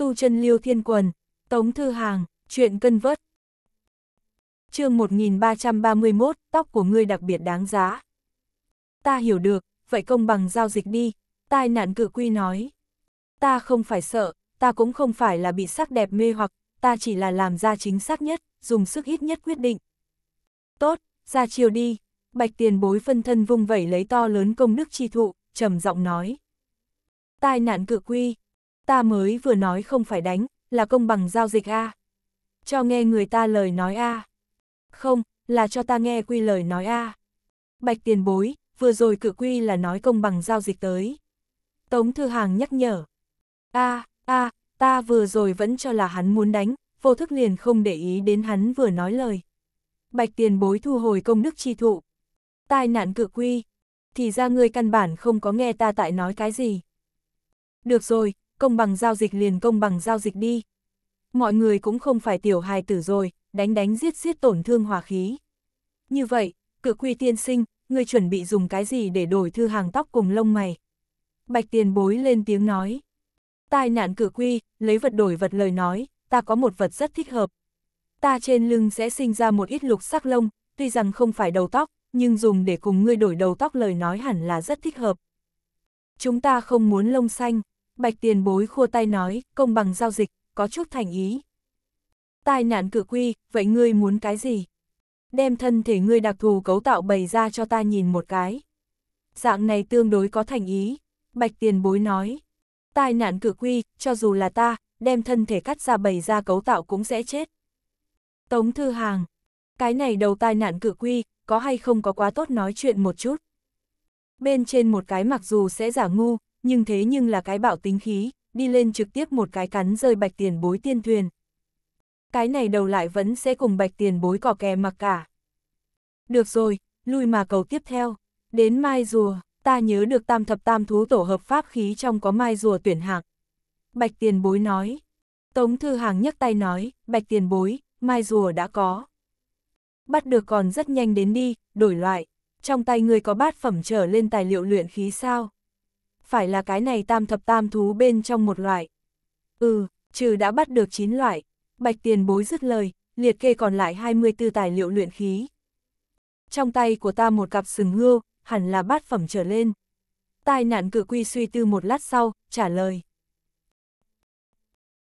tu chân liêu thiên quần, tống thư hàng, chuyện cân vớt. chương 1331, tóc của ngươi đặc biệt đáng giá. Ta hiểu được, vậy công bằng giao dịch đi, tai nạn cự quy nói. Ta không phải sợ, ta cũng không phải là bị sắc đẹp mê hoặc, ta chỉ là làm ra chính xác nhất, dùng sức ít nhất quyết định. Tốt, ra chiều đi, bạch tiền bối phân thân vung vẩy lấy to lớn công đức chi thụ, trầm giọng nói. Tai nạn cự quy, ta mới vừa nói không phải đánh, là công bằng giao dịch a. Cho nghe người ta lời nói a. Không, là cho ta nghe quy lời nói a. Bạch tiền bối, vừa rồi cự quy là nói công bằng giao dịch tới. Tống Thư Hàng nhắc nhở. a a ta vừa rồi vẫn cho là hắn muốn đánh, vô thức liền không để ý đến hắn vừa nói lời. Bạch tiền bối thu hồi công đức chi thụ. Tai nạn cự quy. Thì ra ngươi căn bản không có nghe ta tại nói cái gì. Được rồi, công bằng giao dịch liền công bằng giao dịch đi. Mọi người cũng không phải tiểu hài tử rồi, đánh đánh giết giết tổn thương hòa khí. Như vậy, cự quy tiên sinh, người chuẩn bị dùng cái gì để đổi thư hàng tóc cùng lông mày? Bạch tiền bối lên tiếng nói. Tai nạn cử quy, lấy vật đổi vật lời nói, ta có một vật rất thích hợp. Ta trên lưng sẽ sinh ra một ít lục sắc lông, tuy rằng không phải đầu tóc, nhưng dùng để cùng ngươi đổi đầu tóc lời nói hẳn là rất thích hợp. Chúng ta không muốn lông xanh bạch tiền bối khua tay nói, công bằng giao dịch, có chút thành ý. Tai nạn cử quy, vậy ngươi muốn cái gì? Đem thân thể ngươi đặc thù cấu tạo bày ra cho ta nhìn một cái. Dạng này tương đối có thành ý, bạch tiền bối nói. Tai nạn cử quy, cho dù là ta, đem thân thể cắt ra bày ra cấu tạo cũng sẽ chết. Tống Thư Hàng, cái này đầu tai nạn cử quy, có hay không có quá tốt nói chuyện một chút. Bên trên một cái mặc dù sẽ giả ngu, nhưng thế nhưng là cái bạo tính khí, đi lên trực tiếp một cái cắn rơi bạch tiền bối tiên thuyền. Cái này đầu lại vẫn sẽ cùng bạch tiền bối cỏ kè mặc cả. Được rồi, lui mà cầu tiếp theo, đến mai rùa, ta nhớ được tam thập tam thú tổ hợp pháp khí trong có mai rùa tuyển hạc. Bạch tiền bối nói, Tống Thư Hàng nhấc tay nói, bạch tiền bối, mai rùa đã có. Bắt được còn rất nhanh đến đi, đổi loại, trong tay người có bát phẩm trở lên tài liệu luyện khí sao? phải là cái này tam thập tam thú bên trong một loại. Ừ, trừ đã bắt được 9 loại, bạch tiền bối dứt lời, liệt kê còn lại 24 tài liệu luyện khí. Trong tay của ta một cặp sừng ngưu hẳn là bát phẩm trở lên. Tai nạn cử quy suy tư một lát sau, trả lời.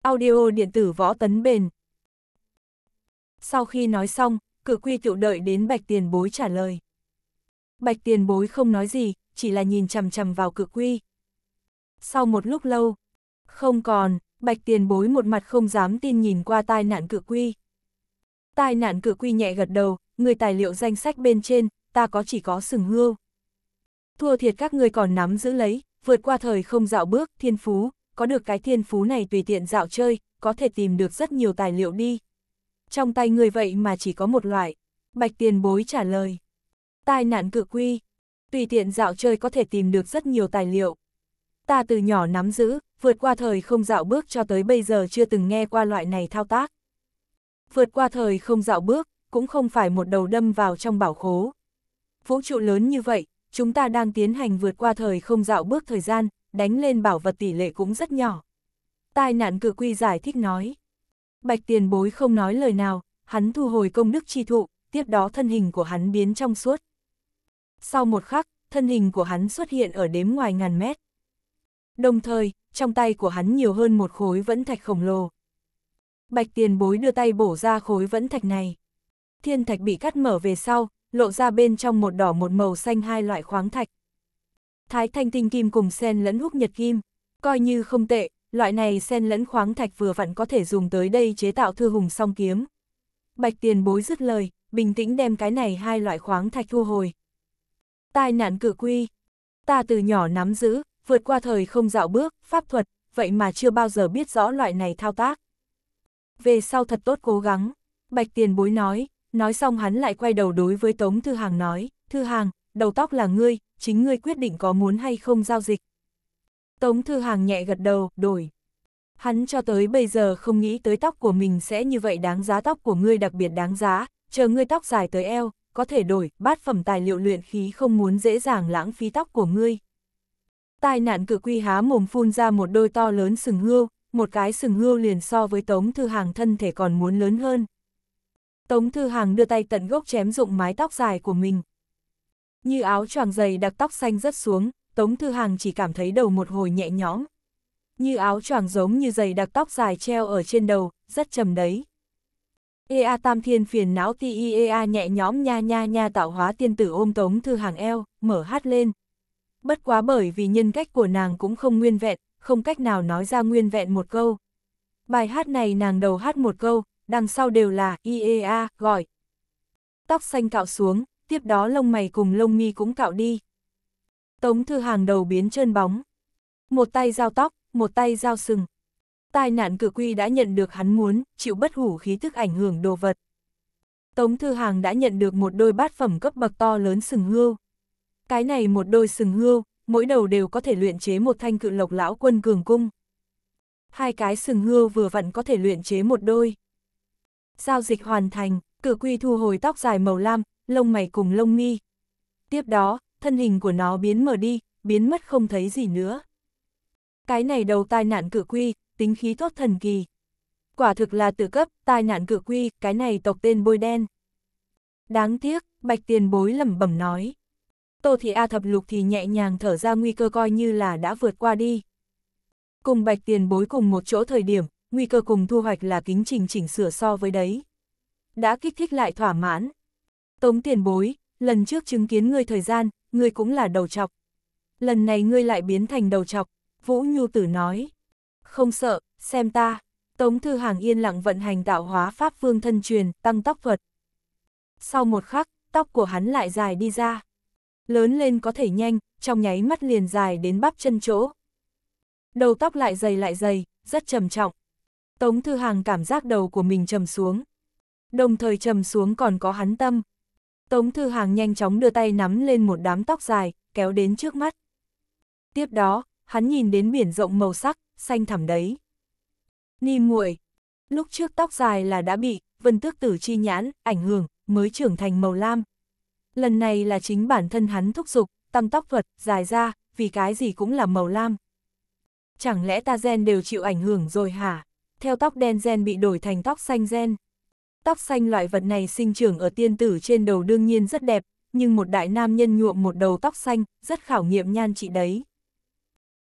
Audio điện tử võ tấn bền. Sau khi nói xong, cử quy tự đợi đến bạch tiền bối trả lời. Bạch tiền bối không nói gì, chỉ là nhìn chằm chằm vào cử quy. Sau một lúc lâu, không còn, bạch tiền bối một mặt không dám tin nhìn qua tai nạn cự quy. Tai nạn cự quy nhẹ gật đầu, người tài liệu danh sách bên trên, ta có chỉ có sừng hươu. Thua thiệt các người còn nắm giữ lấy, vượt qua thời không dạo bước, thiên phú, có được cái thiên phú này tùy tiện dạo chơi, có thể tìm được rất nhiều tài liệu đi. Trong tay người vậy mà chỉ có một loại, bạch tiền bối trả lời. Tai nạn cự quy, tùy tiện dạo chơi có thể tìm được rất nhiều tài liệu ta từ nhỏ nắm giữ, vượt qua thời không dạo bước cho tới bây giờ chưa từng nghe qua loại này thao tác. Vượt qua thời không dạo bước, cũng không phải một đầu đâm vào trong bảo khố. Vũ trụ lớn như vậy, chúng ta đang tiến hành vượt qua thời không dạo bước thời gian, đánh lên bảo vật tỷ lệ cũng rất nhỏ. Tai nạn cự quy giải thích nói. Bạch tiền bối không nói lời nào, hắn thu hồi công đức chi thụ, tiếp đó thân hình của hắn biến trong suốt. Sau một khắc, thân hình của hắn xuất hiện ở đếm ngoài ngàn mét đồng thời, trong tay của hắn nhiều hơn một khối vẫn thạch khổng lồ. Bạch tiền bối đưa tay bổ ra khối vẫn thạch này. Thiên thạch bị cắt mở về sau, lộ ra bên trong một đỏ một màu xanh hai loại khoáng thạch. Thái thanh tinh kim cùng sen lẫn húc nhật kim, coi như không tệ, loại này sen lẫn khoáng thạch vừa vặn có thể dùng tới đây chế tạo thư hùng song kiếm. Bạch tiền bối dứt lời, bình tĩnh đem cái này hai loại khoáng thạch thu hồi. Tai nạn cự quy, ta từ nhỏ nắm giữ, vượt qua thời không dạo bước, pháp thuật, vậy mà chưa bao giờ biết rõ loại này thao tác. Về sau thật tốt cố gắng, Bạch Tiền bối nói, nói xong hắn lại quay đầu đối với Tống Thư Hàng nói, Thư Hàng, đầu tóc là ngươi, chính ngươi quyết định có muốn hay không giao dịch. Tống Thư Hàng nhẹ gật đầu, đổi. Hắn cho tới bây giờ không nghĩ tới tóc của mình sẽ như vậy đáng giá tóc của ngươi đặc biệt đáng giá, chờ ngươi tóc dài tới eo, có thể đổi, bát phẩm tài liệu luyện khí không muốn dễ dàng lãng phí tóc của ngươi. Tai nạn cử quy há mồm phun ra một đôi to lớn sừng hươu, một cái sừng hươu liền so với Tống Thư Hàng thân thể còn muốn lớn hơn. Tống Thư Hàng đưa tay tận gốc chém dụng mái tóc dài của mình. Như áo choàng dày đặc tóc xanh rớt xuống, Tống Thư Hàng chỉ cảm thấy đầu một hồi nhẹ nhõm. Như áo choàng giống như dày đặc tóc dài treo ở trên đầu, rất trầm đấy. Ea tam thiên phiền não ti ea nhẹ nhõm nha nha nha tạo hóa tiên tử ôm Tống Thư Hàng eo, mở hát lên bất quá bởi vì nhân cách của nàng cũng không nguyên vẹn, không cách nào nói ra nguyên vẹn một câu. Bài hát này nàng đầu hát một câu, đằng sau đều là IEA gọi. Tóc xanh cạo xuống, tiếp đó lông mày cùng lông mi cũng cạo đi. Tống thư hàng đầu biến trơn bóng. Một tay giao tóc, một tay giao sừng. Tai nạn cử quy đã nhận được hắn muốn, chịu bất hủ khí thức ảnh hưởng đồ vật. Tống thư hàng đã nhận được một đôi bát phẩm cấp bậc to lớn sừng hươu. Cái này một đôi sừng hươu, mỗi đầu đều có thể luyện chế một thanh cự lộc lão quân cường cung. Hai cái sừng hươu vừa vặn có thể luyện chế một đôi. Giao dịch hoàn thành, cử quy thu hồi tóc dài màu lam, lông mày cùng lông mi. Tiếp đó, thân hình của nó biến mờ đi, biến mất không thấy gì nữa. Cái này đầu tai nạn cử quy, tính khí tốt thần kỳ. Quả thực là tự cấp, tai nạn cử quy, cái này tộc tên bôi đen. Đáng tiếc, bạch tiền bối lẩm bẩm nói. Tô Thị A thập lục thì nhẹ nhàng thở ra nguy cơ coi như là đã vượt qua đi. Cùng bạch tiền bối cùng một chỗ thời điểm, nguy cơ cùng thu hoạch là kính trình chỉnh sửa so với đấy. Đã kích thích lại thỏa mãn. Tống tiền bối, lần trước chứng kiến ngươi thời gian, ngươi cũng là đầu chọc. Lần này ngươi lại biến thành đầu chọc, Vũ Nhu Tử nói. Không sợ, xem ta. Tống Thư Hàng yên lặng vận hành tạo hóa pháp vương thân truyền, tăng tóc thuật. Sau một khắc, tóc của hắn lại dài đi ra lớn lên có thể nhanh, trong nháy mắt liền dài đến bắp chân chỗ. Đầu tóc lại dày lại dày, rất trầm trọng. Tống Thư Hàng cảm giác đầu của mình trầm xuống. Đồng thời trầm xuống còn có hắn tâm. Tống Thư Hàng nhanh chóng đưa tay nắm lên một đám tóc dài, kéo đến trước mắt. Tiếp đó, hắn nhìn đến biển rộng màu sắc, xanh thẳm đấy. Ni muội lúc trước tóc dài là đã bị, vân tước tử chi nhãn, ảnh hưởng, mới trưởng thành màu lam, Lần này là chính bản thân hắn thúc giục, tăm tóc thuật, dài ra, vì cái gì cũng là màu lam. Chẳng lẽ ta gen đều chịu ảnh hưởng rồi hả? Theo tóc đen gen bị đổi thành tóc xanh gen. Tóc xanh loại vật này sinh trưởng ở tiên tử trên đầu đương nhiên rất đẹp, nhưng một đại nam nhân nhuộm một đầu tóc xanh, rất khảo nghiệm nhan chị đấy.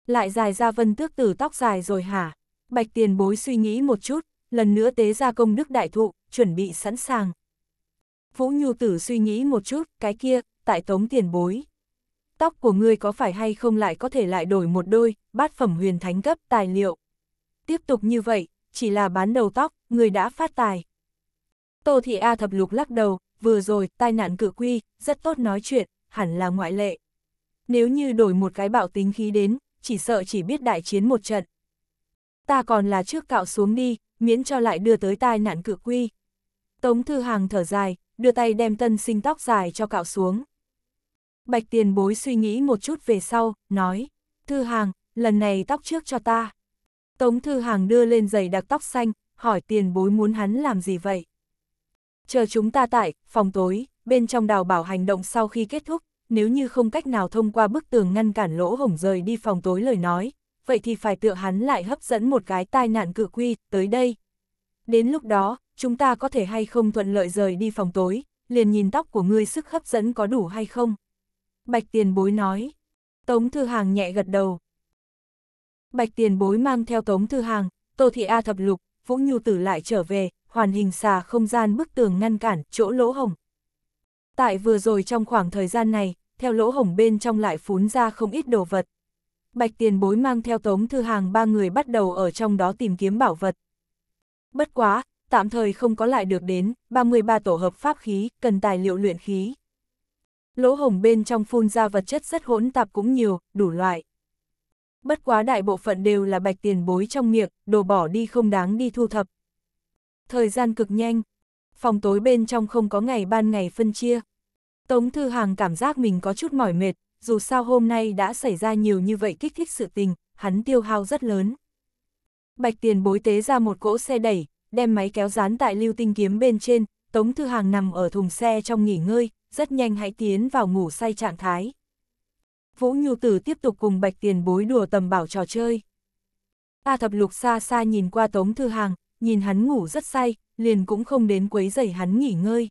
Lại dài ra vân tước tử tóc dài rồi hả? Bạch tiền bối suy nghĩ một chút, lần nữa tế ra công đức đại thụ, chuẩn bị sẵn sàng. Vũ Nhu Tử suy nghĩ một chút, cái kia, tại tống tiền bối. Tóc của ngươi có phải hay không lại có thể lại đổi một đôi, bát phẩm huyền thánh cấp tài liệu. Tiếp tục như vậy, chỉ là bán đầu tóc, người đã phát tài. Tô Thị A thập lục lắc đầu, vừa rồi, tai nạn cự quy, rất tốt nói chuyện, hẳn là ngoại lệ. Nếu như đổi một cái bạo tính khí đến, chỉ sợ chỉ biết đại chiến một trận. Ta còn là trước cạo xuống đi, miễn cho lại đưa tới tai nạn cự quy. Tống Thư Hàng thở dài, đưa tay đem tân sinh tóc dài cho cạo xuống. Bạch tiền bối suy nghĩ một chút về sau, nói, Thư Hàng, lần này tóc trước cho ta. Tống Thư Hàng đưa lên giày đặc tóc xanh, hỏi tiền bối muốn hắn làm gì vậy? Chờ chúng ta tại, phòng tối, bên trong đào bảo hành động sau khi kết thúc, nếu như không cách nào thông qua bức tường ngăn cản lỗ hổng rời đi phòng tối lời nói, vậy thì phải tựa hắn lại hấp dẫn một cái tai nạn cự quy, tới đây. Đến lúc đó, chúng ta có thể hay không thuận lợi rời đi phòng tối, liền nhìn tóc của ngươi sức hấp dẫn có đủ hay không. Bạch tiền bối nói. Tống Thư Hàng nhẹ gật đầu. Bạch tiền bối mang theo Tống Thư Hàng, Tô Thị A thập lục, Vũ Nhu Tử lại trở về, hoàn hình xà không gian bức tường ngăn cản, chỗ lỗ hồng. Tại vừa rồi trong khoảng thời gian này, theo lỗ hồng bên trong lại phún ra không ít đồ vật. Bạch tiền bối mang theo Tống Thư Hàng ba người bắt đầu ở trong đó tìm kiếm bảo vật. Bất quá, tạm thời không có lại được đến 33 tổ hợp pháp khí, cần tài liệu luyện khí. Lỗ hồng bên trong phun ra vật chất rất hỗn tạp cũng nhiều, đủ loại. Bất quá đại bộ phận đều là bạch tiền bối trong miệng, đồ bỏ đi không đáng đi thu thập. Thời gian cực nhanh, phòng tối bên trong không có ngày ban ngày phân chia. Tống Thư Hàng cảm giác mình có chút mỏi mệt, dù sao hôm nay đã xảy ra nhiều như vậy kích thích sự tình, hắn tiêu hao rất lớn. Bạch tiền bối tế ra một cỗ xe đẩy, đem máy kéo dán tại lưu tinh kiếm bên trên, Tống Thư Hàng nằm ở thùng xe trong nghỉ ngơi, rất nhanh hãy tiến vào ngủ say trạng thái. Vũ Nhu Tử tiếp tục cùng Bạch Tiền bối đùa tầm bảo trò chơi. A thập lục xa xa nhìn qua Tống Thư Hàng, nhìn hắn ngủ rất say, liền cũng không đến quấy rầy hắn nghỉ ngơi.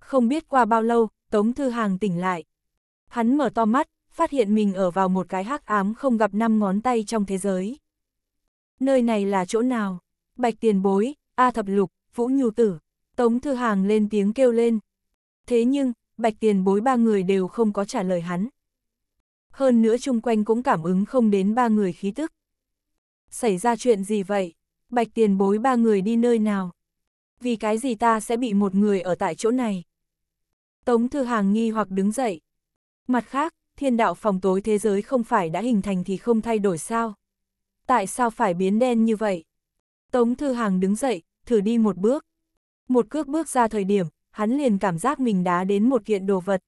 Không biết qua bao lâu, Tống Thư Hàng tỉnh lại. Hắn mở to mắt, phát hiện mình ở vào một cái hắc ám không gặp năm ngón tay trong thế giới. Nơi này là chỗ nào? bạch tiền bối, A thập lục, vũ nhu tử, tống thư hàng lên tiếng kêu lên. Thế nhưng, bạch tiền bối ba người đều không có trả lời hắn. Hơn nữa chung quanh cũng cảm ứng không đến ba người khí tức. Xảy ra chuyện gì vậy? Bạch tiền bối ba người đi nơi nào? Vì cái gì ta sẽ bị một người ở tại chỗ này? Tống Thư Hàng nghi hoặc đứng dậy. Mặt khác, thiên đạo phòng tối thế giới không phải đã hình thành thì không thay đổi sao? Tại sao phải biến đen như vậy? Tống Thư Hàng đứng dậy, thử đi một bước. Một cước bước ra thời điểm, hắn liền cảm giác mình đá đến một kiện đồ vật.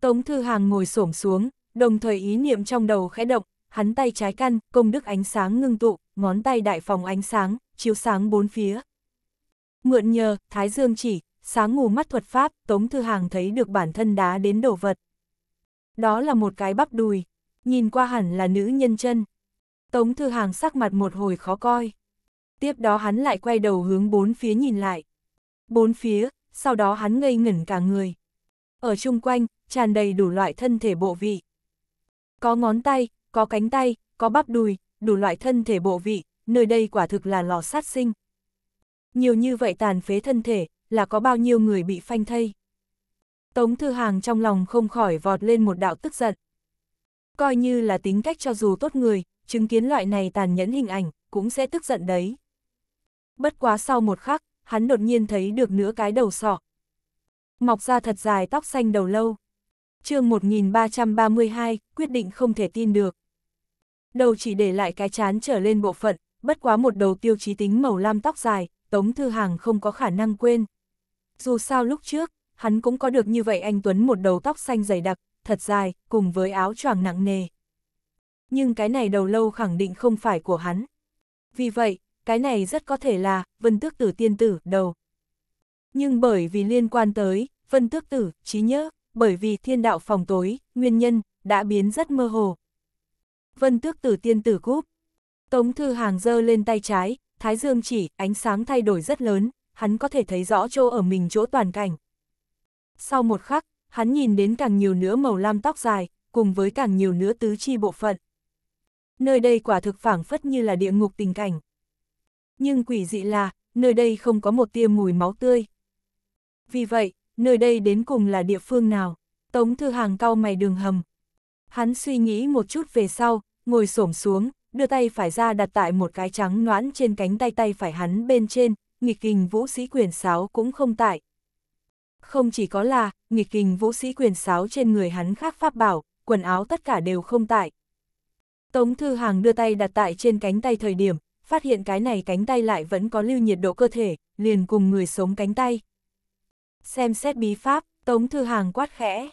Tống Thư Hàng ngồi xổm xuống, đồng thời ý niệm trong đầu khẽ động, hắn tay trái căn, công đức ánh sáng ngưng tụ, ngón tay đại phòng ánh sáng, chiếu sáng bốn phía. Mượn nhờ, Thái Dương chỉ, sáng ngủ mắt thuật pháp, Tống Thư Hàng thấy được bản thân đá đến đồ vật. Đó là một cái bắp đùi, nhìn qua hẳn là nữ nhân chân. Tống Thư Hàng sắc mặt một hồi khó coi tiếp đó hắn lại quay đầu hướng bốn phía nhìn lại. Bốn phía, sau đó hắn ngây ngẩn cả người. Ở chung quanh, tràn đầy đủ loại thân thể bộ vị. Có ngón tay, có cánh tay, có bắp đùi, đủ loại thân thể bộ vị, nơi đây quả thực là lò sát sinh. Nhiều như vậy tàn phế thân thể, là có bao nhiêu người bị phanh thây. Tống Thư Hàng trong lòng không khỏi vọt lên một đạo tức giận. Coi như là tính cách cho dù tốt người, chứng kiến loại này tàn nhẫn hình ảnh, cũng sẽ tức giận đấy bất quá sau một khắc, hắn đột nhiên thấy được nửa cái đầu sọ. Mọc ra thật dài tóc xanh đầu lâu. chương 1332, quyết định không thể tin được. Đầu chỉ để lại cái chán trở lên bộ phận, bất quá một đầu tiêu chí tính màu lam tóc dài, Tống Thư Hàng không có khả năng quên. Dù sao lúc trước, hắn cũng có được như vậy anh Tuấn một đầu tóc xanh dày đặc, thật dài, cùng với áo choàng nặng nề. Nhưng cái này đầu lâu khẳng định không phải của hắn. Vì vậy, cái này rất có thể là Vân Tước Tử tiên tử đầu. Nhưng bởi vì liên quan tới Vân Tước Tử, trí nhớ, bởi vì thiên đạo phòng tối, nguyên nhân đã biến rất mơ hồ. Vân Tước Tử tiên tử cúp. Tống Thư Hàng dơ lên tay trái, Thái Dương chỉ, ánh sáng thay đổi rất lớn, hắn có thể thấy rõ chỗ ở mình chỗ toàn cảnh. Sau một khắc, hắn nhìn đến càng nhiều nữa màu lam tóc dài, cùng với càng nhiều nữa tứ chi bộ phận. Nơi đây quả thực phảng phất như là địa ngục tình cảnh nhưng quỷ dị là, nơi đây không có một tia mùi máu tươi. Vì vậy, nơi đây đến cùng là địa phương nào? Tống Thư Hàng cau mày đường hầm. Hắn suy nghĩ một chút về sau, ngồi xổm xuống, đưa tay phải ra đặt tại một cái trắng noãn trên cánh tay tay phải hắn bên trên, nghịch kình vũ sĩ quyền sáo cũng không tại. Không chỉ có là, nghịch kình vũ sĩ quyền sáo trên người hắn khác pháp bảo, quần áo tất cả đều không tại. Tống Thư Hàng đưa tay đặt tại trên cánh tay thời điểm, phát hiện cái này cánh tay lại vẫn có lưu nhiệt độ cơ thể, liền cùng người sống cánh tay. Xem xét bí pháp, Tống Thư Hàng quát khẽ.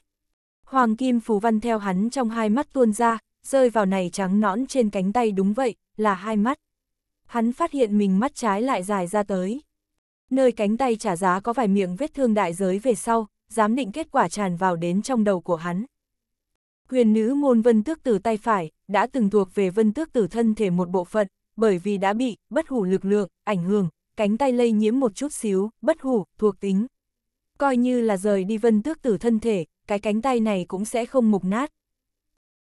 Hoàng Kim Phù Văn theo hắn trong hai mắt tuôn ra, rơi vào này trắng nõn trên cánh tay đúng vậy, là hai mắt. Hắn phát hiện mình mắt trái lại dài ra tới. Nơi cánh tay trả giá có vài miệng vết thương đại giới về sau, giám định kết quả tràn vào đến trong đầu của hắn. Quyền nữ môn vân tước tử tay phải, đã từng thuộc về vân tước tử thân thể một bộ phận, bởi vì đã bị bất hủ lực lượng ảnh hưởng, cánh tay lây nhiễm một chút xíu, bất hủ, thuộc tính. Coi như là rời đi vân tước tử thân thể, cái cánh tay này cũng sẽ không mục nát.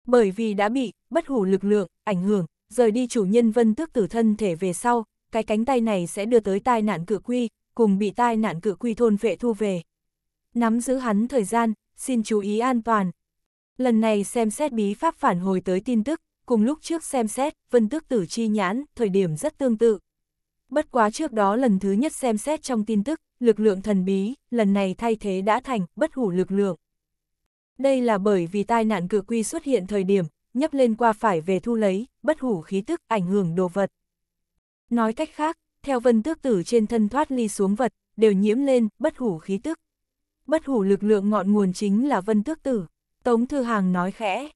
Bởi vì đã bị bất hủ lực lượng ảnh hưởng, rời đi chủ nhân vân tước tử thân thể về sau, cái cánh tay này sẽ đưa tới tai nạn cự quy, cùng bị tai nạn cự quy thôn vệ thu về. Nắm giữ hắn thời gian, xin chú ý an toàn. Lần này xem xét bí pháp phản hồi tới tin tức, cùng lúc trước xem xét, vân tước tử chi nhãn, thời điểm rất tương tự. Bất quá trước đó lần thứ nhất xem xét trong tin tức, lực lượng thần bí, lần này thay thế đã thành bất hủ lực lượng. Đây là bởi vì tai nạn cự quy xuất hiện thời điểm, nhấp lên qua phải về thu lấy, bất hủ khí tức ảnh hưởng đồ vật. Nói cách khác, theo vân tước tử trên thân thoát ly xuống vật, đều nhiễm lên bất hủ khí tức. Bất hủ lực lượng ngọn nguồn chính là vân tước tử, Tống Thư Hàng nói khẽ.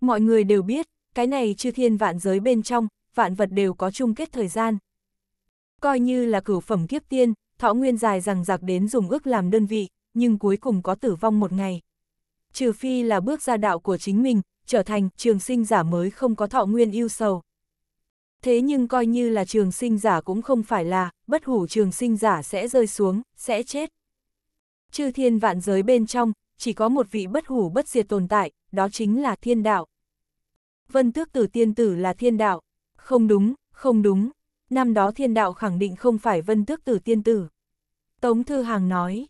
Mọi người đều biết, cái này chư thiên vạn giới bên trong, vạn vật đều có chung kết thời gian. Coi như là cửu phẩm kiếp tiên, thọ nguyên dài rằng giặc đến dùng ước làm đơn vị, nhưng cuối cùng có tử vong một ngày. Trừ phi là bước ra đạo của chính mình, trở thành trường sinh giả mới không có thọ nguyên yêu sầu. Thế nhưng coi như là trường sinh giả cũng không phải là, bất hủ trường sinh giả sẽ rơi xuống, sẽ chết. Chư thiên vạn giới bên trong, chỉ có một vị bất hủ bất diệt tồn tại, đó chính là thiên đạo. Vân Tước Tử Tiên Tử là thiên đạo. Không đúng, không đúng. Năm đó thiên đạo khẳng định không phải Vân Tước Tử Tiên Tử. Tống Thư Hàng nói,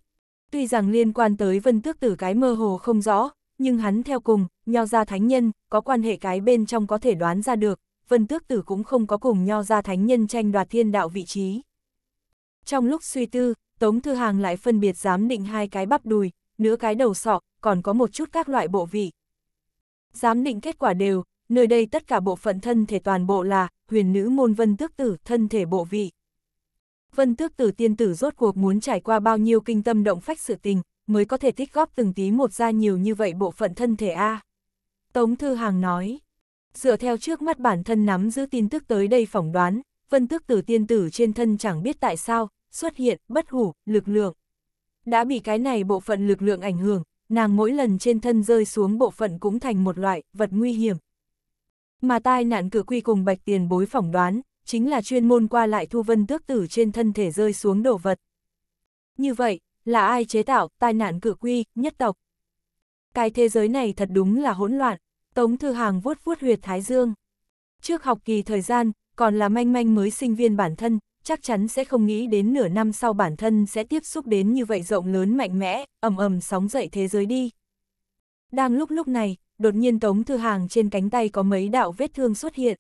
tuy rằng liên quan tới Vân Tước Tử cái mơ hồ không rõ, nhưng hắn theo cùng, nho gia thánh nhân, có quan hệ cái bên trong có thể đoán ra được, Vân Tước Tử cũng không có cùng nho gia thánh nhân tranh đoạt thiên đạo vị trí. Trong lúc suy tư, Tống Thư Hàng lại phân biệt giám định hai cái bắp đùi, nửa cái đầu sọ, còn có một chút các loại bộ vị. Giám định kết quả đều, nơi đây tất cả bộ phận thân thể toàn bộ là huyền nữ môn vân tước tử thân thể bộ vị. Vân tước tử tiên tử rốt cuộc muốn trải qua bao nhiêu kinh tâm động phách sự tình, mới có thể tích góp từng tí một ra nhiều như vậy bộ phận thân thể A. Tống Thư Hàng nói, dựa theo trước mắt bản thân nắm giữ tin tức tới đây phỏng đoán, vân tước tử tiên tử trên thân chẳng biết tại sao, xuất hiện bất hủ, lực lượng. Đã bị cái này bộ phận lực lượng ảnh hưởng, nàng mỗi lần trên thân rơi xuống bộ phận cũng thành một loại vật nguy hiểm. Mà tai nạn cử quy cùng bạch tiền bối phỏng đoán, chính là chuyên môn qua lại thu vân tước tử trên thân thể rơi xuống đồ vật. Như vậy, là ai chế tạo tai nạn cử quy, nhất tộc? Cái thế giới này thật đúng là hỗn loạn, Tống Thư Hàng vuốt vuốt huyệt Thái Dương. Trước học kỳ thời gian, còn là manh manh mới sinh viên bản thân, chắc chắn sẽ không nghĩ đến nửa năm sau bản thân sẽ tiếp xúc đến như vậy rộng lớn mạnh mẽ, ầm ầm sóng dậy thế giới đi. Đang lúc lúc này, đột nhiên Tống Thư Hàng trên cánh tay có mấy đạo vết thương xuất hiện.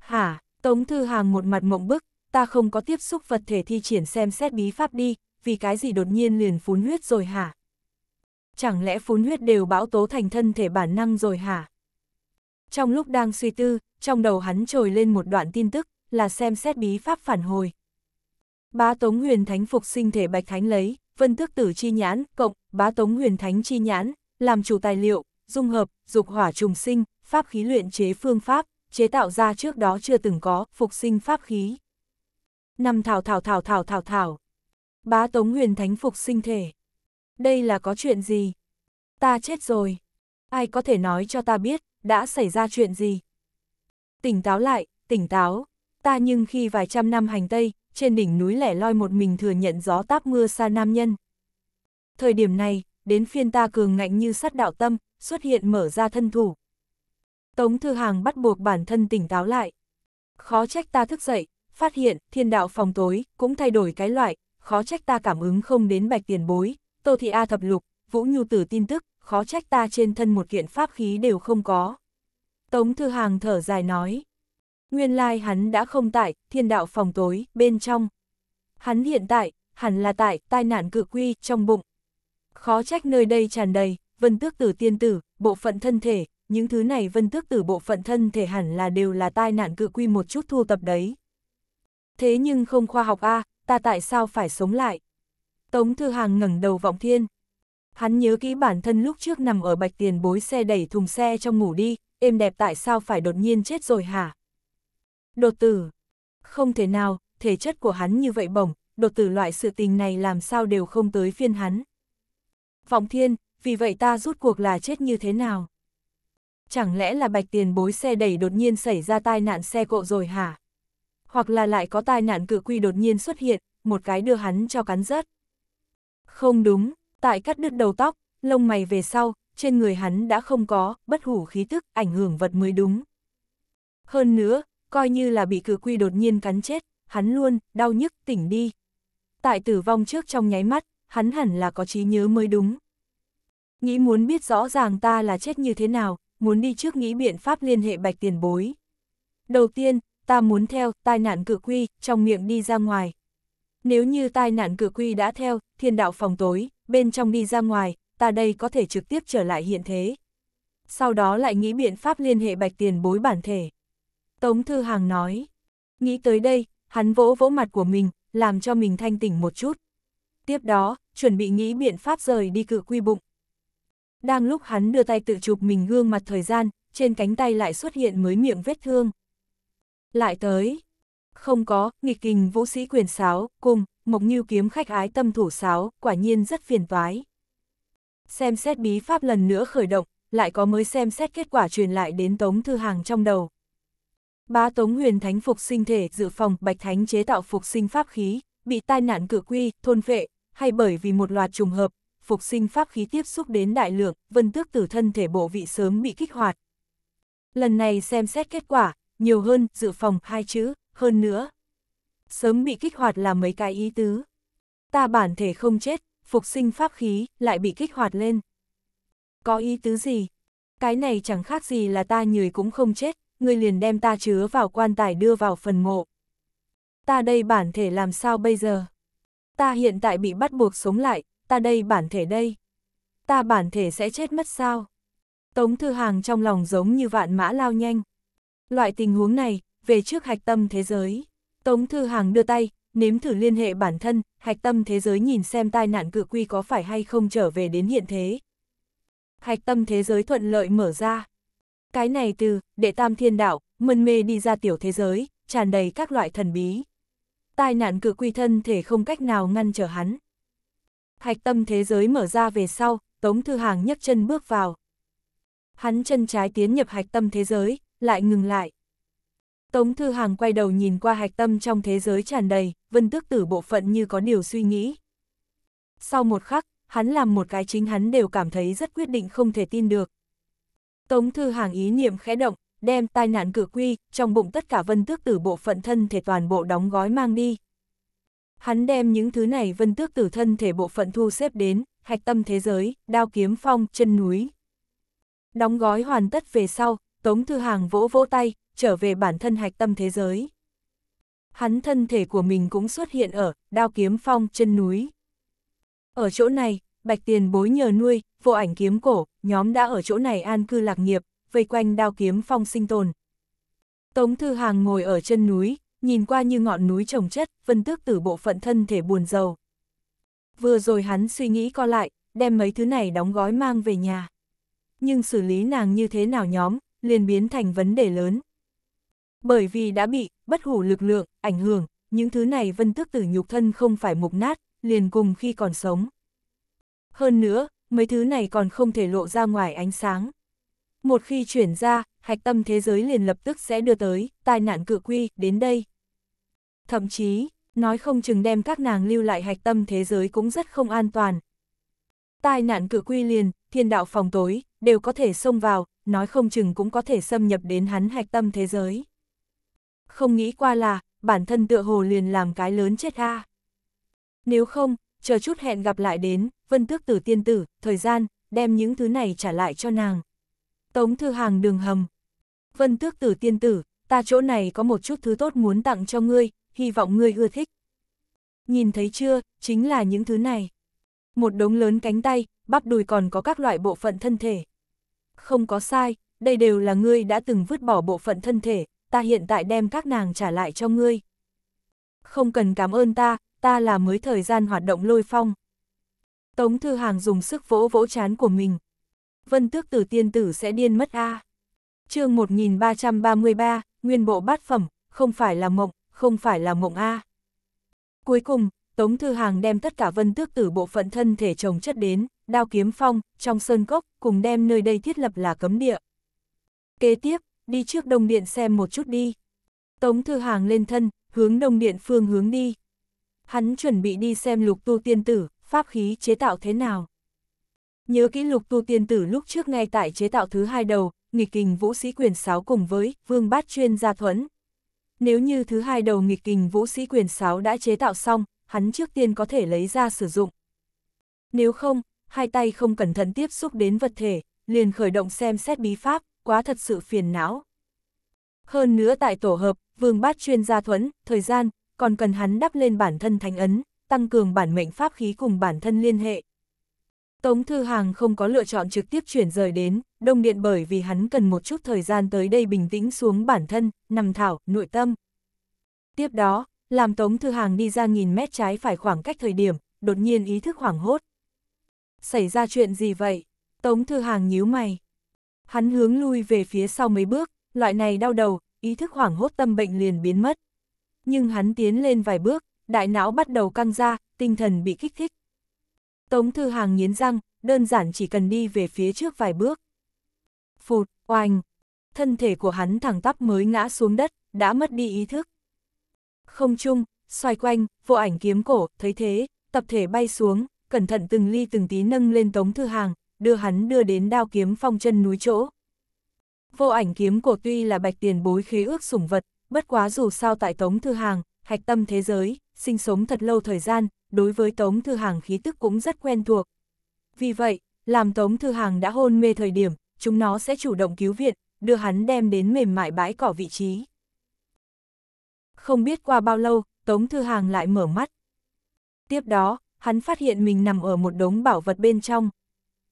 Hả, Tống Thư Hàng một mặt mộng bức, ta không có tiếp xúc vật thể thi triển xem xét bí pháp đi, vì cái gì đột nhiên liền phún huyết rồi hả? Chẳng lẽ phún huyết đều bão tố thành thân thể bản năng rồi hả? Trong lúc đang suy tư, trong đầu hắn trồi lên một đoạn tin tức, là xem xét bí pháp phản hồi. Bá Tống Huyền Thánh phục sinh thể Bạch Thánh lấy, Vân Tước Tử Chi Nhãn, cộng, Bá Tống Huyền Thánh Chi Nhãn, làm chủ tài liệu, dung hợp, dục hỏa trùng sinh, pháp khí luyện chế phương pháp, chế tạo ra trước đó chưa từng có, phục sinh pháp khí. Năm thảo thảo thảo thảo thảo thảo. Bá Tống Huyền Thánh phục sinh thể. Đây là có chuyện gì? Ta chết rồi. Ai có thể nói cho ta biết, đã xảy ra chuyện gì? Tỉnh táo lại, tỉnh táo. Ta nhưng khi vài trăm năm hành tây, trên đỉnh núi lẻ loi một mình thừa nhận gió táp mưa xa nam nhân. Thời điểm này, đến phiên ta cường ngạnh như sắt đạo tâm, xuất hiện mở ra thân thủ. Tống Thư Hàng bắt buộc bản thân tỉnh táo lại. Khó trách ta thức dậy, phát hiện, thiên đạo phòng tối, cũng thay đổi cái loại, khó trách ta cảm ứng không đến bạch tiền bối, tô thị A thập lục, vũ nhu tử tin tức, khó trách ta trên thân một kiện pháp khí đều không có. Tống Thư Hàng thở dài nói. Nguyên lai hắn đã không tại, thiên đạo phòng tối, bên trong. Hắn hiện tại, hẳn là tại, tai nạn cự quy, trong bụng. Khó trách nơi đây tràn đầy, vân tước tử tiên tử, bộ phận thân thể, những thứ này vân tước tử bộ phận thân thể hẳn là đều là tai nạn cự quy một chút thu tập đấy. Thế nhưng không khoa học a à, ta tại sao phải sống lại? Tống Thư Hàng ngẩng đầu vọng thiên. Hắn nhớ kỹ bản thân lúc trước nằm ở bạch tiền bối xe đẩy thùng xe trong ngủ đi, êm đẹp tại sao phải đột nhiên chết rồi hả? Đột tử. Không thể nào, thể chất của hắn như vậy bổng, đột tử loại sự tình này làm sao đều không tới phiên hắn vọng thiên, vì vậy ta rút cuộc là chết như thế nào? Chẳng lẽ là bạch tiền bối xe đẩy đột nhiên xảy ra tai nạn xe cộ rồi hả? Hoặc là lại có tai nạn cự quy đột nhiên xuất hiện, một cái đưa hắn cho cắn rớt. Không đúng, tại cắt đứt đầu tóc, lông mày về sau, trên người hắn đã không có, bất hủ khí tức, ảnh hưởng vật mới đúng. Hơn nữa, coi như là bị cử quy đột nhiên cắn chết, hắn luôn, đau nhức, tỉnh đi. Tại tử vong trước trong nháy mắt, hắn hẳn là có trí nhớ mới đúng. Nghĩ muốn biết rõ ràng ta là chết như thế nào, muốn đi trước nghĩ biện pháp liên hệ bạch tiền bối. Đầu tiên, ta muốn theo tai nạn cử quy, trong miệng đi ra ngoài. Nếu như tai nạn cử quy đã theo, thiên đạo phòng tối, bên trong đi ra ngoài, ta đây có thể trực tiếp trở lại hiện thế. Sau đó lại nghĩ biện pháp liên hệ bạch tiền bối bản thể. Tống Thư Hàng nói, nghĩ tới đây, hắn vỗ vỗ mặt của mình, làm cho mình thanh tỉnh một chút tiếp đó, chuẩn bị nghĩ biện pháp rời đi cự quy bụng. Đang lúc hắn đưa tay tự chụp mình gương mặt thời gian, trên cánh tay lại xuất hiện mới miệng vết thương. Lại tới. Không có, nghịch kình vũ sĩ quyền sáo, cùng, mộc như kiếm khách ái tâm thủ sáo, quả nhiên rất phiền toái. Xem xét bí pháp lần nữa khởi động, lại có mới xem xét kết quả truyền lại đến Tống Thư Hàng trong đầu. ba Tống huyền thánh phục sinh thể dự phòng bạch thánh chế tạo phục sinh pháp khí, bị tai nạn cử quy, thôn vệ, hay bởi vì một loạt trùng hợp, phục sinh pháp khí tiếp xúc đến đại lượng, vân tước tử thân thể bộ vị sớm bị kích hoạt. Lần này xem xét kết quả, nhiều hơn, dự phòng hai chữ, hơn nữa. Sớm bị kích hoạt là mấy cái ý tứ. Ta bản thể không chết, phục sinh pháp khí, lại bị kích hoạt lên. Có ý tứ gì? Cái này chẳng khác gì là ta nhười cũng không chết, người liền đem ta chứa vào quan tài đưa vào phần mộ. Ta đây bản thể làm sao bây giờ? Ta hiện tại bị bắt buộc sống lại, ta đây bản thể đây. Ta bản thể sẽ chết mất sao? Tống Thư Hàng trong lòng giống như vạn mã lao nhanh. Loại tình huống này, về trước hạch tâm thế giới. Tống Thư Hàng đưa tay, nếm thử liên hệ bản thân, hạch tâm thế giới nhìn xem tai nạn cự quy có phải hay không trở về đến hiện thế. Hạch tâm thế giới thuận lợi mở ra. Cái này từ, đệ tam thiên đạo, mân mê đi ra tiểu thế giới, tràn đầy các loại thần bí tai nạn cự quy thân thể không cách nào ngăn trở hắn. Hạch tâm thế giới mở ra về sau, Tống Thư Hàng nhấc chân bước vào. Hắn chân trái tiến nhập hạch tâm thế giới, lại ngừng lại. Tống Thư Hàng quay đầu nhìn qua hạch tâm trong thế giới tràn đầy, vân tước tử bộ phận như có điều suy nghĩ. Sau một khắc, hắn làm một cái chính hắn đều cảm thấy rất quyết định không thể tin được. Tống Thư Hàng ý niệm khẽ động, đem tai nạn cử quy, trong bụng tất cả vân tước tử bộ phận thân thể toàn bộ đóng gói mang đi. Hắn đem những thứ này vân tước tử thân thể bộ phận thu xếp đến, hạch tâm thế giới, đao kiếm phong, chân núi. Đóng gói hoàn tất về sau, Tống Thư Hàng vỗ vỗ tay, trở về bản thân hạch tâm thế giới. Hắn thân thể của mình cũng xuất hiện ở, đao kiếm phong, chân núi. Ở chỗ này, Bạch Tiền bối nhờ nuôi, vô ảnh kiếm cổ, nhóm đã ở chỗ này an cư lạc nghiệp, vây quanh đao kiếm phong sinh tồn. Tống Thư Hàng ngồi ở chân núi, nhìn qua như ngọn núi trồng chất, vân tước tử bộ phận thân thể buồn giàu. Vừa rồi hắn suy nghĩ co lại, đem mấy thứ này đóng gói mang về nhà. Nhưng xử lý nàng như thế nào nhóm, liền biến thành vấn đề lớn. Bởi vì đã bị, bất hủ lực lượng, ảnh hưởng, những thứ này vân tước tử nhục thân không phải mục nát, liền cùng khi còn sống. Hơn nữa, mấy thứ này còn không thể lộ ra ngoài ánh sáng. Một khi chuyển ra, hạch tâm thế giới liền lập tức sẽ đưa tới, tai nạn cự quy, đến đây. Thậm chí, nói không chừng đem các nàng lưu lại hạch tâm thế giới cũng rất không an toàn. Tai nạn cự quy liền, thiên đạo phòng tối, đều có thể xông vào, nói không chừng cũng có thể xâm nhập đến hắn hạch tâm thế giới. Không nghĩ qua là, bản thân tựa hồ liền làm cái lớn chết ha Nếu không, chờ chút hẹn gặp lại đến, vân tước tử tiên tử, thời gian, đem những thứ này trả lại cho nàng. Tống Thư Hàng đường hầm. Vân tước tử tiên tử, ta chỗ này có một chút thứ tốt muốn tặng cho ngươi, hy vọng ngươi ưa thích. Nhìn thấy chưa, chính là những thứ này. Một đống lớn cánh tay, bắp đùi còn có các loại bộ phận thân thể. Không có sai, đây đều là ngươi đã từng vứt bỏ bộ phận thân thể, ta hiện tại đem các nàng trả lại cho ngươi. Không cần cảm ơn ta, ta là mới thời gian hoạt động lôi phong. Tống Thư Hàng dùng sức vỗ vỗ chán của mình, vân tước tử tiên tử sẽ điên mất a. À. chương 1333, nguyên bộ bát phẩm, không phải là mộng, không phải là mộng a. Cuối cùng, Tống Thư Hàng đem tất cả vân tước tử bộ phận thân thể chồng chất đến, đao kiếm phong, trong sơn cốc, cùng đem nơi đây thiết lập là cấm địa. Kế tiếp, đi trước Đông Điện xem một chút đi. Tống Thư Hàng lên thân, hướng Đông Điện phương hướng đi. Hắn chuẩn bị đi xem lục tu tiên tử, pháp khí chế tạo thế nào. Nhớ kỹ lục tu tiên tử lúc trước ngay tại chế tạo thứ hai đầu, nghịch kình vũ sĩ quyền sáo cùng với vương bát chuyên gia thuẫn. Nếu như thứ hai đầu nghịch kình vũ sĩ quyền sáo đã chế tạo xong, hắn trước tiên có thể lấy ra sử dụng. Nếu không, hai tay không cẩn thận tiếp xúc đến vật thể, liền khởi động xem xét bí pháp, quá thật sự phiền não. Hơn nữa tại tổ hợp, vương bát chuyên gia thuẫn, thời gian, còn cần hắn đắp lên bản thân thánh ấn, tăng cường bản mệnh pháp khí cùng bản thân liên hệ. Tống Thư Hàng không có lựa chọn trực tiếp chuyển rời đến, Đông Điện bởi vì hắn cần một chút thời gian tới đây bình tĩnh xuống bản thân, nằm thảo, nội tâm. Tiếp đó, làm Tống Thư Hàng đi ra nghìn mét trái phải khoảng cách thời điểm, đột nhiên ý thức hoảng hốt. Xảy ra chuyện gì vậy? Tống Thư Hàng nhíu mày. Hắn hướng lui về phía sau mấy bước, loại này đau đầu, ý thức hoảng hốt tâm bệnh liền biến mất. Nhưng hắn tiến lên vài bước, đại não bắt đầu căng ra, tinh thần bị kích thích. Tống Thư Hàng nghiến răng, đơn giản chỉ cần đi về phía trước vài bước. Phụt, oanh, thân thể của hắn thẳng tắp mới ngã xuống đất, đã mất đi ý thức. Không chung, xoay quanh, vô ảnh kiếm cổ, thấy thế, tập thể bay xuống, cẩn thận từng ly từng tí nâng lên Tống Thư Hàng, đưa hắn đưa đến đao kiếm phong chân núi chỗ. Vô ảnh kiếm cổ tuy là bạch tiền bối khế ước sủng vật, bất quá dù sao tại Tống Thư Hàng, hạch tâm thế giới, sinh sống thật lâu thời gian, đối với Tống Thư Hàng khí tức cũng rất quen thuộc. Vì vậy, làm Tống Thư Hàng đã hôn mê thời điểm, chúng nó sẽ chủ động cứu viện, đưa hắn đem đến mềm mại bãi cỏ vị trí. Không biết qua bao lâu, Tống Thư Hàng lại mở mắt. Tiếp đó, hắn phát hiện mình nằm ở một đống bảo vật bên trong.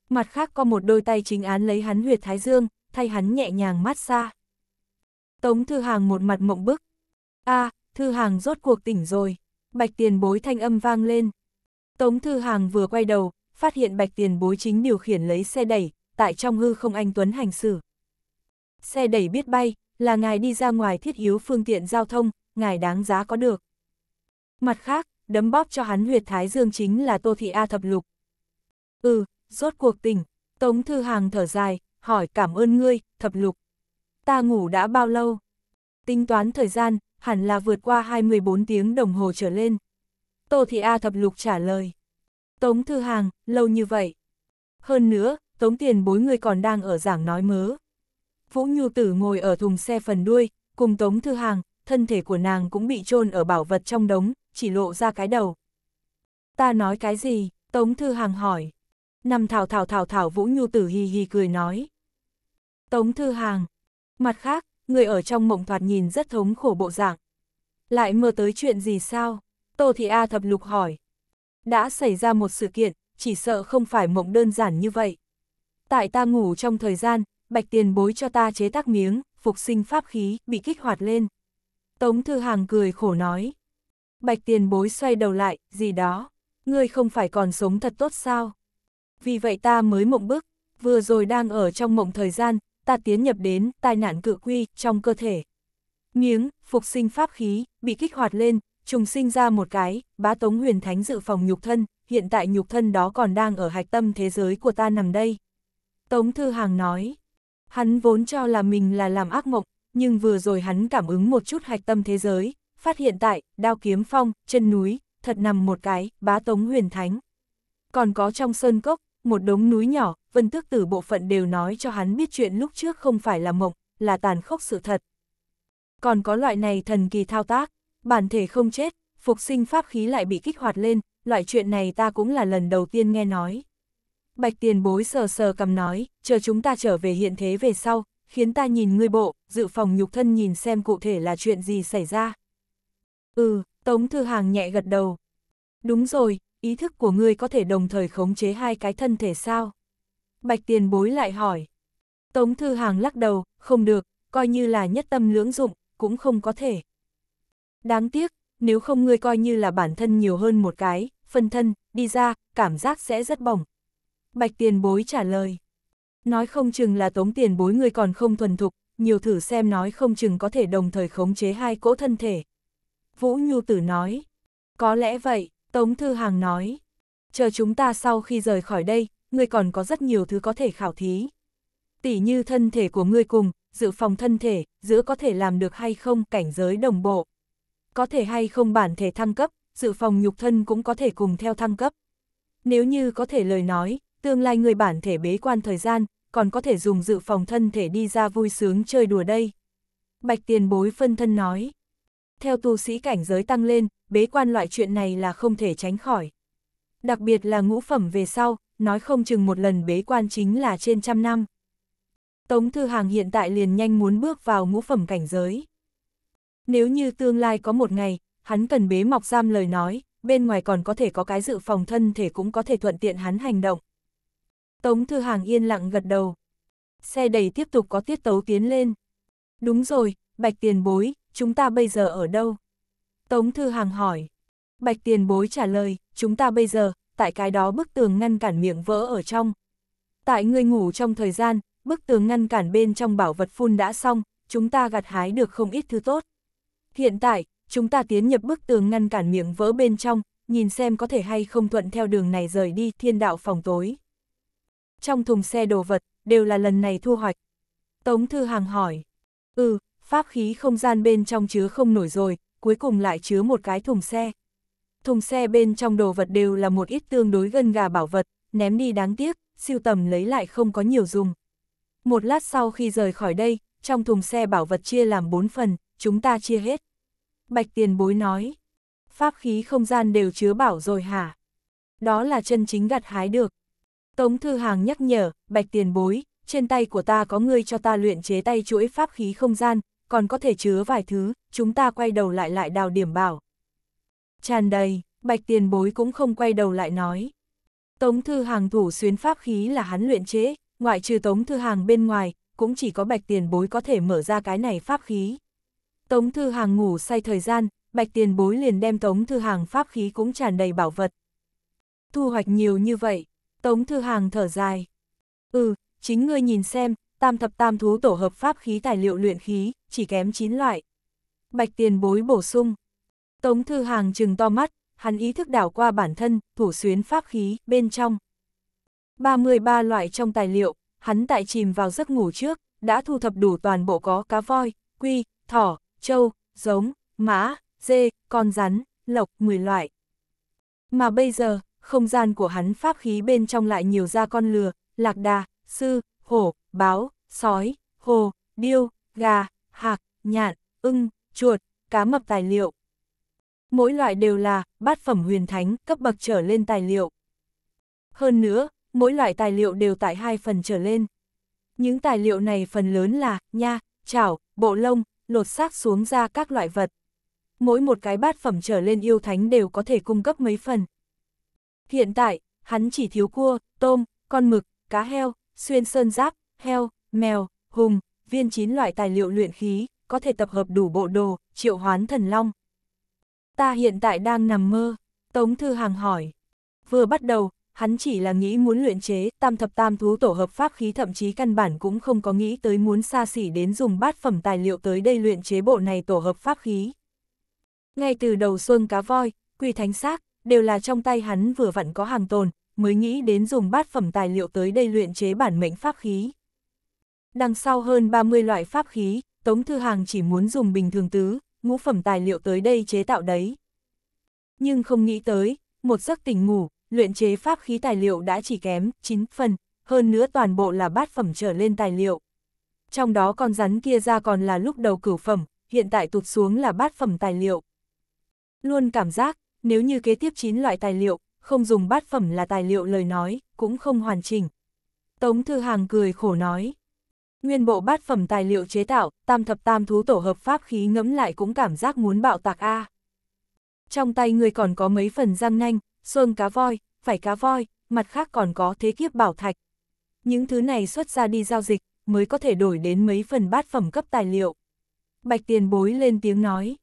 Mặt khác có một đôi tay chính án lấy hắn huyệt thái dương, thay hắn nhẹ nhàng mát xa. Tống Thư Hàng một mặt mộng bức. a à, Thư Hàng rốt cuộc tỉnh rồi bạch tiền bối thanh âm vang lên. Tống Thư Hàng vừa quay đầu, phát hiện bạch tiền bối chính điều khiển lấy xe đẩy, tại trong hư không anh Tuấn hành xử. Xe đẩy biết bay, là ngài đi ra ngoài thiết yếu phương tiện giao thông, ngài đáng giá có được. Mặt khác, đấm bóp cho hắn huyệt thái dương chính là Tô Thị A thập lục. Ừ, rốt cuộc tình, Tống Thư Hàng thở dài, hỏi cảm ơn ngươi, thập lục. Ta ngủ đã bao lâu? Tính toán thời gian, hẳn là vượt qua 24 tiếng đồng hồ trở lên. Tô Thị A thập lục trả lời. Tống Thư Hàng, lâu như vậy. Hơn nữa, Tống Tiền bối người còn đang ở giảng nói mớ. Vũ Nhu Tử ngồi ở thùng xe phần đuôi, cùng Tống Thư Hàng, thân thể của nàng cũng bị chôn ở bảo vật trong đống, chỉ lộ ra cái đầu. Ta nói cái gì? Tống Thư Hàng hỏi. Nằm thảo thảo thảo thảo Vũ Nhu Tử hì hì cười nói. Tống Thư Hàng. Mặt khác, người ở trong mộng thoạt nhìn rất thống khổ bộ dạng. Lại mơ tới chuyện gì sao? Tô Thị A thập lục hỏi. Đã xảy ra một sự kiện, chỉ sợ không phải mộng đơn giản như vậy. Tại ta ngủ trong thời gian, bạch tiền bối cho ta chế tác miếng, phục sinh pháp khí, bị kích hoạt lên. Tống Thư Hàng cười khổ nói. Bạch tiền bối xoay đầu lại, gì đó, ngươi không phải còn sống thật tốt sao? Vì vậy ta mới mộng bức, vừa rồi đang ở trong mộng thời gian, ta tiến nhập đến tai nạn cự quy trong cơ thể. Miếng, phục sinh pháp khí, bị kích hoạt lên, trùng sinh ra một cái, bá tống huyền thánh dự phòng nhục thân, hiện tại nhục thân đó còn đang ở hạch tâm thế giới của ta nằm đây. Tống Thư Hàng nói, hắn vốn cho là mình là làm ác mộng, nhưng vừa rồi hắn cảm ứng một chút hạch tâm thế giới, phát hiện tại, đao kiếm phong, chân núi, thật nằm một cái, bá tống huyền thánh. Còn có trong sơn cốc, một đống núi nhỏ, vân tước tử bộ phận đều nói cho hắn biết chuyện lúc trước không phải là mộng, là tàn khốc sự thật. Còn có loại này thần kỳ thao tác, bản thể không chết, phục sinh pháp khí lại bị kích hoạt lên, loại chuyện này ta cũng là lần đầu tiên nghe nói. Bạch tiền bối sờ sờ cầm nói, chờ chúng ta trở về hiện thế về sau, khiến ta nhìn ngươi bộ, dự phòng nhục thân nhìn xem cụ thể là chuyện gì xảy ra. Ừ, Tống Thư Hàng nhẹ gật đầu. Đúng rồi, ý thức của ngươi có thể đồng thời khống chế hai cái thân thể sao? Bạch tiền bối lại hỏi. Tống Thư Hàng lắc đầu, không được, coi như là nhất tâm lưỡng dụng, cũng không có thể. Đáng tiếc, nếu không ngươi coi như là bản thân nhiều hơn một cái, phân thân, đi ra, cảm giác sẽ rất bỏng. Bạch tiền bối trả lời. Nói không chừng là tống tiền bối ngươi còn không thuần thục, nhiều thử xem nói không chừng có thể đồng thời khống chế hai cỗ thân thể. Vũ Nhu Tử nói. Có lẽ vậy. Tống Thư Hàng nói, chờ chúng ta sau khi rời khỏi đây, ngươi còn có rất nhiều thứ có thể khảo thí. Tỷ như thân thể của ngươi cùng, dự phòng thân thể, giữa có thể làm được hay không cảnh giới đồng bộ. Có thể hay không bản thể thăng cấp, dự phòng nhục thân cũng có thể cùng theo thăng cấp. Nếu như có thể lời nói, tương lai người bản thể bế quan thời gian, còn có thể dùng dự phòng thân thể đi ra vui sướng chơi đùa đây. Bạch tiền bối phân thân nói. Theo tu sĩ cảnh giới tăng lên, bế quan loại chuyện này là không thể tránh khỏi. Đặc biệt là ngũ phẩm về sau, nói không chừng một lần bế quan chính là trên trăm năm. Tống Thư Hàng hiện tại liền nhanh muốn bước vào ngũ phẩm cảnh giới. Nếu như tương lai có một ngày, hắn cần bế mọc giam lời nói, bên ngoài còn có thể có cái dự phòng thân thể cũng có thể thuận tiện hắn hành động. Tống Thư Hàng yên lặng gật đầu. Xe đẩy tiếp tục có tiết tấu tiến lên. Đúng rồi, Bạch Tiền Bối, chúng ta bây giờ ở đâu? Tống Thư Hàng hỏi. Bạch tiền bối trả lời, chúng ta bây giờ, tại cái đó bức tường ngăn cản miệng vỡ ở trong. Tại ngươi ngủ trong thời gian, bức tường ngăn cản bên trong bảo vật phun đã xong, chúng ta gặt hái được không ít thứ tốt. Hiện tại, chúng ta tiến nhập bức tường ngăn cản miệng vỡ bên trong, nhìn xem có thể hay không thuận theo đường này rời đi thiên đạo phòng tối. Trong thùng xe đồ vật, đều là lần này thu hoạch. Tống Thư Hàng hỏi. Ừ, pháp khí không gian bên trong chứa không nổi rồi, cuối cùng lại chứa một cái thùng xe. Thùng xe bên trong đồ vật đều là một ít tương đối gân gà bảo vật, ném đi đáng tiếc, siêu tầm lấy lại không có nhiều dùng. Một lát sau khi rời khỏi đây, trong thùng xe bảo vật chia làm bốn phần, chúng ta chia hết. Bạch tiền bối nói, pháp khí không gian đều chứa bảo rồi hả? Đó là chân chính gặt hái được. Tống Thư Hàng nhắc nhở, bạch tiền bối, trên tay của ta có người cho ta luyện chế tay chuỗi pháp khí không gian, còn có thể chứa vài thứ, chúng ta quay đầu lại lại đào điểm bảo. Tràn đầy, bạch tiền bối cũng không quay đầu lại nói. Tống thư hàng thủ xuyến pháp khí là hắn luyện chế, ngoại trừ tống thư hàng bên ngoài, cũng chỉ có bạch tiền bối có thể mở ra cái này pháp khí. Tống thư hàng ngủ say thời gian, bạch tiền bối liền đem tống thư hàng pháp khí cũng tràn đầy bảo vật. Thu hoạch nhiều như vậy, tống thư hàng thở dài. Ừ, chính ngươi nhìn xem, tam thập tam thú tổ hợp pháp khí tài liệu luyện khí, chỉ kém 9 loại. Bạch tiền bối bổ sung. Tống thư hàng trừng to mắt, hắn ý thức đảo qua bản thân, thủ xuyến pháp khí, bên trong. 33 loại trong tài liệu, hắn tại chìm vào giấc ngủ trước, đã thu thập đủ toàn bộ có cá voi, quy, thỏ, trâu, giống, mã, dê, con rắn, lộc 10 loại. Mà bây giờ, không gian của hắn pháp khí bên trong lại nhiều ra con lừa, lạc đà, sư, hổ, báo, sói, hồ, điêu, gà, hạc, nhạn, ưng, chuột, cá mập tài liệu. Mỗi loại đều là bát phẩm huyền thánh cấp bậc trở lên tài liệu. Hơn nữa, mỗi loại tài liệu đều tại hai phần trở lên. Những tài liệu này phần lớn là nha, chảo, bộ lông, lột xác xuống ra các loại vật. Mỗi một cái bát phẩm trở lên yêu thánh đều có thể cung cấp mấy phần. Hiện tại, hắn chỉ thiếu cua, tôm, con mực, cá heo, xuyên sơn giáp, heo, mèo, hùng, viên chín loại tài liệu luyện khí, có thể tập hợp đủ bộ đồ, triệu hoán thần long. Ta hiện tại đang nằm mơ, Tống Thư Hàng hỏi. Vừa bắt đầu, hắn chỉ là nghĩ muốn luyện chế tam thập tam thú tổ hợp pháp khí thậm chí căn bản cũng không có nghĩ tới muốn xa xỉ đến dùng bát phẩm tài liệu tới đây luyện chế bộ này tổ hợp pháp khí. Ngay từ đầu xuân cá voi, quỳ thánh xác, đều là trong tay hắn vừa vặn có hàng tồn, mới nghĩ đến dùng bát phẩm tài liệu tới đây luyện chế bản mệnh pháp khí. Đằng sau hơn 30 loại pháp khí, Tống Thư Hàng chỉ muốn dùng bình thường tứ, ngũ phẩm tài liệu tới đây chế tạo đấy. Nhưng không nghĩ tới, một giấc tỉnh ngủ, luyện chế pháp khí tài liệu đã chỉ kém 9 phần, hơn nữa toàn bộ là bát phẩm trở lên tài liệu. Trong đó con rắn kia ra còn là lúc đầu cửu phẩm, hiện tại tụt xuống là bát phẩm tài liệu. Luôn cảm giác, nếu như kế tiếp 9 loại tài liệu, không dùng bát phẩm là tài liệu lời nói, cũng không hoàn chỉnh. Tống Thư Hàng cười khổ nói. Nguyên bộ bát phẩm tài liệu chế tạo, tam thập tam thú tổ hợp pháp khí ngẫm lại cũng cảm giác muốn bạo tạc A. Trong tay người còn có mấy phần răng nanh, xương cá voi, phải cá voi, mặt khác còn có thế kiếp bảo thạch. Những thứ này xuất ra đi giao dịch, mới có thể đổi đến mấy phần bát phẩm cấp tài liệu. Bạch tiền bối lên tiếng nói.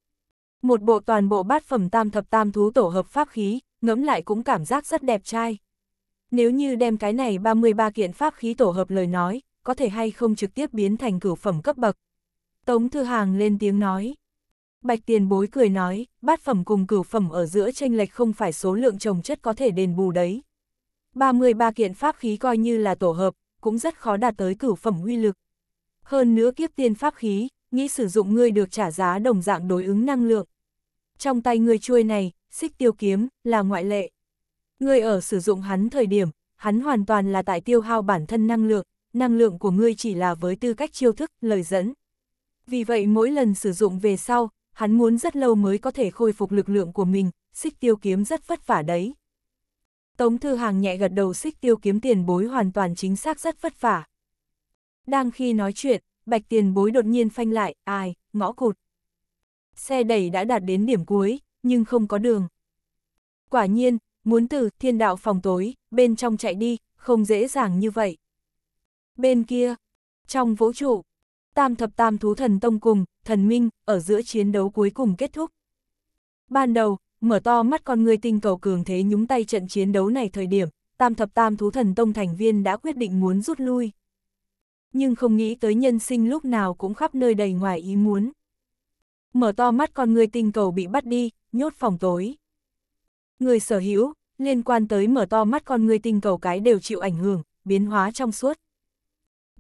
Một bộ toàn bộ bát phẩm tam thập tam thú tổ hợp pháp khí, ngẫm lại cũng cảm giác rất đẹp trai. Nếu như đem cái này 33 kiện pháp khí tổ hợp lời nói, có thể hay không trực tiếp biến thành cửu phẩm cấp bậc. Tống Thư Hàng lên tiếng nói. Bạch tiền bối cười nói, bát phẩm cùng cửu phẩm ở giữa tranh lệch không phải số lượng trồng chất có thể đền bù đấy. 33 kiện pháp khí coi như là tổ hợp, cũng rất khó đạt tới cửu phẩm uy lực. Hơn nữa kiếp tiên pháp khí, nghĩ sử dụng ngươi được trả giá đồng dạng đối ứng năng lượng. Trong tay ngươi chuôi này, xích tiêu kiếm, là ngoại lệ. Ngươi ở sử dụng hắn thời điểm, hắn hoàn toàn là tại tiêu hao bản thân năng lượng, năng lượng của ngươi chỉ là với tư cách chiêu thức, lời dẫn. Vì vậy mỗi lần sử dụng về sau, hắn muốn rất lâu mới có thể khôi phục lực lượng của mình, xích tiêu kiếm rất vất vả đấy. Tống Thư Hàng nhẹ gật đầu xích tiêu kiếm tiền bối hoàn toàn chính xác rất vất vả. Đang khi nói chuyện, bạch tiền bối đột nhiên phanh lại, ai, ngõ cụt. Xe đẩy đã đạt đến điểm cuối, nhưng không có đường. Quả nhiên, muốn từ thiên đạo phòng tối, bên trong chạy đi, không dễ dàng như vậy. Bên kia, trong vũ trụ, tam thập tam thú thần tông cùng, thần minh, ở giữa chiến đấu cuối cùng kết thúc. Ban đầu, mở to mắt con người tinh cầu cường thế nhúng tay trận chiến đấu này thời điểm, tam thập tam thú thần tông thành viên đã quyết định muốn rút lui. Nhưng không nghĩ tới nhân sinh lúc nào cũng khắp nơi đầy ngoài ý muốn. Mở to mắt con người tinh cầu bị bắt đi, nhốt phòng tối. Người sở hữu, liên quan tới mở to mắt con người tinh cầu cái đều chịu ảnh hưởng, biến hóa trong suốt.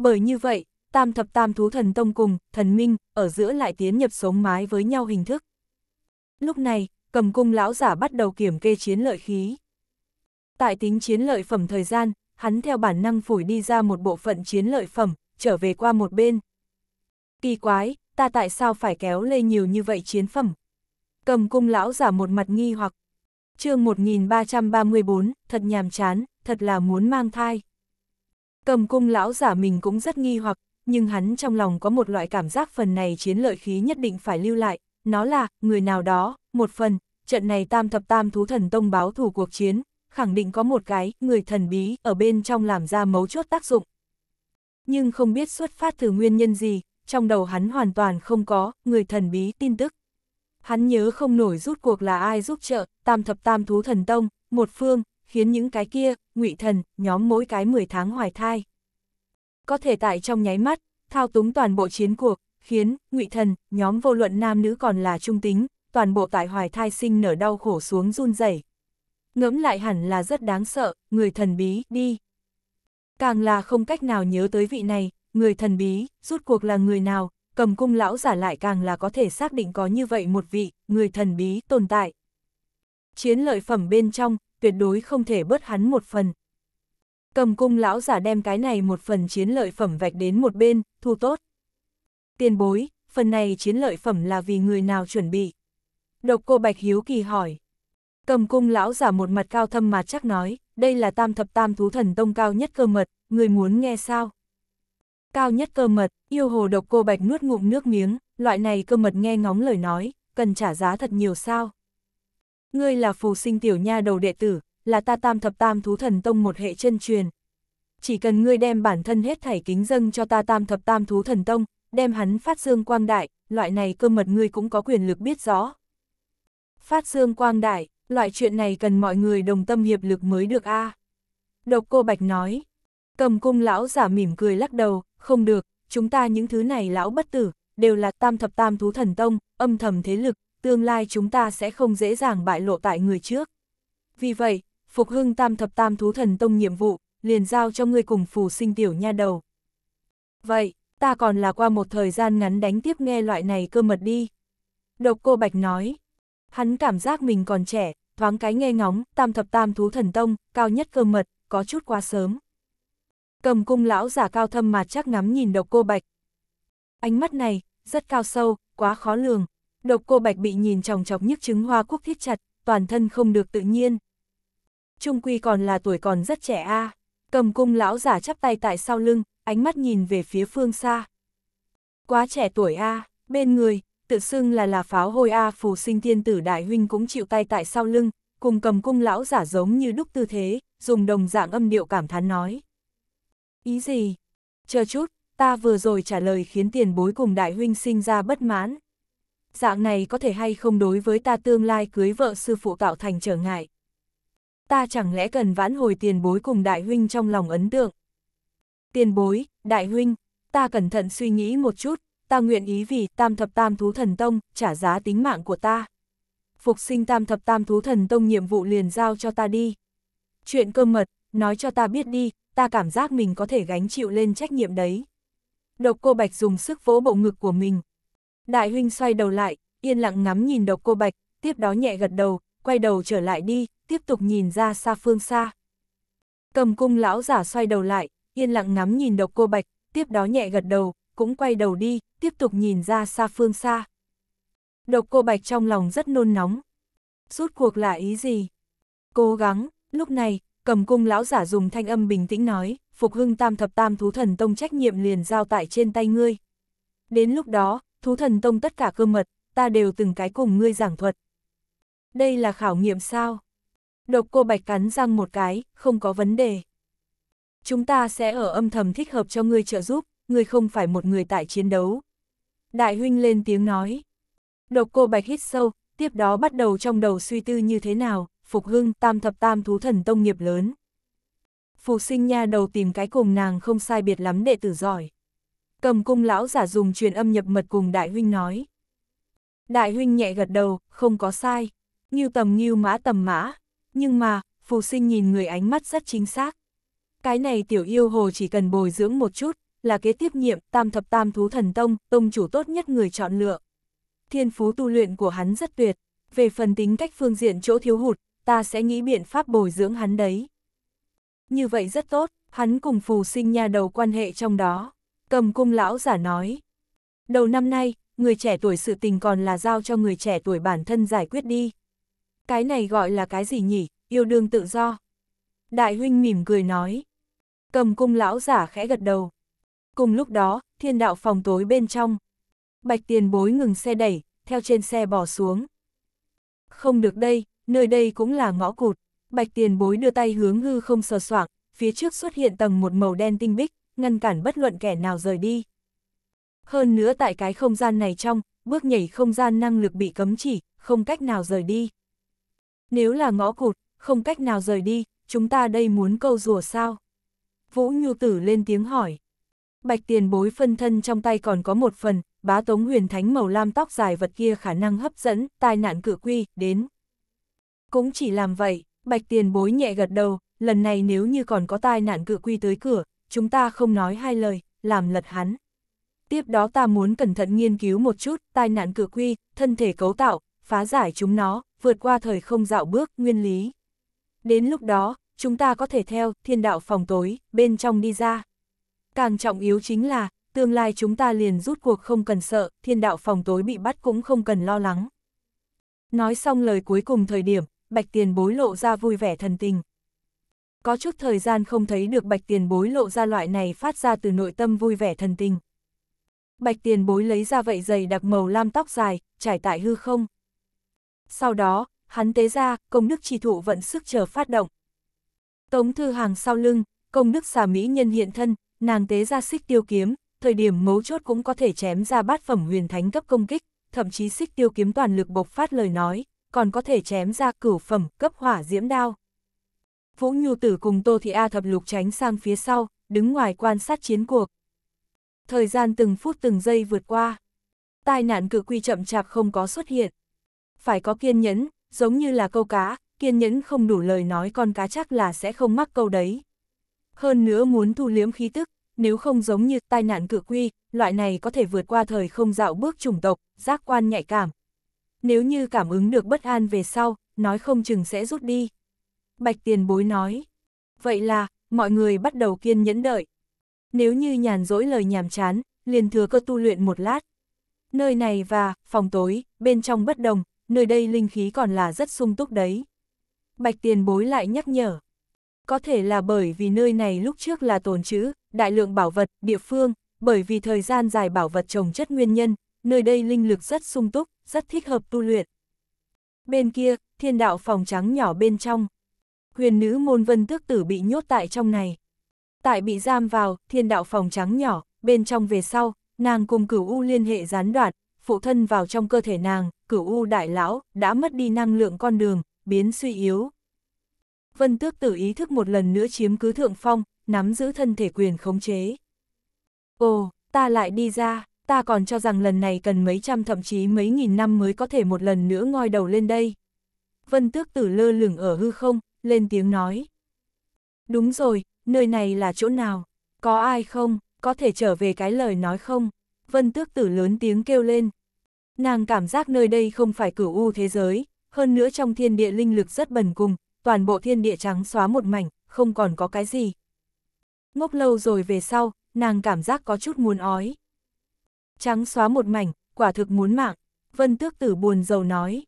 Bởi như vậy, tam thập tam thú thần tông cùng, thần minh, ở giữa lại tiến nhập sống mái với nhau hình thức. Lúc này, cầm cung lão giả bắt đầu kiểm kê chiến lợi khí. Tại tính chiến lợi phẩm thời gian, hắn theo bản năng phủi đi ra một bộ phận chiến lợi phẩm, trở về qua một bên. Kỳ quái, ta tại sao phải kéo lê nhiều như vậy chiến phẩm? Cầm cung lão giả một mặt nghi hoặc. chương 1334, thật nhàm chán, thật là muốn mang thai. Cầm cung lão giả mình cũng rất nghi hoặc, nhưng hắn trong lòng có một loại cảm giác phần này chiến lợi khí nhất định phải lưu lại, nó là, người nào đó, một phần, trận này tam thập tam thú thần tông báo thủ cuộc chiến, khẳng định có một cái, người thần bí, ở bên trong làm ra mấu chốt tác dụng. Nhưng không biết xuất phát từ nguyên nhân gì, trong đầu hắn hoàn toàn không có, người thần bí tin tức. Hắn nhớ không nổi rút cuộc là ai giúp trợ, tam thập tam thú thần tông, một phương, khiến những cái kia, ngụy thần, nhóm mỗi cái 10 tháng hoài thai. Có thể tại trong nháy mắt, thao túng toàn bộ chiến cuộc, khiến, ngụy thần, nhóm vô luận nam nữ còn là trung tính, toàn bộ tại hoài thai sinh nở đau khổ xuống run rẩy. Ngẫm lại hẳn là rất đáng sợ, người thần bí, đi. Càng là không cách nào nhớ tới vị này, người thần bí, rút cuộc là người nào, cầm cung lão giả lại càng là có thể xác định có như vậy một vị, người thần bí tồn tại. Chiến lợi phẩm bên trong, tuyệt đối không thể bớt hắn một phần. Cầm cung lão giả đem cái này một phần chiến lợi phẩm vạch đến một bên, thu tốt. Tiền bối, phần này chiến lợi phẩm là vì người nào chuẩn bị? Độc cô Bạch Hiếu kỳ hỏi. Cầm cung lão giả một mặt cao thâm mà chắc nói, đây là tam thập tam thú thần tông cao nhất cơ mật, người muốn nghe sao? Cao nhất cơ mật, yêu hồ độc cô Bạch nuốt ngụm nước miếng, loại này cơ mật nghe ngóng lời nói, cần trả giá thật nhiều sao? ngươi là phù sinh tiểu nha đầu đệ tử, là ta tam thập tam thú thần tông một hệ chân truyền. Chỉ cần ngươi đem bản thân hết thảy kính dâng cho ta tam thập tam thú thần tông, đem hắn phát dương quang đại, loại này cơ mật ngươi cũng có quyền lực biết rõ. Phát dương quang đại, loại chuyện này cần mọi người đồng tâm hiệp lực mới được a Độc cô Bạch nói, cầm cung lão giả mỉm cười lắc đầu, không được, chúng ta những thứ này lão bất tử, đều là tam thập tam thú thần tông, âm thầm thế lực, tương lai chúng ta sẽ không dễ dàng bại lộ tại người trước. Vì vậy, Phục Hưng Tam Thập Tam Thú Thần Tông nhiệm vụ, liền giao cho ngươi cùng phù sinh tiểu nha đầu. Vậy, ta còn là qua một thời gian ngắn đánh tiếp nghe loại này cơ mật đi. Độc cô Bạch nói, hắn cảm giác mình còn trẻ, thoáng cái nghe ngóng, tam thập tam thú thần tông, cao nhất cơ mật, có chút quá sớm. Cầm cung lão giả cao thâm mà chắc ngắm nhìn độc cô Bạch. Ánh mắt này, rất cao sâu, quá khó lường, độc cô bạch bị nhìn chòng chọc nhức chứng hoa quốc thiết chặt, toàn thân không được tự nhiên. Trung quy còn là tuổi còn rất trẻ a à. cầm cung lão giả chắp tay tại sau lưng, ánh mắt nhìn về phía phương xa. Quá trẻ tuổi a à, bên người, tự xưng là là pháo hôi a à phù sinh tiên tử đại huynh cũng chịu tay tại sau lưng, cùng cầm cung lão giả giống như đúc tư thế, dùng đồng dạng âm điệu cảm thán nói. Ý gì? Chờ chút, ta vừa rồi trả lời khiến tiền bối cùng đại huynh sinh ra bất mãn dạng này có thể hay không đối với ta tương lai cưới vợ sư phụ tạo thành trở ngại. Ta chẳng lẽ cần vãn hồi tiền bối cùng đại huynh trong lòng ấn tượng. Tiền bối, đại huynh, ta cẩn thận suy nghĩ một chút, ta nguyện ý vì tam thập tam thú thần tông trả giá tính mạng của ta. Phục sinh tam thập tam thú thần tông nhiệm vụ liền giao cho ta đi. Chuyện cơ mật, nói cho ta biết đi, ta cảm giác mình có thể gánh chịu lên trách nhiệm đấy. Độc cô Bạch dùng sức vỗ bộ ngực của mình, Đại huynh xoay đầu lại, yên lặng ngắm nhìn độc cô bạch, tiếp đó nhẹ gật đầu, quay đầu trở lại đi, tiếp tục nhìn ra xa phương xa. Cầm cung lão giả xoay đầu lại, yên lặng ngắm nhìn độc cô bạch, tiếp đó nhẹ gật đầu, cũng quay đầu đi, tiếp tục nhìn ra xa phương xa. Độc cô bạch trong lòng rất nôn nóng. Rút cuộc là ý gì? Cố gắng, lúc này, cầm cung lão giả dùng thanh âm bình tĩnh nói, phục hưng tam thập tam thú thần tông trách nhiệm liền giao tại trên tay ngươi. Đến lúc đó, thú thần tông tất cả cơ mật, ta đều từng cái cùng ngươi giảng thuật. Đây là khảo nghiệm sao? Độc cô bạch cắn răng một cái, không có vấn đề. Chúng ta sẽ ở âm thầm thích hợp cho ngươi trợ giúp, ngươi không phải một người tại chiến đấu. Đại huynh lên tiếng nói. Độc cô bạch hít sâu, tiếp đó bắt đầu trong đầu suy tư như thế nào, phục hưng tam thập tam thú thần tông nghiệp lớn. phù sinh nha đầu tìm cái cùng nàng không sai biệt lắm đệ tử giỏi. Cầm cung lão giả dùng truyền âm nhập mật cùng đại huynh nói. Đại huynh nhẹ gật đầu, không có sai. như tầm như mã tầm mã. Nhưng mà, phù sinh nhìn người ánh mắt rất chính xác. Cái này tiểu yêu hồ chỉ cần bồi dưỡng một chút, là kế tiếp nhiệm tam thập tam thú thần tông, tông chủ tốt nhất người chọn lựa. Thiên phú tu luyện của hắn rất tuyệt. Về phần tính cách phương diện chỗ thiếu hụt, ta sẽ nghĩ biện pháp bồi dưỡng hắn đấy. Như vậy rất tốt, hắn cùng phù sinh nha đầu quan hệ trong đó. Cầm cung lão giả nói. Đầu năm nay, người trẻ tuổi sự tình còn là giao cho người trẻ tuổi bản thân giải quyết đi. Cái này gọi là cái gì nhỉ, yêu đương tự do. Đại huynh mỉm cười nói. Cầm cung lão giả khẽ gật đầu. Cùng lúc đó, thiên đạo phòng tối bên trong. Bạch tiền bối ngừng xe đẩy, theo trên xe bỏ xuống. Không được đây, nơi đây cũng là ngõ cụt. Bạch tiền bối đưa tay hướng hư không sờ soạng, phía trước xuất hiện tầng một màu đen tinh bích ngăn cản bất luận kẻ nào rời đi. Hơn nữa tại cái không gian này trong, bước nhảy không gian năng lực bị cấm chỉ, không cách nào rời đi. Nếu là ngõ cụt, không cách nào rời đi, chúng ta đây muốn câu rùa sao? Vũ Nhu Tử lên tiếng hỏi. Bạch tiền bối phân thân trong tay còn có một phần, bá tống huyền thánh màu lam tóc dài vật kia khả năng hấp dẫn, tai nạn cử quy, đến. Cũng chỉ làm vậy, bạch tiền bối nhẹ gật đầu, lần này nếu như còn có tai nạn cử quy tới cửa, chúng ta không nói hai lời, làm lật hắn. Tiếp đó ta muốn cẩn thận nghiên cứu một chút, tai nạn cửa quy, thân thể cấu tạo, phá giải chúng nó, vượt qua thời không dạo bước, nguyên lý. Đến lúc đó, chúng ta có thể theo thiên đạo phòng tối, bên trong đi ra. Càng trọng yếu chính là, tương lai chúng ta liền rút cuộc không cần sợ, thiên đạo phòng tối bị bắt cũng không cần lo lắng. Nói xong lời cuối cùng thời điểm, Bạch Tiền bối lộ ra vui vẻ thần tình, có chút thời gian không thấy được bạch tiền bối lộ ra loại này phát ra từ nội tâm vui vẻ thần tình. Bạch tiền bối lấy ra vậy giày đặc màu lam tóc dài, trải tại hư không. Sau đó, hắn tế ra, công đức trì thụ vận sức chờ phát động. Tống thư hàng sau lưng, công đức xà mỹ nhân hiện thân, nàng tế ra xích tiêu kiếm, thời điểm mấu chốt cũng có thể chém ra bát phẩm huyền thánh cấp công kích, thậm chí xích tiêu kiếm toàn lực bộc phát lời nói, còn có thể chém ra cửu phẩm cấp hỏa diễm đao. Vũ Nhu Tử cùng Tô Thị A thập lục tránh sang phía sau, đứng ngoài quan sát chiến cuộc. Thời gian từng phút từng giây vượt qua. Tai nạn cự quy chậm chạp không có xuất hiện. Phải có kiên nhẫn, giống như là câu cá, kiên nhẫn không đủ lời nói con cá chắc là sẽ không mắc câu đấy. Hơn nữa muốn thu liếm khí tức, nếu không giống như tai nạn cự quy, loại này có thể vượt qua thời không dạo bước chủng tộc, giác quan nhạy cảm. Nếu như cảm ứng được bất an về sau, nói không chừng sẽ rút đi. Bạch tiền bối nói. Vậy là, mọi người bắt đầu kiên nhẫn đợi. Nếu như nhàn dỗi lời nhàm chán, liền thừa cơ tu luyện một lát. Nơi này và, phòng tối, bên trong bất đồng, nơi đây linh khí còn là rất sung túc đấy. Bạch tiền bối lại nhắc nhở. Có thể là bởi vì nơi này lúc trước là tồn chữ, đại lượng bảo vật, địa phương, bởi vì thời gian dài bảo vật trồng chất nguyên nhân, nơi đây linh lực rất sung túc, rất thích hợp tu luyện. Bên kia, thiên đạo phòng trắng nhỏ bên trong huyền nữ môn vân tước tử bị nhốt tại trong này. Tại bị giam vào, thiên đạo phòng trắng nhỏ, bên trong về sau, nàng cùng cửu U liên hệ gián đoạn phụ thân vào trong cơ thể nàng, cửu U đại lão, đã mất đi năng lượng con đường, biến suy yếu. Vân tước tử ý thức một lần nữa chiếm cứ thượng phong, nắm giữ thân thể quyền khống chế. Ồ, ta lại đi ra, ta còn cho rằng lần này cần mấy trăm thậm chí mấy nghìn năm mới có thể một lần nữa ngoi đầu lên đây. Vân tước tử lơ lửng ở hư không, lên tiếng nói. Đúng rồi, nơi này là chỗ nào? Có ai không? Có thể trở về cái lời nói không? Vân tước tử lớn tiếng kêu lên. Nàng cảm giác nơi đây không phải cửu u thế giới, hơn nữa trong thiên địa linh lực rất bẩn cùng, toàn bộ thiên địa trắng xóa một mảnh, không còn có cái gì. Ngốc lâu rồi về sau, nàng cảm giác có chút muốn ói. Trắng xóa một mảnh, quả thực muốn mạng, vân tước tử buồn giàu nói.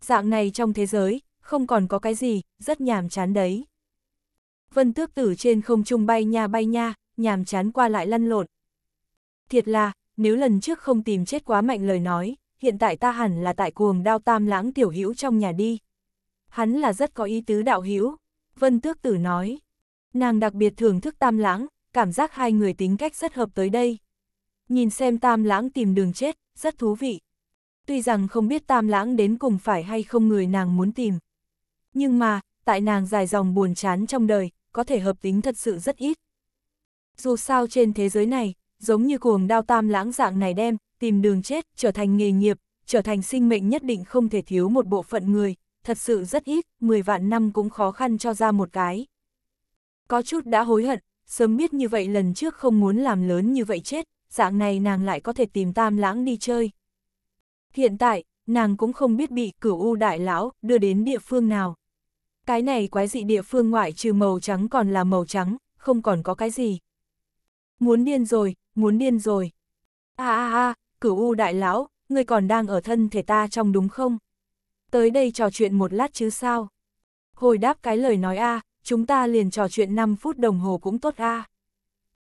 Dạng này trong thế giới, không còn có cái gì, rất nhàm chán đấy. Vân tước tử trên không trung bay nha bay nha, nhàm chán qua lại lăn lộn. Thiệt là, nếu lần trước không tìm chết quá mạnh lời nói, hiện tại ta hẳn là tại cuồng đao tam lãng tiểu hữu trong nhà đi. Hắn là rất có ý tứ đạo hữu Vân tước tử nói. Nàng đặc biệt thưởng thức tam lãng, cảm giác hai người tính cách rất hợp tới đây. Nhìn xem tam lãng tìm đường chết, rất thú vị. Tuy rằng không biết tam lãng đến cùng phải hay không người nàng muốn tìm, nhưng mà, tại nàng dài dòng buồn chán trong đời, có thể hợp tính thật sự rất ít. Dù sao trên thế giới này, giống như cuồng đao tam lãng dạng này đem, tìm đường chết, trở thành nghề nghiệp, trở thành sinh mệnh nhất định không thể thiếu một bộ phận người, thật sự rất ít, 10 vạn năm cũng khó khăn cho ra một cái. Có chút đã hối hận, sớm biết như vậy lần trước không muốn làm lớn như vậy chết, dạng này nàng lại có thể tìm tam lãng đi chơi. Hiện tại, nàng cũng không biết bị cửu u đại lão đưa đến địa phương nào. Cái này quái dị địa phương ngoại trừ màu trắng còn là màu trắng, không còn có cái gì. Muốn điên rồi, muốn điên rồi. a a a cửu u đại lão, người còn đang ở thân thể ta trong đúng không? Tới đây trò chuyện một lát chứ sao? Hồi đáp cái lời nói a chúng ta liền trò chuyện 5 phút đồng hồ cũng tốt a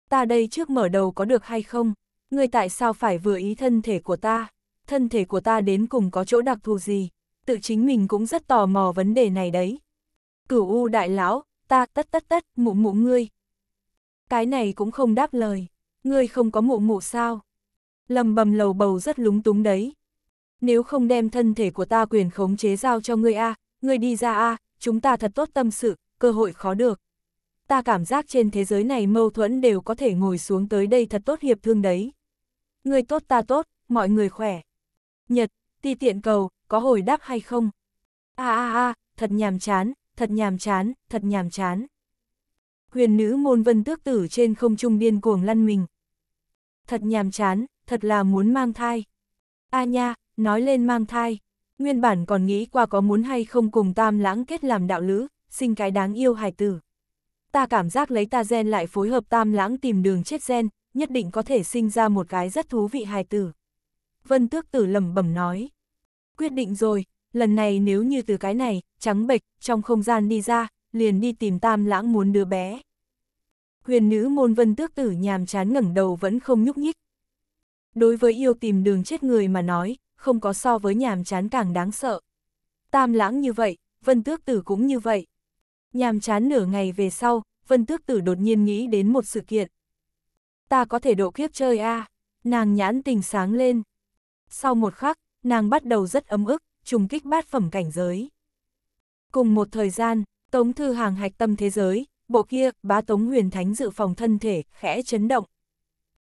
Ta đây trước mở đầu có được hay không? Người tại sao phải vừa ý thân thể của ta? Thân thể của ta đến cùng có chỗ đặc thù gì? Tự chính mình cũng rất tò mò vấn đề này đấy. Cửu U đại lão, ta tất tất tất, mụ mụ ngươi. Cái này cũng không đáp lời, ngươi không có mụ mụ sao? Lầm bầm lầu bầu rất lúng túng đấy. Nếu không đem thân thể của ta quyền khống chế giao cho ngươi a, ngươi đi ra a, chúng ta thật tốt tâm sự, cơ hội khó được. Ta cảm giác trên thế giới này mâu thuẫn đều có thể ngồi xuống tới đây thật tốt hiệp thương đấy. Ngươi tốt ta tốt, mọi người khỏe. Nhật, ti tiện cầu, có hồi đáp hay không? A a a, thật nhàm chán, thật nhàm chán, thật nhàm chán. Huyền nữ môn vân tước tử trên không trung điên cuồng lăn mình. Thật nhàm chán, thật là muốn mang thai. A à nha, nói lên mang thai. Nguyên bản còn nghĩ qua có muốn hay không cùng tam lãng kết làm đạo lữ, sinh cái đáng yêu hài tử. Ta cảm giác lấy ta gen lại phối hợp tam lãng tìm đường chết gen, nhất định có thể sinh ra một cái rất thú vị hài tử. Vân tước tử lẩm bẩm nói. Quyết định rồi, lần này nếu như từ cái này, trắng bệch, trong không gian đi ra, liền đi tìm tam lãng muốn đứa bé. Huyền nữ môn vân tước tử nhàm chán ngẩng đầu vẫn không nhúc nhích. Đối với yêu tìm đường chết người mà nói, không có so với nhàm chán càng đáng sợ. Tam lãng như vậy, vân tước tử cũng như vậy. Nhàm chán nửa ngày về sau, vân tước tử đột nhiên nghĩ đến một sự kiện. Ta có thể độ kiếp chơi a à? nàng nhãn tình sáng lên. Sau một khắc, nàng bắt đầu rất ấm ức, trùng kích bát phẩm cảnh giới. Cùng một thời gian, Tống Thư Hàng hạch tâm thế giới, bộ kia, bá Tống Huyền Thánh dự phòng thân thể, khẽ chấn động.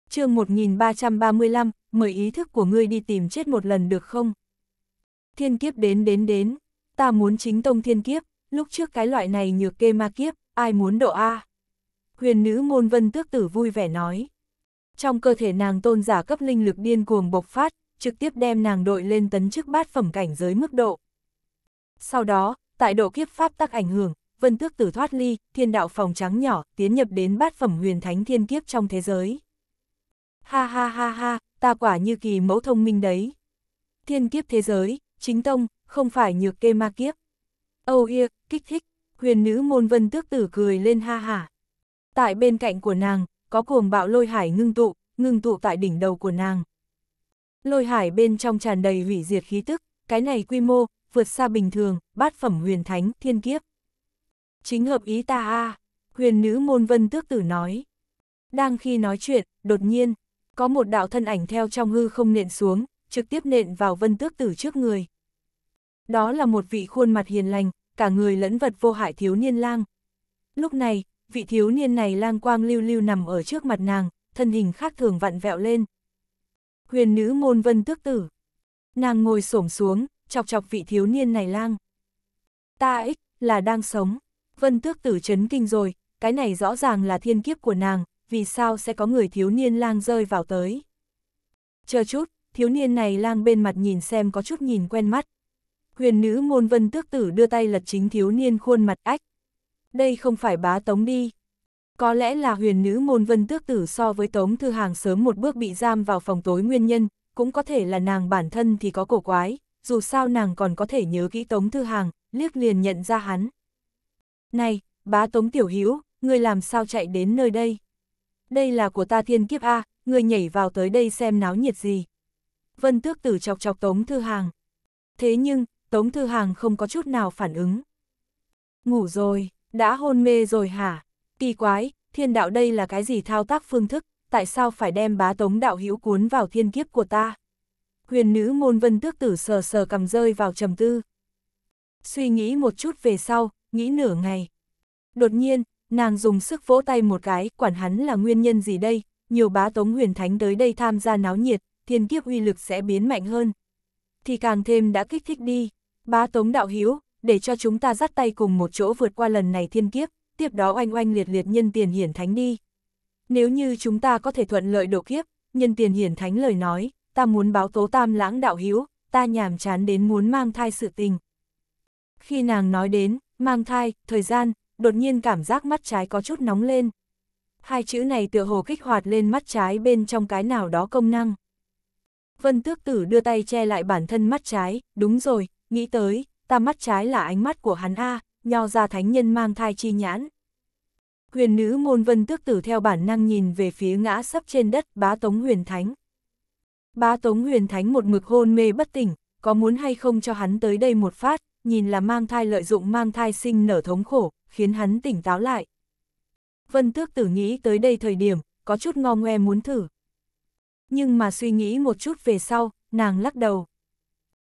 chương 1335, mời ý thức của ngươi đi tìm chết một lần được không? Thiên kiếp đến đến đến, ta muốn chính tông thiên kiếp, lúc trước cái loại này nhược kê ma kiếp, ai muốn độ A? Huyền nữ môn vân tước tử vui vẻ nói. Trong cơ thể nàng tôn giả cấp linh lực điên cuồng bộc phát, trực tiếp đem nàng đội lên tấn chức bát phẩm cảnh giới mức độ. Sau đó, tại độ kiếp pháp tắc ảnh hưởng, vân tước tử thoát ly, thiên đạo phòng trắng nhỏ, tiến nhập đến bát phẩm huyền thánh thiên kiếp trong thế giới. Ha ha ha ha, ta quả như kỳ mẫu thông minh đấy. Thiên kiếp thế giới, chính tông, không phải nhược kê ma kiếp. Âu oh yê, kích thích, huyền nữ môn vân tước tử cười lên ha hả. Tại bên cạnh của nàng, có cuồng bạo lôi hải ngưng tụ, ngưng tụ tại đỉnh đầu của nàng. Lôi hải bên trong tràn đầy hủy diệt khí tức, cái này quy mô, vượt xa bình thường, bát phẩm huyền thánh, thiên kiếp. Chính hợp ý ta a huyền nữ môn vân tước tử nói. Đang khi nói chuyện, đột nhiên, có một đạo thân ảnh theo trong hư không nện xuống, trực tiếp nện vào vân tước tử trước người. Đó là một vị khuôn mặt hiền lành, cả người lẫn vật vô hại thiếu niên lang. Lúc này, vị thiếu niên này lang quang lưu lưu nằm ở trước mặt nàng, thân hình khác thường vặn vẹo lên. Huyền nữ môn vân tước tử. Nàng ngồi xổm xuống, chọc chọc vị thiếu niên này lang. Ta ích, là đang sống. Vân tước tử chấn kinh rồi, cái này rõ ràng là thiên kiếp của nàng, vì sao sẽ có người thiếu niên lang rơi vào tới. Chờ chút, thiếu niên này lang bên mặt nhìn xem có chút nhìn quen mắt. Huyền nữ môn vân tước tử đưa tay lật chính thiếu niên khuôn mặt ách. Đây không phải bá tống đi. Có lẽ là huyền nữ môn vân tước tử so với tống thư hàng sớm một bước bị giam vào phòng tối nguyên nhân, cũng có thể là nàng bản thân thì có cổ quái, dù sao nàng còn có thể nhớ kỹ Tống Thư Hàng, liếc liền nhận ra hắn. Này, bá Tống Tiểu Hữu ngươi làm sao chạy đến nơi đây? Đây là của ta thiên kiếp A, ngươi nhảy vào tới đây xem náo nhiệt gì. Vân Tước Tử chọc chọc Tống Thư Hàng. Thế nhưng, Tống Thư Hàng không có chút nào phản ứng. Ngủ rồi, đã hôn mê rồi hả? Kỳ quái, thiên đạo đây là cái gì thao tác phương thức, tại sao phải đem bá Tống Đạo Hữu cuốn vào thiên kiếp của ta? huyền nữ môn vân tước tử sờ sờ cầm rơi vào trầm tư. Suy nghĩ một chút về sau, nghĩ nửa ngày. Đột nhiên, nàng dùng sức vỗ tay một cái, quản hắn là nguyên nhân gì đây, nhiều bá tống huyền thánh tới đây tham gia náo nhiệt, thiên kiếp uy lực sẽ biến mạnh hơn. Thì càng thêm đã kích thích đi, bá tống đạo hiếu, để cho chúng ta dắt tay cùng một chỗ vượt qua lần này thiên kiếp, tiếp đó oanh oanh liệt liệt nhân tiền hiển thánh đi. Nếu như chúng ta có thể thuận lợi độ kiếp, nhân tiền hiển thánh lời nói, ta muốn báo tố tam lãng đạo hiếu, ta nhàm chán đến muốn mang thai sự tình. Khi nàng nói đến, mang thai, thời gian, đột nhiên cảm giác mắt trái có chút nóng lên. Hai chữ này tựa hồ kích hoạt lên mắt trái bên trong cái nào đó công năng. Vân tước tử đưa tay che lại bản thân mắt trái, đúng rồi, nghĩ tới, ta mắt trái là ánh mắt của hắn A, nho ra thánh nhân mang thai chi nhãn. Huyền nữ môn vân tước tử theo bản năng nhìn về phía ngã sấp trên đất bá tống huyền thánh. Bá Tống Huyền Thánh một mực hôn mê bất tỉnh, có muốn hay không cho hắn tới đây một phát, nhìn là mang thai lợi dụng mang thai sinh nở thống khổ, khiến hắn tỉnh táo lại. Vân Tước Tử nghĩ tới đây thời điểm, có chút ngo ngoe muốn thử. Nhưng mà suy nghĩ một chút về sau, nàng lắc đầu.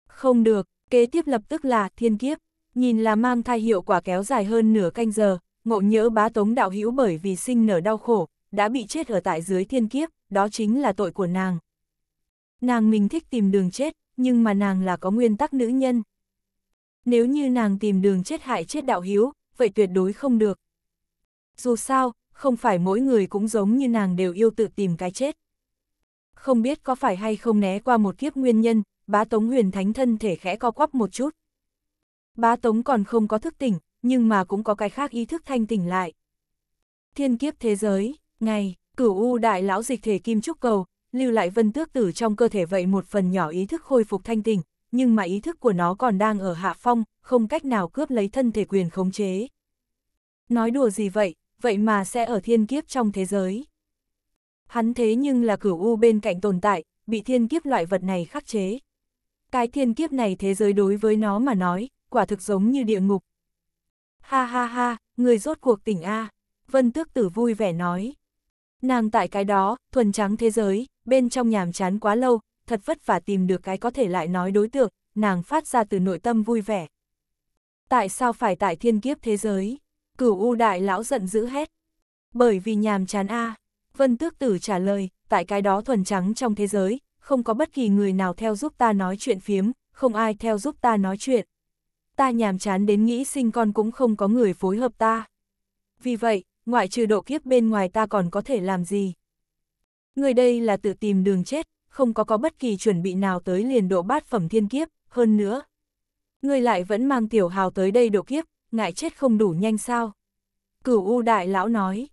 Không được, kế tiếp lập tức là thiên kiếp, nhìn là mang thai hiệu quả kéo dài hơn nửa canh giờ, ngộ nhỡ bá tống đạo hữu bởi vì sinh nở đau khổ, đã bị chết ở tại dưới thiên kiếp, đó chính là tội của nàng. Nàng mình thích tìm đường chết, nhưng mà nàng là có nguyên tắc nữ nhân. Nếu như nàng tìm đường chết hại chết đạo hiếu, vậy tuyệt đối không được. Dù sao, không phải mỗi người cũng giống như nàng đều yêu tự tìm cái chết. Không biết có phải hay không né qua một kiếp nguyên nhân, bá tống huyền thánh thân thể khẽ co quắp một chút. Bá tống còn không có thức tỉnh, nhưng mà cũng có cái khác ý thức thanh tỉnh lại. Thiên kiếp thế giới, ngày, cửu u đại lão dịch thể kim trúc cầu, lưu lại vân tước tử trong cơ thể vậy một phần nhỏ ý thức khôi phục thanh tình, nhưng mà ý thức của nó còn đang ở hạ phong, không cách nào cướp lấy thân thể quyền khống chế. Nói đùa gì vậy, vậy mà sẽ ở thiên kiếp trong thế giới. Hắn thế nhưng là cửu u bên cạnh tồn tại, bị thiên kiếp loại vật này khắc chế. Cái thiên kiếp này thế giới đối với nó mà nói, quả thực giống như địa ngục. Ha ha ha, người rốt cuộc tỉnh A, Vân Tước Tử vui vẻ nói. Nàng tại cái đó, thuần trắng thế giới, bên trong nhàm chán quá lâu, thật vất vả tìm được cái có thể lại nói đối tượng, nàng phát ra từ nội tâm vui vẻ. Tại sao phải tại thiên kiếp thế giới? Cửu U Đại Lão giận dữ hét. Bởi vì nhàm chán a Vân Tước Tử trả lời, tại cái đó thuần trắng trong thế giới, không có bất kỳ người nào theo giúp ta nói chuyện phiếm, không ai theo giúp ta nói chuyện. Ta nhàm chán đến nghĩ sinh con cũng không có người phối hợp ta. Vì vậy, ngoại trừ độ kiếp bên ngoài ta còn có thể làm gì? người đây là tự tìm đường chết, không có có bất kỳ chuẩn bị nào tới liền độ bát phẩm thiên kiếp, hơn nữa. Người lại vẫn mang tiểu hào tới đây độ kiếp, ngại chết không đủ nhanh sao. Cửu U Đại Lão nói.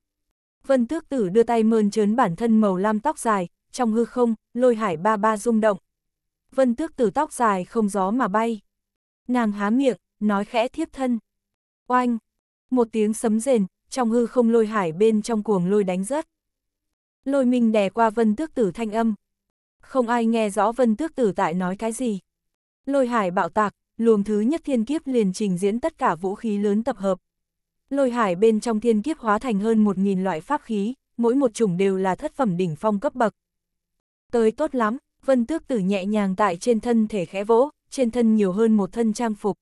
Vân Tước Tử đưa tay mơn trớn bản thân màu lam tóc dài, trong hư không, lôi hải ba ba rung động. Vân Tước Tử tóc dài không gió mà bay. Nàng há miệng, nói khẽ thiếp thân. Oanh! Một tiếng sấm rền, trong hư không lôi hải bên trong cuồng lôi đánh rớt lôi minh đè qua vân tước tử thanh âm. Không ai nghe rõ vân tước tử tại nói cái gì. Lôi hải bạo tạc, luồng thứ nhất thiên kiếp liền trình diễn tất cả vũ khí lớn tập hợp. Lôi hải bên trong thiên kiếp hóa thành hơn 1.000 loại pháp khí, mỗi một chủng đều là thất phẩm đỉnh phong cấp bậc. Tới tốt lắm, vân tước tử nhẹ nhàng tại trên thân thể khẽ vỗ, trên thân nhiều hơn một thân trang phục.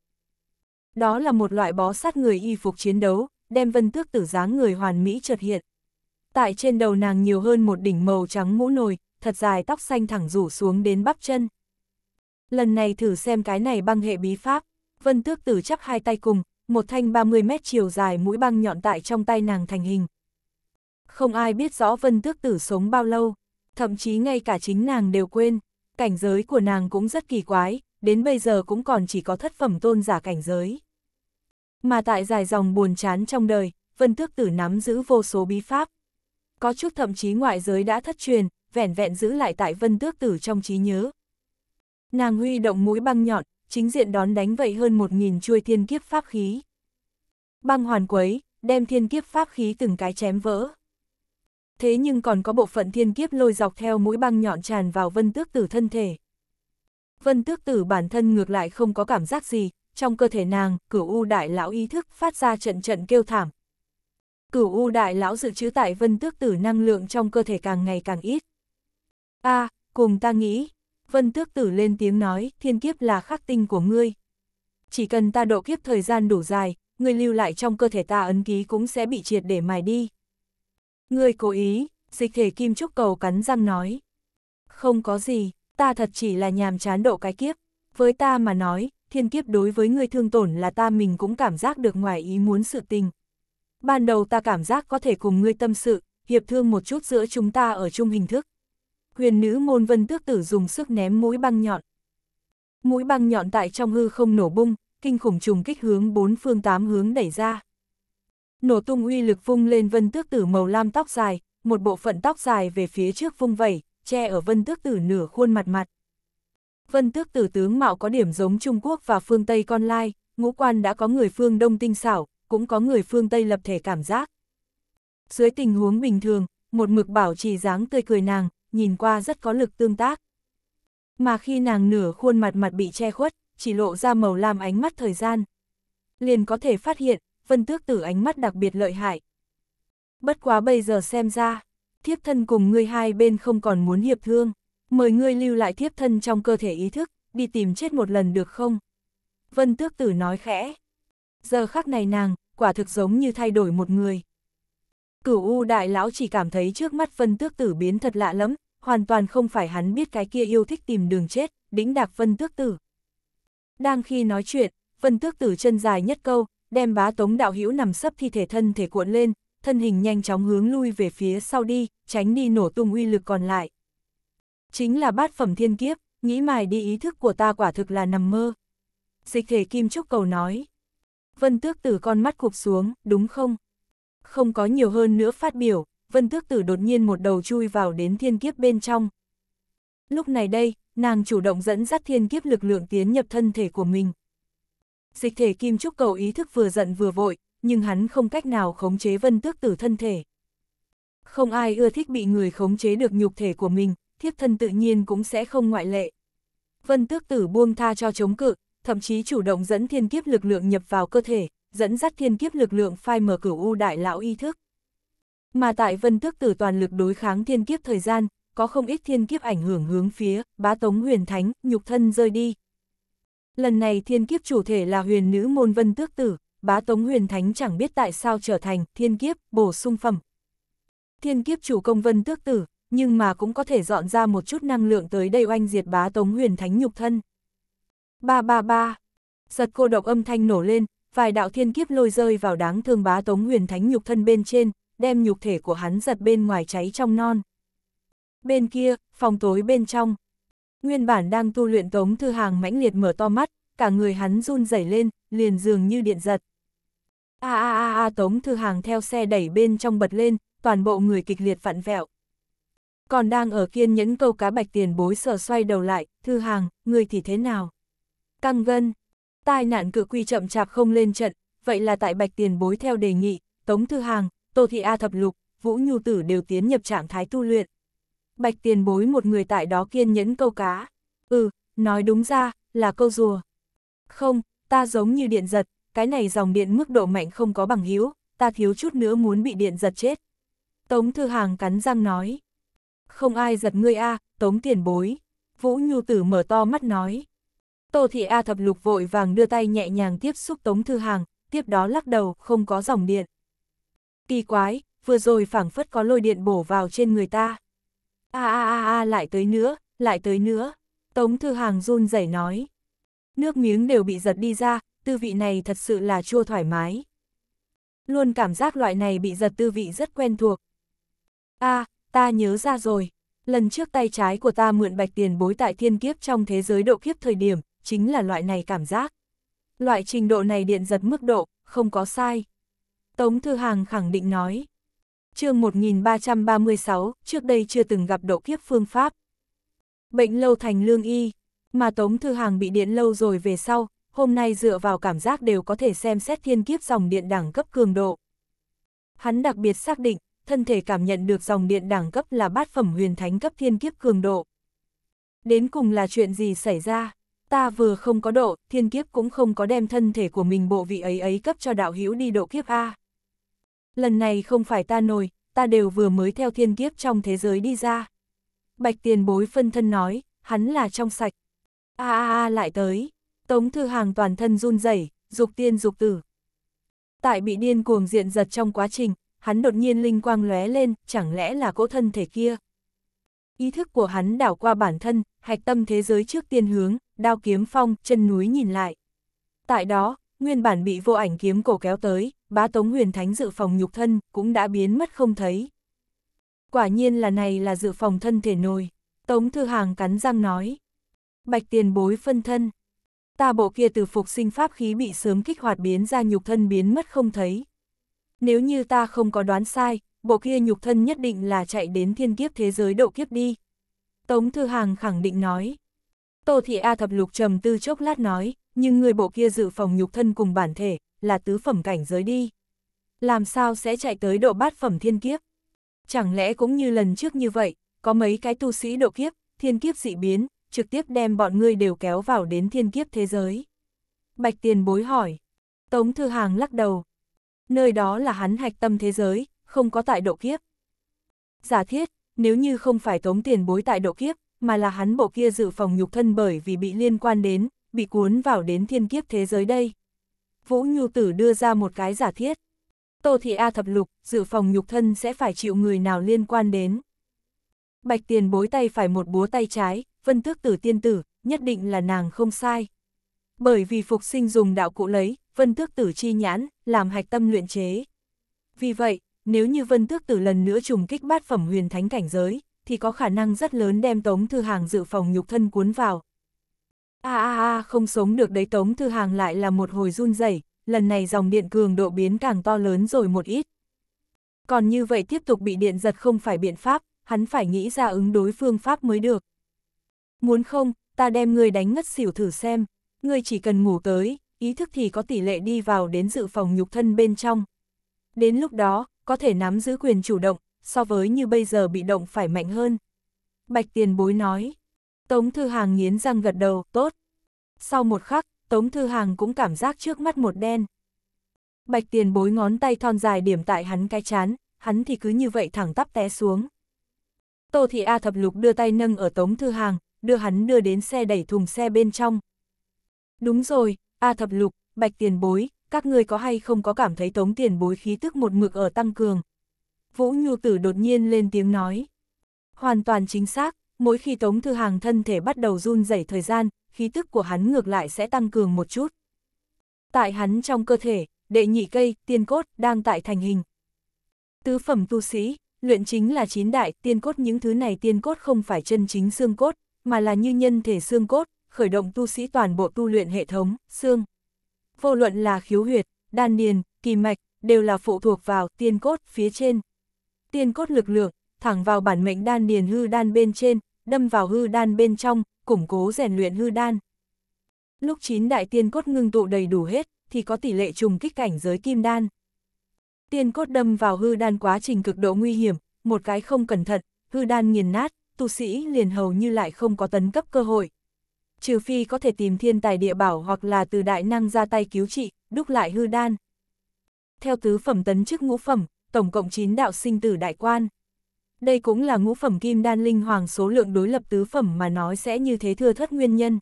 Đó là một loại bó sát người y phục chiến đấu, đem vân tước tử dáng người hoàn mỹ chợt hiện tại trên đầu nàng nhiều hơn một đỉnh màu trắng mũ nồi, thật dài tóc xanh thẳng rủ xuống đến bắp chân. Lần này thử xem cái này băng hệ bí pháp, vân tước tử chắp hai tay cùng, một thanh 30 mét chiều dài mũi băng nhọn tại trong tay nàng thành hình. Không ai biết rõ vân tước tử sống bao lâu, thậm chí ngay cả chính nàng đều quên, cảnh giới của nàng cũng rất kỳ quái, đến bây giờ cũng còn chỉ có thất phẩm tôn giả cảnh giới. Mà tại dài dòng buồn chán trong đời, vân tước tử nắm giữ vô số bí pháp, có chút thậm chí ngoại giới đã thất truyền, vẻn vẹn giữ lại tại vân tước tử trong trí nhớ. Nàng huy động mũi băng nhọn, chính diện đón đánh vậy hơn một nghìn chuôi thiên kiếp pháp khí. Băng hoàn quấy, đem thiên kiếp pháp khí từng cái chém vỡ. Thế nhưng còn có bộ phận thiên kiếp lôi dọc theo mũi băng nhọn tràn vào vân tước tử thân thể. Vân tước tử bản thân ngược lại không có cảm giác gì, trong cơ thể nàng, cửu u đại lão ý thức phát ra trận trận kêu thảm, cửu u đại lão dự trữ tại vân tước tử năng lượng trong cơ thể càng ngày càng ít. a à, cùng ta nghĩ, vân tước tử lên tiếng nói, thiên kiếp là khắc tinh của ngươi. Chỉ cần ta độ kiếp thời gian đủ dài, ngươi lưu lại trong cơ thể ta ấn ký cũng sẽ bị triệt để mài đi. Ngươi cố ý, dịch thể kim trúc cầu cắn răng nói. Không có gì, ta thật chỉ là nhàm chán độ cái kiếp. Với ta mà nói, thiên kiếp đối với ngươi thương tổn là ta mình cũng cảm giác được ngoài ý muốn sự tình, ban đầu ta cảm giác có thể cùng ngươi tâm sự, hiệp thương một chút giữa chúng ta ở chung hình thức. Huyền nữ môn vân tước tử dùng sức ném mũi băng nhọn. Mũi băng nhọn tại trong hư không nổ bung, kinh khủng trùng kích hướng bốn phương tám hướng đẩy ra. Nổ tung uy lực vung lên vân tước tử màu lam tóc dài, một bộ phận tóc dài về phía trước vung vẩy, che ở vân tước tử nửa khuôn mặt mặt. Vân tước tử tướng mạo có điểm giống Trung Quốc và phương Tây con lai, ngũ quan đã có người phương Đông tinh xảo, cũng có người phương Tây lập thể cảm giác. Dưới tình huống bình thường, một mực bảo trì dáng tươi cười nàng, nhìn qua rất có lực tương tác. Mà khi nàng nửa khuôn mặt mặt bị che khuất, chỉ lộ ra màu lam ánh mắt thời gian. Liền có thể phát hiện, vân tước tử ánh mắt đặc biệt lợi hại. Bất quá bây giờ xem ra, thiếp thân cùng ngươi hai bên không còn muốn hiệp thương, mời ngươi lưu lại thiếp thân trong cơ thể ý thức, đi tìm chết một lần được không? Vân tước tử nói khẽ. Giờ khắc này nàng, quả thực giống như thay đổi một người. Cửu U đại lão chỉ cảm thấy trước mắt phân tước tử biến thật lạ lắm, hoàn toàn không phải hắn biết cái kia yêu thích tìm đường chết, đĩnh đạc phân tước tử. Đang khi nói chuyện, phân tước tử chân dài nhất câu, đem bá tống đạo hữu nằm sấp thi thể thân thể cuộn lên, thân hình nhanh chóng hướng lui về phía sau đi, tránh đi nổ tung uy lực còn lại. Chính là bát phẩm thiên kiếp, nghĩ mài đi ý thức của ta quả thực là nằm mơ. Dịch thể kim trúc cầu nói. Vân Tước Tử con mắt cụp xuống, đúng không? Không có nhiều hơn nữa phát biểu, Vân Tước Tử đột nhiên một đầu chui vào đến thiên kiếp bên trong. Lúc này đây, nàng chủ động dẫn dắt thiên kiếp lực lượng tiến nhập thân thể của mình. Dịch thể kim trúc cầu ý thức vừa giận vừa vội, nhưng hắn không cách nào khống chế Vân Tước Tử thân thể. Không ai ưa thích bị người khống chế được nhục thể của mình, thiếp thân tự nhiên cũng sẽ không ngoại lệ. Vân Tước Tử buông tha cho chống cự, thậm chí chủ động dẫn thiên kiếp lực lượng nhập vào cơ thể, dẫn dắt thiên kiếp lực lượng phai mở cửu u đại lão y thức. Mà tại vân tước tử toàn lực đối kháng thiên kiếp thời gian, có không ít thiên kiếp ảnh hưởng hướng phía, bá tống huyền thánh, nhục thân rơi đi. Lần này thiên kiếp chủ thể là huyền nữ môn vân tước tử, bá tống huyền thánh chẳng biết tại sao trở thành thiên kiếp, bổ sung phẩm. Thiên kiếp chủ công vân tước tử, nhưng mà cũng có thể dọn ra một chút năng lượng tới đây oanh diệt bá tống huyền thánh nhục thân. Ba ba ba. Giật cô độc âm thanh nổ lên, vài đạo thiên kiếp lôi rơi vào đáng thương bá Tống Huyền Thánh nhục thân bên trên, đem nhục thể của hắn giật bên ngoài cháy trong non. Bên kia, phòng tối bên trong. Nguyên bản đang tu luyện Tống Thư Hàng mãnh liệt mở to mắt, cả người hắn run rẩy lên, liền dường như điện giật. A a a a Tống Thư Hàng theo xe đẩy bên trong bật lên, toàn bộ người kịch liệt vặn vẹo. Còn đang ở kiên nhẫn câu cá bạch tiền bối sở xoay đầu lại, Thư Hàng, người thì thế nào? căng vân Tai nạn cự quy chậm chạp không lên trận, vậy là tại Bạch Tiền Bối theo đề nghị, Tống Thư Hàng, Tô Thị A Thập Lục, Vũ Nhu Tử đều tiến nhập trạng thái tu luyện. Bạch Tiền Bối một người tại đó kiên nhẫn câu cá. Ừ, nói đúng ra, là câu rùa. Không, ta giống như điện giật, cái này dòng điện mức độ mạnh không có bằng hữu ta thiếu chút nữa muốn bị điện giật chết. Tống Thư Hàng cắn răng nói. Không ai giật ngươi a Tống Tiền Bối. Vũ Nhu Tử mở to mắt nói. Tô Thị A Thập Lục vội vàng đưa tay nhẹ nhàng tiếp xúc Tống Thư Hàng, tiếp đó lắc đầu, không có dòng điện. Kỳ quái, vừa rồi phảng phất có lôi điện bổ vào trên người ta. A a a a lại tới nữa, lại tới nữa. Tống Thư Hàng run rẩy nói. Nước miếng đều bị giật đi ra, tư vị này thật sự là chua thoải mái. Luôn cảm giác loại này bị giật tư vị rất quen thuộc. a à, ta nhớ ra rồi. Lần trước tay trái của ta mượn bạch tiền bối tại thiên kiếp trong thế giới độ kiếp thời điểm, chính là loại này cảm giác. Loại trình độ này điện giật mức độ, không có sai. Tống Thư Hàng khẳng định nói. chương 1336, trước đây chưa từng gặp độ kiếp phương pháp. Bệnh lâu thành lương y, mà Tống Thư Hàng bị điện lâu rồi về sau, hôm nay dựa vào cảm giác đều có thể xem xét thiên kiếp dòng điện đẳng cấp cường độ. Hắn đặc biệt xác định, thân thể cảm nhận được dòng điện đẳng cấp là bát phẩm huyền thánh cấp thiên kiếp cường độ. Đến cùng là chuyện gì xảy ra? Ta vừa không có độ, thiên kiếp cũng không có đem thân thể của mình bộ vị ấy ấy cấp cho đạo hữu đi độ kiếp A. Lần này không phải ta nổi, ta đều vừa mới theo thiên kiếp trong thế giới đi ra. Bạch tiền bối phân thân nói, hắn là trong sạch. A a a lại tới, tống thư hàng toàn thân run rẩy dục tiên dục tử. Tại bị điên cuồng diện giật trong quá trình, hắn đột nhiên linh quang lóe lên, chẳng lẽ là cỗ thân thể kia. Ý thức của hắn đảo qua bản thân, hạch tâm thế giới trước tiên hướng, đao kiếm phong, chân núi nhìn lại. Tại đó, nguyên bản bị vô ảnh kiếm cổ kéo tới, bá tống huyền thánh dự phòng nhục thân, cũng đã biến mất không thấy. Quả nhiên là này là dự phòng thân thể nồi, tống thư hàng cắn răng nói. Bạch tiền bối phân thân. Ta bộ kia từ phục sinh pháp khí bị sớm kích hoạt biến ra nhục thân biến mất không thấy. Nếu như ta không có đoán sai, bộ kia nhục thân nhất định là chạy đến thiên kiếp thế giới độ kiếp đi. Tống Thư Hàng khẳng định nói. Tô Thị A thập lục trầm tư chốc lát nói, nhưng người bộ kia dự phòng nhục thân cùng bản thể, là tứ phẩm cảnh giới đi. Làm sao sẽ chạy tới độ bát phẩm thiên kiếp? Chẳng lẽ cũng như lần trước như vậy, có mấy cái tu sĩ độ kiếp, thiên kiếp dị biến, trực tiếp đem bọn ngươi đều kéo vào đến thiên kiếp thế giới. Bạch tiền bối hỏi. Tống Thư Hàng lắc đầu. Nơi đó là hắn hạch tâm thế giới, không có tại độ kiếp. Giả thiết, nếu như không phải tống tiền bối tại độ kiếp, mà là hắn bộ kia dự phòng nhục thân bởi vì bị liên quan đến, bị cuốn vào đến thiên kiếp thế giới đây. Vũ Nhu Tử đưa ra một cái giả thiết. Tô Thị A thập lục, dự phòng nhục thân sẽ phải chịu người nào liên quan đến. Bạch tiền bối tay phải một búa tay trái, vân tước tử tiên tử, nhất định là nàng không sai. Bởi vì phục sinh dùng đạo cụ lấy, vân tước tử chi nhãn, làm hạch tâm luyện chế. Vì vậy, nếu như vân tước tử lần nữa trùng kích bát phẩm huyền thánh cảnh giới, thì có khả năng rất lớn đem Tống Thư Hàng dự phòng nhục thân cuốn vào. A a a không sống được đấy Tống Thư Hàng lại là một hồi run rẩy lần này dòng điện cường độ biến càng to lớn rồi một ít. Còn như vậy tiếp tục bị điện giật không phải biện pháp, hắn phải nghĩ ra ứng đối phương pháp mới được. Muốn không, ta đem người đánh ngất xỉu thử xem, Người chỉ cần ngủ tới, ý thức thì có tỷ lệ đi vào đến dự phòng nhục thân bên trong. Đến lúc đó, có thể nắm giữ quyền chủ động, so với như bây giờ bị động phải mạnh hơn. Bạch tiền bối nói. Tống Thư Hàng nghiến răng gật đầu, tốt. Sau một khắc, Tống Thư Hàng cũng cảm giác trước mắt một đen. Bạch tiền bối ngón tay thon dài điểm tại hắn cái chán, hắn thì cứ như vậy thẳng tắp té xuống. Tô Thị A Thập Lục đưa tay nâng ở Tống Thư Hàng, đưa hắn đưa đến xe đẩy thùng xe bên trong. Đúng rồi, A Thập Lục, Bạch tiền bối, các ngươi có hay không có cảm thấy Tống tiền bối khí tức một mực ở tăng cường, Vũ Nhu Tử đột nhiên lên tiếng nói. Hoàn toàn chính xác, mỗi khi Tống Thư Hàng thân thể bắt đầu run rẩy thời gian, khí tức của hắn ngược lại sẽ tăng cường một chút. Tại hắn trong cơ thể, đệ nhị cây, tiên cốt, đang tại thành hình. Tứ phẩm tu sĩ, luyện chính là chín đại, tiên cốt những thứ này tiên cốt không phải chân chính xương cốt, mà là như nhân thể xương cốt, khởi động tu sĩ toàn bộ tu luyện hệ thống, xương. Vô luận là khiếu huyệt, đan điền, kỳ mạch, đều là phụ thuộc vào tiên cốt phía trên, tiên cốt lực lượng, thẳng vào bản mệnh đan điền hư đan bên trên, đâm vào hư đan bên trong, củng cố rèn luyện hư đan. Lúc chín đại tiên cốt ngưng tụ đầy đủ hết, thì có tỷ lệ trùng kích cảnh giới kim đan. Tiên cốt đâm vào hư đan quá trình cực độ nguy hiểm, một cái không cẩn thận, hư đan nghiền nát, tu sĩ liền hầu như lại không có tấn cấp cơ hội. Trừ phi có thể tìm thiên tài địa bảo hoặc là từ đại năng ra tay cứu trị, đúc lại hư đan. Theo tứ phẩm tấn chức ngũ phẩm, tổng cộng 9 đạo sinh tử đại quan. Đây cũng là ngũ phẩm kim đan linh hoàng số lượng đối lập tứ phẩm mà nói sẽ như thế thưa thất nguyên nhân.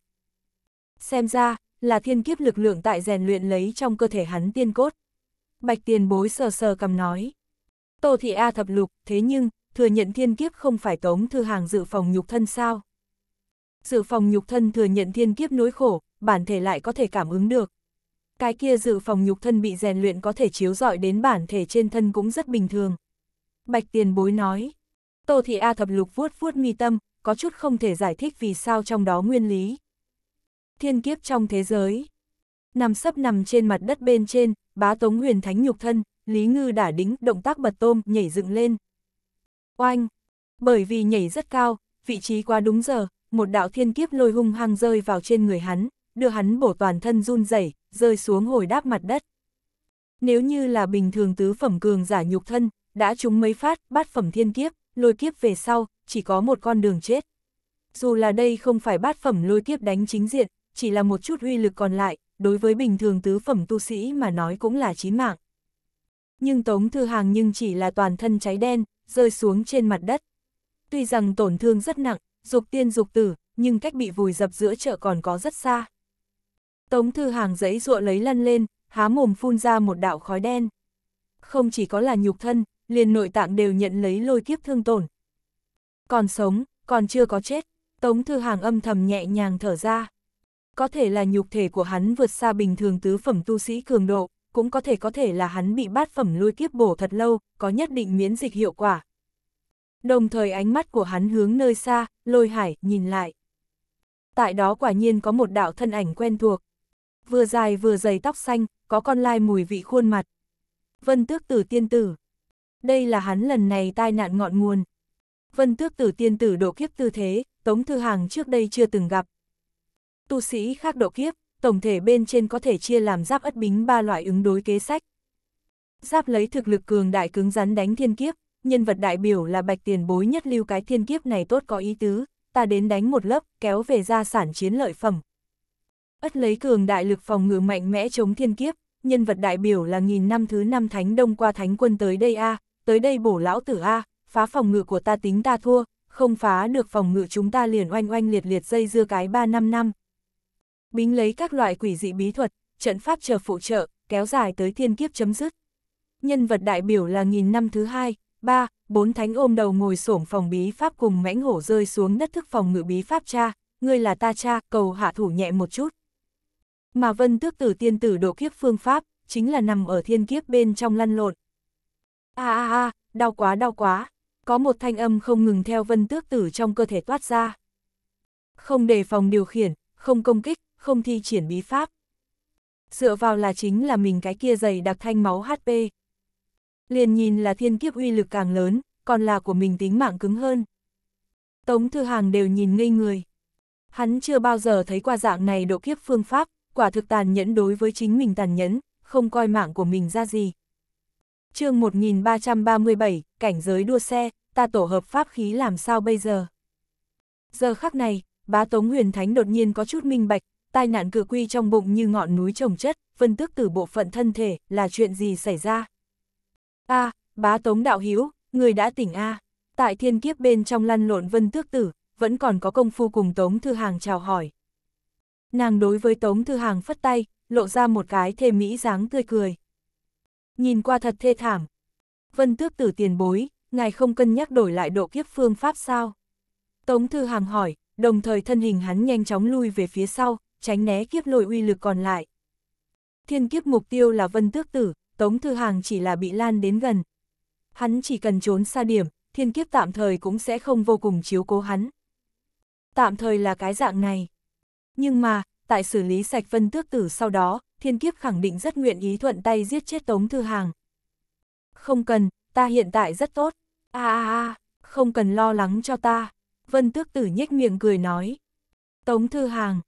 Xem ra, là thiên kiếp lực lượng tại rèn luyện lấy trong cơ thể hắn tiên cốt. Bạch tiền bối sờ sờ cầm nói. Tô thị A thập lục, thế nhưng, thừa nhận thiên kiếp không phải tống thư hàng dự phòng nhục thân sao? Dự phòng nhục thân thừa nhận thiên kiếp nỗi khổ, bản thể lại có thể cảm ứng được cái kia dự phòng nhục thân bị rèn luyện có thể chiếu rọi đến bản thể trên thân cũng rất bình thường. Bạch tiền bối nói, Tô Thị A thập lục vuốt vuốt mi tâm, có chút không thể giải thích vì sao trong đó nguyên lý. Thiên kiếp trong thế giới, nằm sấp nằm trên mặt đất bên trên, bá tống huyền thánh nhục thân, Lý Ngư đả đính, động tác bật tôm, nhảy dựng lên. Oanh! Bởi vì nhảy rất cao, vị trí quá đúng giờ, một đạo thiên kiếp lôi hung hăng rơi vào trên người hắn, đưa hắn bổ toàn thân run rẩy, rơi xuống hồi đáp mặt đất. Nếu như là bình thường tứ phẩm cường giả nhục thân, đã trúng mấy phát, bát phẩm thiên kiếp, lôi kiếp về sau, chỉ có một con đường chết. Dù là đây không phải bát phẩm lôi kiếp đánh chính diện, chỉ là một chút uy lực còn lại, đối với bình thường tứ phẩm tu sĩ mà nói cũng là chí mạng. Nhưng Tống Thư Hàng nhưng chỉ là toàn thân cháy đen, rơi xuống trên mặt đất. Tuy rằng tổn thương rất nặng, dục tiên dục tử, nhưng cách bị vùi dập giữa chợ còn có rất xa. Tống Thư Hàng giấy ruộng lấy lăn lên, há mồm phun ra một đạo khói đen. Không chỉ có là nhục thân, liền nội tạng đều nhận lấy lôi kiếp thương tổn. Còn sống, còn chưa có chết, Tống Thư Hàng âm thầm nhẹ nhàng thở ra. Có thể là nhục thể của hắn vượt xa bình thường tứ phẩm tu sĩ cường độ, cũng có thể có thể là hắn bị bát phẩm lôi kiếp bổ thật lâu, có nhất định miễn dịch hiệu quả. Đồng thời ánh mắt của hắn hướng nơi xa, lôi hải, nhìn lại. Tại đó quả nhiên có một đạo thân ảnh quen thuộc, vừa dài vừa dày tóc xanh, có con lai mùi vị khuôn mặt. Vân tước tử tiên tử. Đây là hắn lần này tai nạn ngọn nguồn. Vân tước tử tiên tử độ kiếp tư thế, Tống Thư Hàng trước đây chưa từng gặp. Tu sĩ khác độ kiếp, tổng thể bên trên có thể chia làm giáp ất bính ba loại ứng đối kế sách. Giáp lấy thực lực cường đại cứng rắn đánh thiên kiếp, nhân vật đại biểu là bạch tiền bối nhất lưu cái thiên kiếp này tốt có ý tứ, ta đến đánh một lớp, kéo về gia sản chiến lợi phẩm, ất lấy cường đại lực phòng ngự mạnh mẽ chống thiên kiếp, nhân vật đại biểu là nghìn năm thứ năm thánh đông qua thánh quân tới đây a, tới đây bổ lão tử a, phá phòng ngự của ta tính ta thua, không phá được phòng ngự chúng ta liền oanh oanh liệt liệt dây dưa cái 3 năm năm. Bính lấy các loại quỷ dị bí thuật, trận pháp chờ phụ trợ, kéo dài tới thiên kiếp chấm dứt. Nhân vật đại biểu là nghìn năm thứ hai, ba, bốn thánh ôm đầu ngồi xổm phòng bí pháp cùng mãnh hổ rơi xuống đất thức phòng ngự bí pháp cha, ngươi là ta cha, cầu hạ thủ nhẹ một chút. Mà vân tước tử tiên tử độ kiếp phương pháp, chính là nằm ở thiên kiếp bên trong lăn lộn. a a a đau quá đau quá, có một thanh âm không ngừng theo vân tước tử trong cơ thể toát ra. Không đề phòng điều khiển, không công kích, không thi triển bí pháp. Dựa vào là chính là mình cái kia dày đặc thanh máu HP. Liền nhìn là thiên kiếp uy lực càng lớn, còn là của mình tính mạng cứng hơn. Tống Thư Hàng đều nhìn ngây người. Hắn chưa bao giờ thấy qua dạng này độ kiếp phương pháp, quả thực tàn nhẫn đối với chính mình tàn nhẫn, không coi mạng của mình ra gì. chương 1337, cảnh giới đua xe, ta tổ hợp pháp khí làm sao bây giờ? Giờ khắc này, bá Tống Huyền Thánh đột nhiên có chút minh bạch, tai nạn cự quy trong bụng như ngọn núi trồng chất, phân tức từ bộ phận thân thể, là chuyện gì xảy ra? a à, bá Tống Đạo Hiếu, người đã tỉnh a Tại thiên kiếp bên trong lăn lộn vân tước tử, vẫn còn có công phu cùng Tống Thư Hàng chào hỏi nàng đối với Tống Thư Hàng phất tay, lộ ra một cái thê mỹ dáng tươi cười. Nhìn qua thật thê thảm. Vân tước tử tiền bối, ngài không cân nhắc đổi lại độ kiếp phương pháp sao? Tống Thư Hàng hỏi, đồng thời thân hình hắn nhanh chóng lui về phía sau, tránh né kiếp lôi uy lực còn lại. Thiên kiếp mục tiêu là vân tước tử, Tống Thư Hàng chỉ là bị lan đến gần. Hắn chỉ cần trốn xa điểm, thiên kiếp tạm thời cũng sẽ không vô cùng chiếu cố hắn. Tạm thời là cái dạng này. Nhưng mà, tại xử lý sạch vân tước tử sau đó, thiên kiếp khẳng định rất nguyện ý thuận tay giết chết Tống Thư Hàng. Không cần, ta hiện tại rất tốt. a a a, không cần lo lắng cho ta. Vân tước tử nhếch miệng cười nói. Tống Thư Hàng.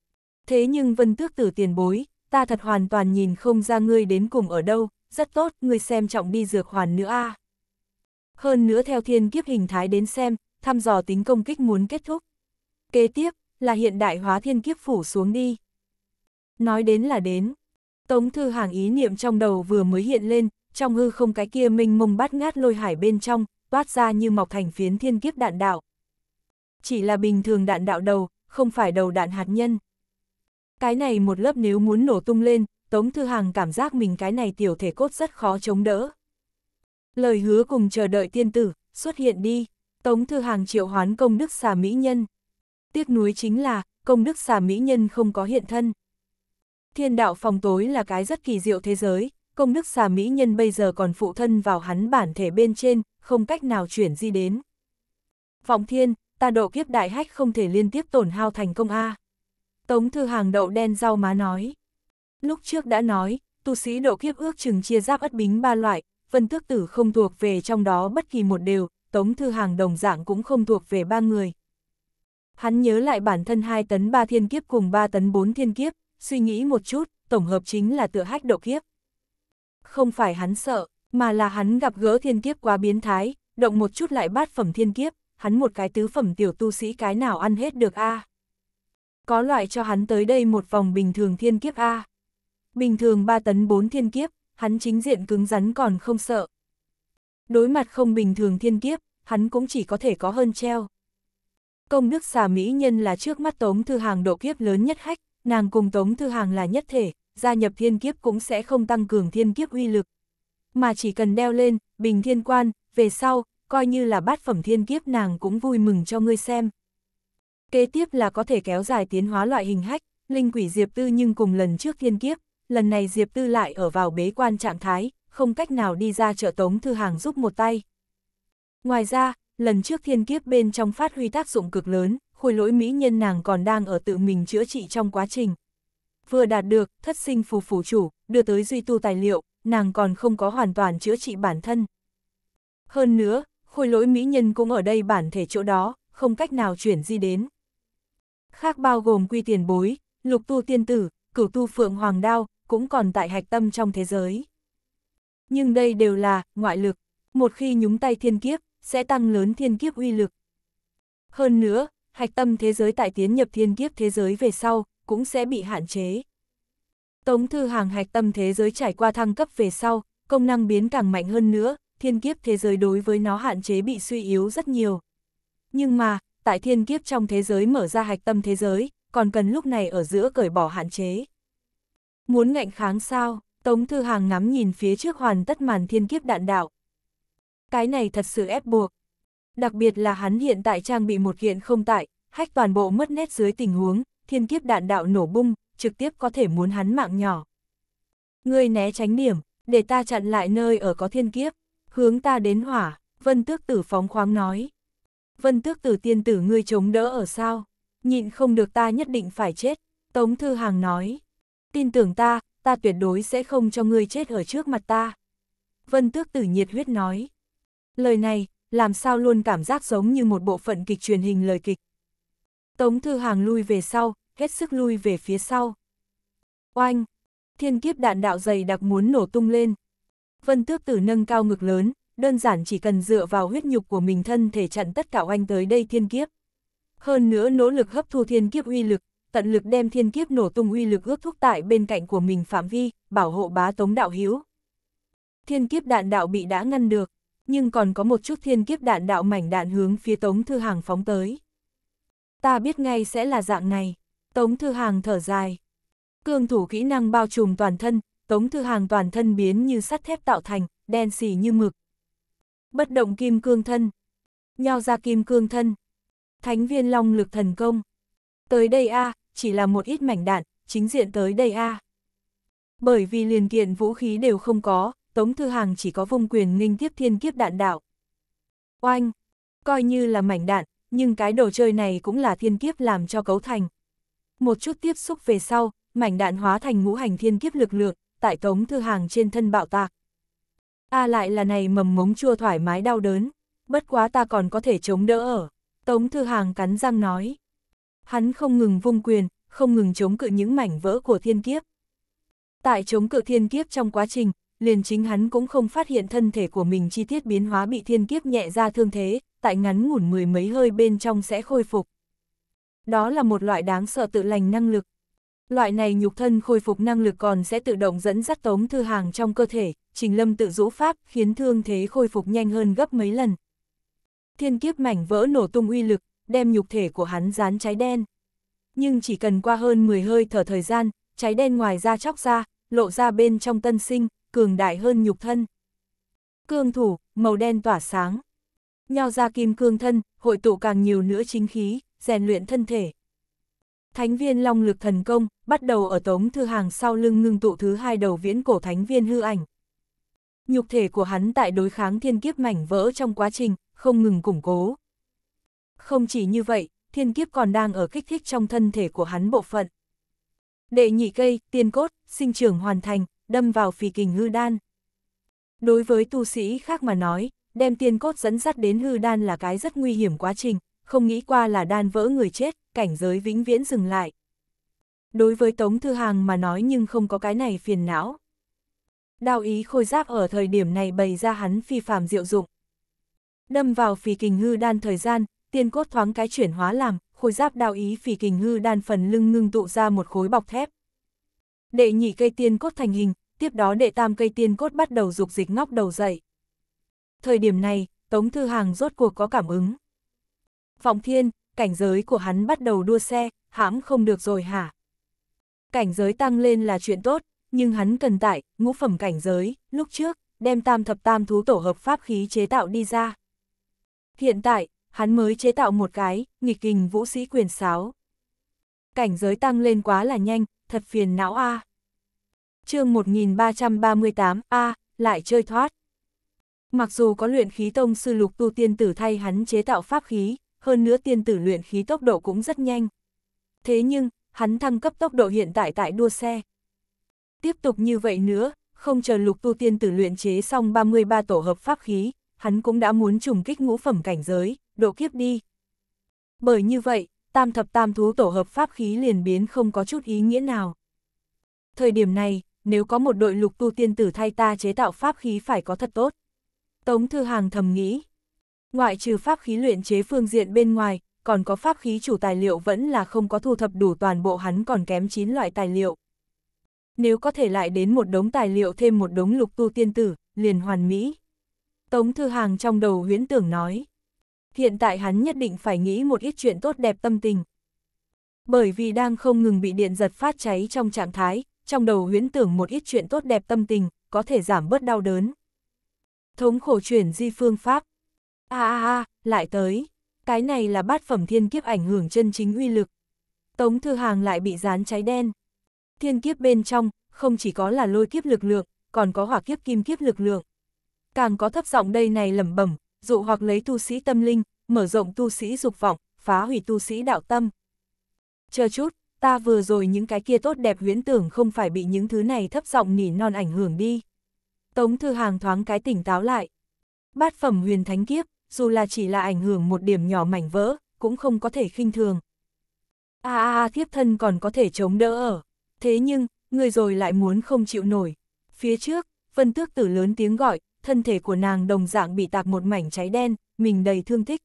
Thế nhưng vân tước tử tiền bối, ta thật hoàn toàn nhìn không ra ngươi đến cùng ở đâu, rất tốt, ngươi xem trọng đi dược hoàn nữa a Hơn nữa theo thiên kiếp hình thái đến xem, thăm dò tính công kích muốn kết thúc. Kế tiếp, là hiện đại hóa thiên kiếp phủ xuống đi. Nói đến là đến, Tống Thư Hàng ý niệm trong đầu vừa mới hiện lên, trong hư không cái kia minh mông bát ngát lôi hải bên trong, toát ra như mọc thành phiến thiên kiếp đạn đạo. Chỉ là bình thường đạn đạo đầu, không phải đầu đạn hạt nhân. Cái này một lớp nếu muốn nổ tung lên, Tống Thư Hàng cảm giác mình cái này tiểu thể cốt rất khó chống đỡ. Lời hứa cùng chờ đợi tiên tử, xuất hiện đi, Tống Thư Hàng triệu hoán công đức xà mỹ nhân tiếc nuối chính là, công đức xà mỹ nhân không có hiện thân. Thiên đạo phòng tối là cái rất kỳ diệu thế giới, công đức xà mỹ nhân bây giờ còn phụ thân vào hắn bản thể bên trên, không cách nào chuyển di đến. phòng thiên, ta độ kiếp đại hách không thể liên tiếp tổn hao thành công A. Tống thư hàng đậu đen rau má nói. Lúc trước đã nói, tu sĩ độ kiếp ước chừng chia giáp ất bính ba loại, vân tước tử không thuộc về trong đó bất kỳ một đều, tống thư hàng đồng dạng cũng không thuộc về ba người, Hắn nhớ lại bản thân 2 tấn 3 thiên kiếp cùng 3 tấn 4 thiên kiếp, suy nghĩ một chút, tổng hợp chính là tựa hách độ kiếp. Không phải hắn sợ, mà là hắn gặp gỡ thiên kiếp quá biến thái, động một chút lại bát phẩm thiên kiếp, hắn một cái tứ phẩm tiểu tu sĩ cái nào ăn hết được a Có loại cho hắn tới đây một vòng bình thường thiên kiếp a Bình thường 3 tấn 4 thiên kiếp, hắn chính diện cứng rắn còn không sợ. Đối mặt không bình thường thiên kiếp, hắn cũng chỉ có thể có hơn treo. Công đức xà mỹ nhân là trước mắt Tống Thư Hàng độ kiếp lớn nhất khách, nàng cùng Tống Thư Hàng là nhất thể, gia nhập thiên kiếp cũng sẽ không tăng cường thiên kiếp uy lực. Mà chỉ cần đeo lên, bình thiên quan, về sau, coi như là bát phẩm thiên kiếp nàng cũng vui mừng cho ngươi xem. Kế tiếp là có thể kéo dài tiến hóa loại hình hách, linh quỷ Diệp Tư nhưng cùng lần trước thiên kiếp, lần này Diệp Tư lại ở vào bế quan trạng thái, không cách nào đi ra chợ Tống Thư Hàng giúp một tay. Ngoài ra, lần trước thiên kiếp bên trong phát huy tác dụng cực lớn, khôi lỗi mỹ nhân nàng còn đang ở tự mình chữa trị trong quá trình. Vừa đạt được, thất sinh phù phủ chủ, đưa tới duy tu tài liệu, nàng còn không có hoàn toàn chữa trị bản thân. Hơn nữa, khôi lỗi mỹ nhân cũng ở đây bản thể chỗ đó, không cách nào chuyển di đến. Khác bao gồm quy tiền bối, lục tu tiên tử, cửu tu phượng hoàng đao, cũng còn tại hạch tâm trong thế giới. Nhưng đây đều là, ngoại lực, một khi nhúng tay thiên kiếp, sẽ tăng lớn thiên kiếp uy lực. Hơn nữa, hạch tâm thế giới tại tiến nhập thiên kiếp thế giới về sau, cũng sẽ bị hạn chế. Tống thư hàng hạch tâm thế giới trải qua thăng cấp về sau, công năng biến càng mạnh hơn nữa, thiên kiếp thế giới đối với nó hạn chế bị suy yếu rất nhiều. Nhưng mà, tại thiên kiếp trong thế giới mở ra hạch tâm thế giới, còn cần lúc này ở giữa cởi bỏ hạn chế. Muốn ngạnh kháng sao, Tống Thư Hàng ngắm nhìn phía trước hoàn tất màn thiên kiếp đạn đạo, cái này thật sự ép buộc. Đặc biệt là hắn hiện tại trang bị một kiện không tại, hách toàn bộ mất nét dưới tình huống, thiên kiếp đạn đạo nổ bung, trực tiếp có thể muốn hắn mạng nhỏ. Ngươi né tránh điểm, để ta chặn lại nơi ở có thiên kiếp, hướng ta đến hỏa, vân tước tử phóng khoáng nói. Vân tước tử tiên tử ngươi chống đỡ ở sao, nhịn không được ta nhất định phải chết, Tống Thư Hàng nói. Tin tưởng ta, ta tuyệt đối sẽ không cho ngươi chết ở trước mặt ta. Vân tước tử nhiệt huyết nói. Lời này, làm sao luôn cảm giác giống như một bộ phận kịch truyền hình lời kịch. Tống Thư Hàng lui về sau, hết sức lui về phía sau. Oanh! Thiên kiếp đạn đạo dày đặc muốn nổ tung lên. Vân Tước Tử nâng cao ngực lớn, đơn giản chỉ cần dựa vào huyết nhục của mình thân thể chặn tất cả oanh tới đây thiên kiếp. Hơn nữa nỗ lực hấp thu thiên kiếp uy lực, tận lực đem thiên kiếp nổ tung uy lực ước thúc tại bên cạnh của mình phạm vi, bảo hộ bá tống đạo hiếu. Thiên kiếp đạn đạo bị đã ngăn được nhưng còn có một chút thiên kiếp đạn đạo mảnh đạn hướng phía Tống Thư Hàng phóng tới. Ta biết ngay sẽ là dạng này, Tống Thư Hàng thở dài. Cương thủ kỹ năng bao trùm toàn thân, Tống Thư Hàng toàn thân biến như sắt thép tạo thành, đen xì như mực. Bất động kim cương thân, nhao ra kim cương thân, thánh viên long lực thần công. Tới đây a à, chỉ là một ít mảnh đạn, chính diện tới đây a à. Bởi vì liền kiện vũ khí đều không có, Tống Thư Hàng chỉ có vung quyền nghinh tiếp thiên kiếp đạn đạo. Oanh! Coi như là mảnh đạn, nhưng cái đồ chơi này cũng là thiên kiếp làm cho cấu thành. Một chút tiếp xúc về sau, mảnh đạn hóa thành ngũ hành thiên kiếp lực lượng, tại Tống Thư Hàng trên thân bạo tạc. A lại là này mầm mống chua thoải mái đau đớn, bất quá ta còn có thể chống đỡ ở. Tống Thư Hàng cắn răng nói. Hắn không ngừng vung quyền, không ngừng chống cự những mảnh vỡ của thiên kiếp. Tại chống cự thiên kiếp trong quá trình, liền chính hắn cũng không phát hiện thân thể của mình chi tiết biến hóa bị thiên kiếp nhẹ ra thương thế, tại ngắn ngủn mười mấy hơi bên trong sẽ khôi phục. Đó là một loại đáng sợ tự lành năng lực. Loại này nhục thân khôi phục năng lực còn sẽ tự động dẫn dắt tống thư hàng trong cơ thể, trình lâm tự rũ pháp khiến thương thế khôi phục nhanh hơn gấp mấy lần. Thiên kiếp mảnh vỡ nổ tung uy lực, đem nhục thể của hắn dán trái đen. Nhưng chỉ cần qua hơn 10 hơi thở thời gian, trái đen ngoài ra chóc ra, lộ ra bên trong tân sinh, cường đại hơn nhục thân. Cương thủ, màu đen tỏa sáng. Nhao ra kim cương thân, hội tụ càng nhiều nữa chính khí, rèn luyện thân thể. Thánh viên long lực thần công, bắt đầu ở tống thư hàng sau lưng ngưng tụ thứ hai đầu viễn cổ thánh viên hư ảnh. Nhục thể của hắn tại đối kháng thiên kiếp mảnh vỡ trong quá trình, không ngừng củng cố. Không chỉ như vậy, thiên kiếp còn đang ở kích thích trong thân thể của hắn bộ phận. Đệ nhị cây, tiên cốt, sinh trưởng hoàn thành, đâm vào phì kình hư đan. Đối với tu sĩ khác mà nói, đem tiên cốt dẫn dắt đến hư đan là cái rất nguy hiểm quá trình, không nghĩ qua là đan vỡ người chết, cảnh giới vĩnh viễn dừng lại. Đối với Tống Thư Hàng mà nói nhưng không có cái này phiền não. đạo ý khôi giáp ở thời điểm này bày ra hắn phi phàm diệu dụng. Đâm vào phì kình hư đan thời gian, tiên cốt thoáng cái chuyển hóa làm, khôi giáp đạo ý phì kình hư đan phần lưng ngưng tụ ra một khối bọc thép, đệ nhị cây tiên cốt thành hình, tiếp đó đệ tam cây tiên cốt bắt đầu dục dịch ngóc đầu dậy. Thời điểm này, Tống Thư Hàng rốt cuộc có cảm ứng. Vọng thiên, cảnh giới của hắn bắt đầu đua xe, hãm không được rồi hả? Cảnh giới tăng lên là chuyện tốt, nhưng hắn cần tại, ngũ phẩm cảnh giới, lúc trước, đem tam thập tam thú tổ hợp pháp khí chế tạo đi ra. Hiện tại, hắn mới chế tạo một cái, nghịch kình vũ sĩ quyền sáo. Cảnh giới tăng lên quá là nhanh, thật phiền não a. À. Chương 1338 a, lại chơi thoát. Mặc dù có luyện khí tông sư lục tu tiên tử thay hắn chế tạo pháp khí, hơn nữa tiên tử luyện khí tốc độ cũng rất nhanh. Thế nhưng, hắn thăng cấp tốc độ hiện tại tại đua xe. Tiếp tục như vậy nữa, không chờ lục tu tiên tử luyện chế xong 33 tổ hợp pháp khí, hắn cũng đã muốn trùng kích ngũ phẩm cảnh giới, độ kiếp đi. Bởi như vậy, tam thập tam thú tổ hợp pháp khí liền biến không có chút ý nghĩa nào. Thời điểm này, nếu có một đội lục tu tiên tử thay ta chế tạo pháp khí phải có thật tốt. Tống Thư Hàng thầm nghĩ, ngoại trừ pháp khí luyện chế phương diện bên ngoài, còn có pháp khí chủ tài liệu vẫn là không có thu thập đủ toàn bộ hắn còn kém 9 loại tài liệu. Nếu có thể lại đến một đống tài liệu thêm một đống lục tu tiên tử, liền hoàn mỹ. Tống Thư Hàng trong đầu huyễn tưởng nói hiện tại hắn nhất định phải nghĩ một ít chuyện tốt đẹp tâm tình. Bởi vì đang không ngừng bị điện giật phát cháy trong trạng thái, trong đầu huyễn tưởng một ít chuyện tốt đẹp tâm tình, có thể giảm bớt đau đớn. Thống khổ chuyển di phương pháp. a a a, lại tới. Cái này là bát phẩm thiên kiếp ảnh hưởng chân chính uy lực. Tống thư hàng lại bị dán cháy đen. Thiên kiếp bên trong, không chỉ có là lôi kiếp lực lượng, còn có hỏa kiếp kim kiếp lực lượng. Càng có thấp giọng đây này lẩm bẩm, dụ hoặc lấy tu sĩ tâm linh, mở rộng tu sĩ dục vọng, phá hủy tu sĩ đạo tâm. Chờ chút, ta vừa rồi những cái kia tốt đẹp huyễn tưởng không phải bị những thứ này thấp giọng nỉ non ảnh hưởng đi. Tống Thư Hàng thoáng cái tỉnh táo lại. Bát phẩm huyền thánh kiếp, dù là chỉ là ảnh hưởng một điểm nhỏ mảnh vỡ, cũng không có thể khinh thường. A a a thiếp thân còn có thể chống đỡ ở. Thế nhưng, người rồi lại muốn không chịu nổi. Phía trước, vân tước tử lớn tiếng gọi, thân thể của nàng đồng dạng bị tạc một mảnh cháy đen, mình đầy thương tích.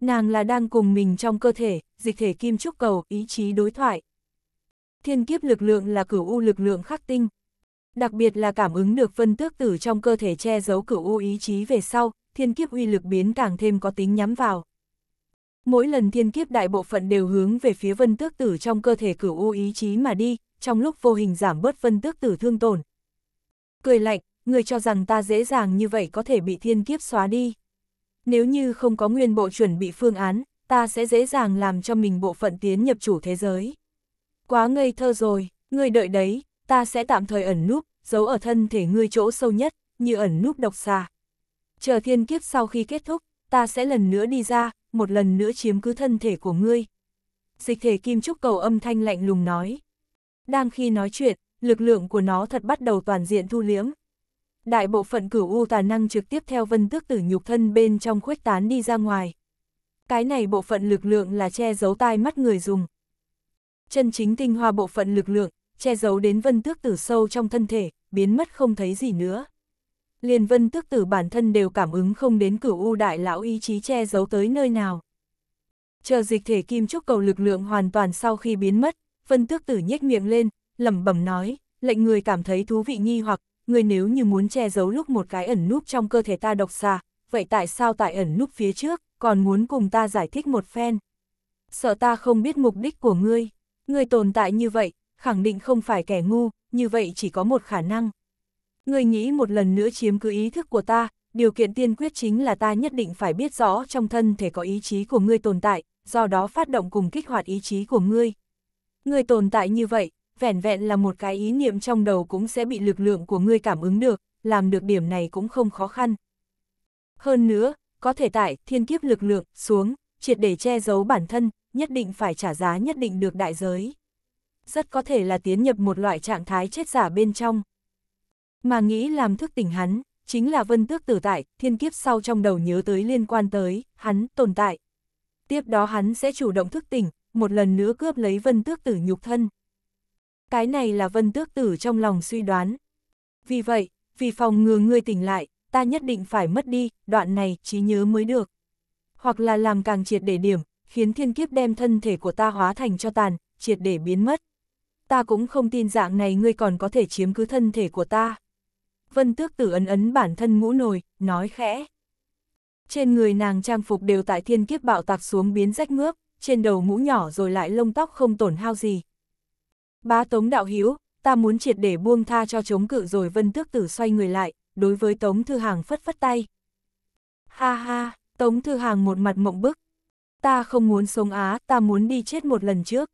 Nàng là đang cùng mình trong cơ thể, dịch thể kim trúc cầu, ý chí đối thoại. Thiên kiếp lực lượng là cửu u lực lượng khắc tinh. Đặc biệt là cảm ứng được phân tước tử trong cơ thể che giấu cửu u ý chí về sau, thiên kiếp uy lực biến càng thêm có tính nhắm vào. Mỗi lần thiên kiếp đại bộ phận đều hướng về phía vân tước tử trong cơ thể cửu u ý chí mà đi, trong lúc vô hình giảm bớt vân tước tử thương tổn. Cười lạnh, người cho rằng ta dễ dàng như vậy có thể bị thiên kiếp xóa đi. Nếu như không có nguyên bộ chuẩn bị phương án, ta sẽ dễ dàng làm cho mình bộ phận tiến nhập chủ thế giới. Quá ngây thơ rồi, ngươi đợi đấy, ta sẽ tạm thời ẩn núp, giấu ở thân thể ngươi chỗ sâu nhất, như ẩn núp độc xà. Chờ thiên kiếp sau khi kết thúc, ta sẽ lần nữa đi ra, một lần nữa chiếm cứ thân thể của ngươi. Dịch thể kim trúc cầu âm thanh lạnh lùng nói. Đang khi nói chuyện, lực lượng của nó thật bắt đầu toàn diện thu liếm, đại bộ phận cửu u tà năng trực tiếp theo vân tước tử nhục thân bên trong khuếch tán đi ra ngoài. Cái này bộ phận lực lượng là che giấu tai mắt người dùng. Chân chính tinh hoa bộ phận lực lượng, che giấu đến vân tước tử sâu trong thân thể, biến mất không thấy gì nữa. Liền vân tước tử bản thân đều cảm ứng không đến cửu u đại lão ý chí che giấu tới nơi nào. Chờ dịch thể kim trúc cầu lực lượng hoàn toàn sau khi biến mất, vân tước tử nhếch miệng lên, lẩm bẩm nói, lệnh người cảm thấy thú vị nghi hoặc, người nếu như muốn che giấu lúc một cái ẩn núp trong cơ thể ta độc xà, vậy tại sao tại ẩn núp phía trước, còn muốn cùng ta giải thích một phen? Sợ ta không biết mục đích của ngươi, ngươi tồn tại như vậy, khẳng định không phải kẻ ngu, như vậy chỉ có một khả năng. Ngươi nghĩ một lần nữa chiếm cứ ý thức của ta, điều kiện tiên quyết chính là ta nhất định phải biết rõ trong thân thể có ý chí của ngươi tồn tại, do đó phát động cùng kích hoạt ý chí của ngươi. Ngươi tồn tại như vậy, vẻn vẹn là một cái ý niệm trong đầu cũng sẽ bị lực lượng của ngươi cảm ứng được, làm được điểm này cũng không khó khăn. Hơn nữa, có thể tại thiên kiếp lực lượng xuống, triệt để che giấu bản thân, nhất định phải trả giá nhất định được đại giới. Rất có thể là tiến nhập một loại trạng thái chết giả bên trong. Mà nghĩ làm thức tỉnh hắn, chính là vân tước tử tại, thiên kiếp sau trong đầu nhớ tới liên quan tới, hắn tồn tại. Tiếp đó hắn sẽ chủ động thức tỉnh, một lần nữa cướp lấy vân tước tử nhục thân. Cái này là vân tước tử trong lòng suy đoán. Vì vậy, vì phòng ngừa ngươi tỉnh lại, ta nhất định phải mất đi, đoạn này trí nhớ mới được. Hoặc là làm càng triệt để điểm, khiến thiên kiếp đem thân thể của ta hóa thành cho tàn, triệt để biến mất. Ta cũng không tin dạng này ngươi còn có thể chiếm cứ thân thể của ta. Vân tước tử ấn ấn bản thân ngũ nồi, nói khẽ. Trên người nàng trang phục đều tại thiên kiếp bạo tạc xuống biến rách mướp, trên đầu mũ nhỏ rồi lại lông tóc không tổn hao gì, Bá Tống đạo Hiếu, ta muốn triệt để buông tha cho chống cự rồi Vân Tước Tử xoay người lại, đối với Tống Thư Hàng phất phất tay. Ha ha, Tống Thư Hàng một mặt mộng bức. Ta không muốn sống Á, ta muốn đi chết một lần trước.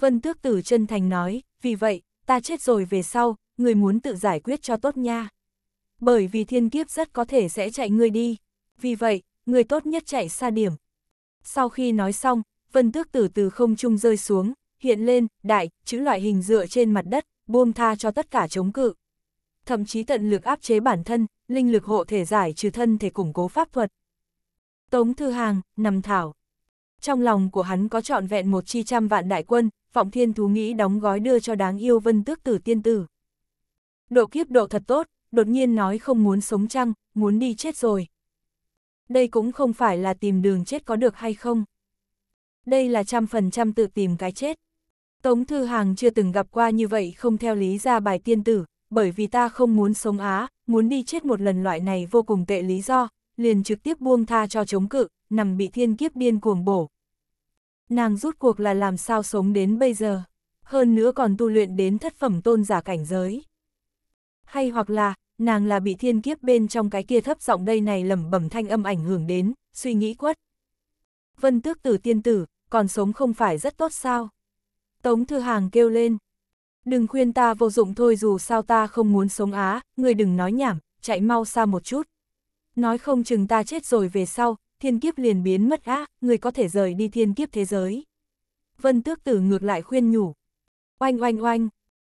Vân Tước Tử chân thành nói, vì vậy, ta chết rồi về sau, người muốn tự giải quyết cho tốt nha. Bởi vì thiên kiếp rất có thể sẽ chạy ngươi đi, vì vậy, người tốt nhất chạy xa điểm. Sau khi nói xong, Vân Tước Tử từ không trung rơi xuống, hiện lên, đại, chữ loại hình dựa trên mặt đất, buông tha cho tất cả chống cự. Thậm chí tận lực áp chế bản thân, linh lực hộ thể giải trừ thân thể củng cố pháp thuật. Tống Thư Hàng, nằm thảo. Trong lòng của hắn có trọn vẹn một chi trăm vạn đại quân, vọng thiên thú nghĩ đóng gói đưa cho đáng yêu vân tước tử tiên tử. Độ kiếp độ thật tốt, đột nhiên nói không muốn sống chăng, muốn đi chết rồi. Đây cũng không phải là tìm đường chết có được hay không. Đây là trăm phần trăm tự tìm cái chết. Tống Thư Hàng chưa từng gặp qua như vậy không theo lý ra bài tiên tử, bởi vì ta không muốn sống Á, muốn đi chết một lần loại này vô cùng tệ lý do, liền trực tiếp buông tha cho chống cự, nằm bị thiên kiếp điên cuồng bổ. Nàng rút cuộc là làm sao sống đến bây giờ, hơn nữa còn tu luyện đến thất phẩm tôn giả cảnh giới. Hay hoặc là, nàng là bị thiên kiếp bên trong cái kia thấp giọng đây này lẩm bẩm thanh âm ảnh hưởng đến, suy nghĩ quất. Vân tước tử tiên tử, còn sống không phải rất tốt sao? Tống Thư Hàng kêu lên. Đừng khuyên ta vô dụng thôi dù sao ta không muốn sống á, người đừng nói nhảm, chạy mau xa một chút. Nói không chừng ta chết rồi về sau, thiên kiếp liền biến mất á, người có thể rời đi thiên kiếp thế giới. Vân Tước Tử ngược lại khuyên nhủ. Oanh oanh oanh,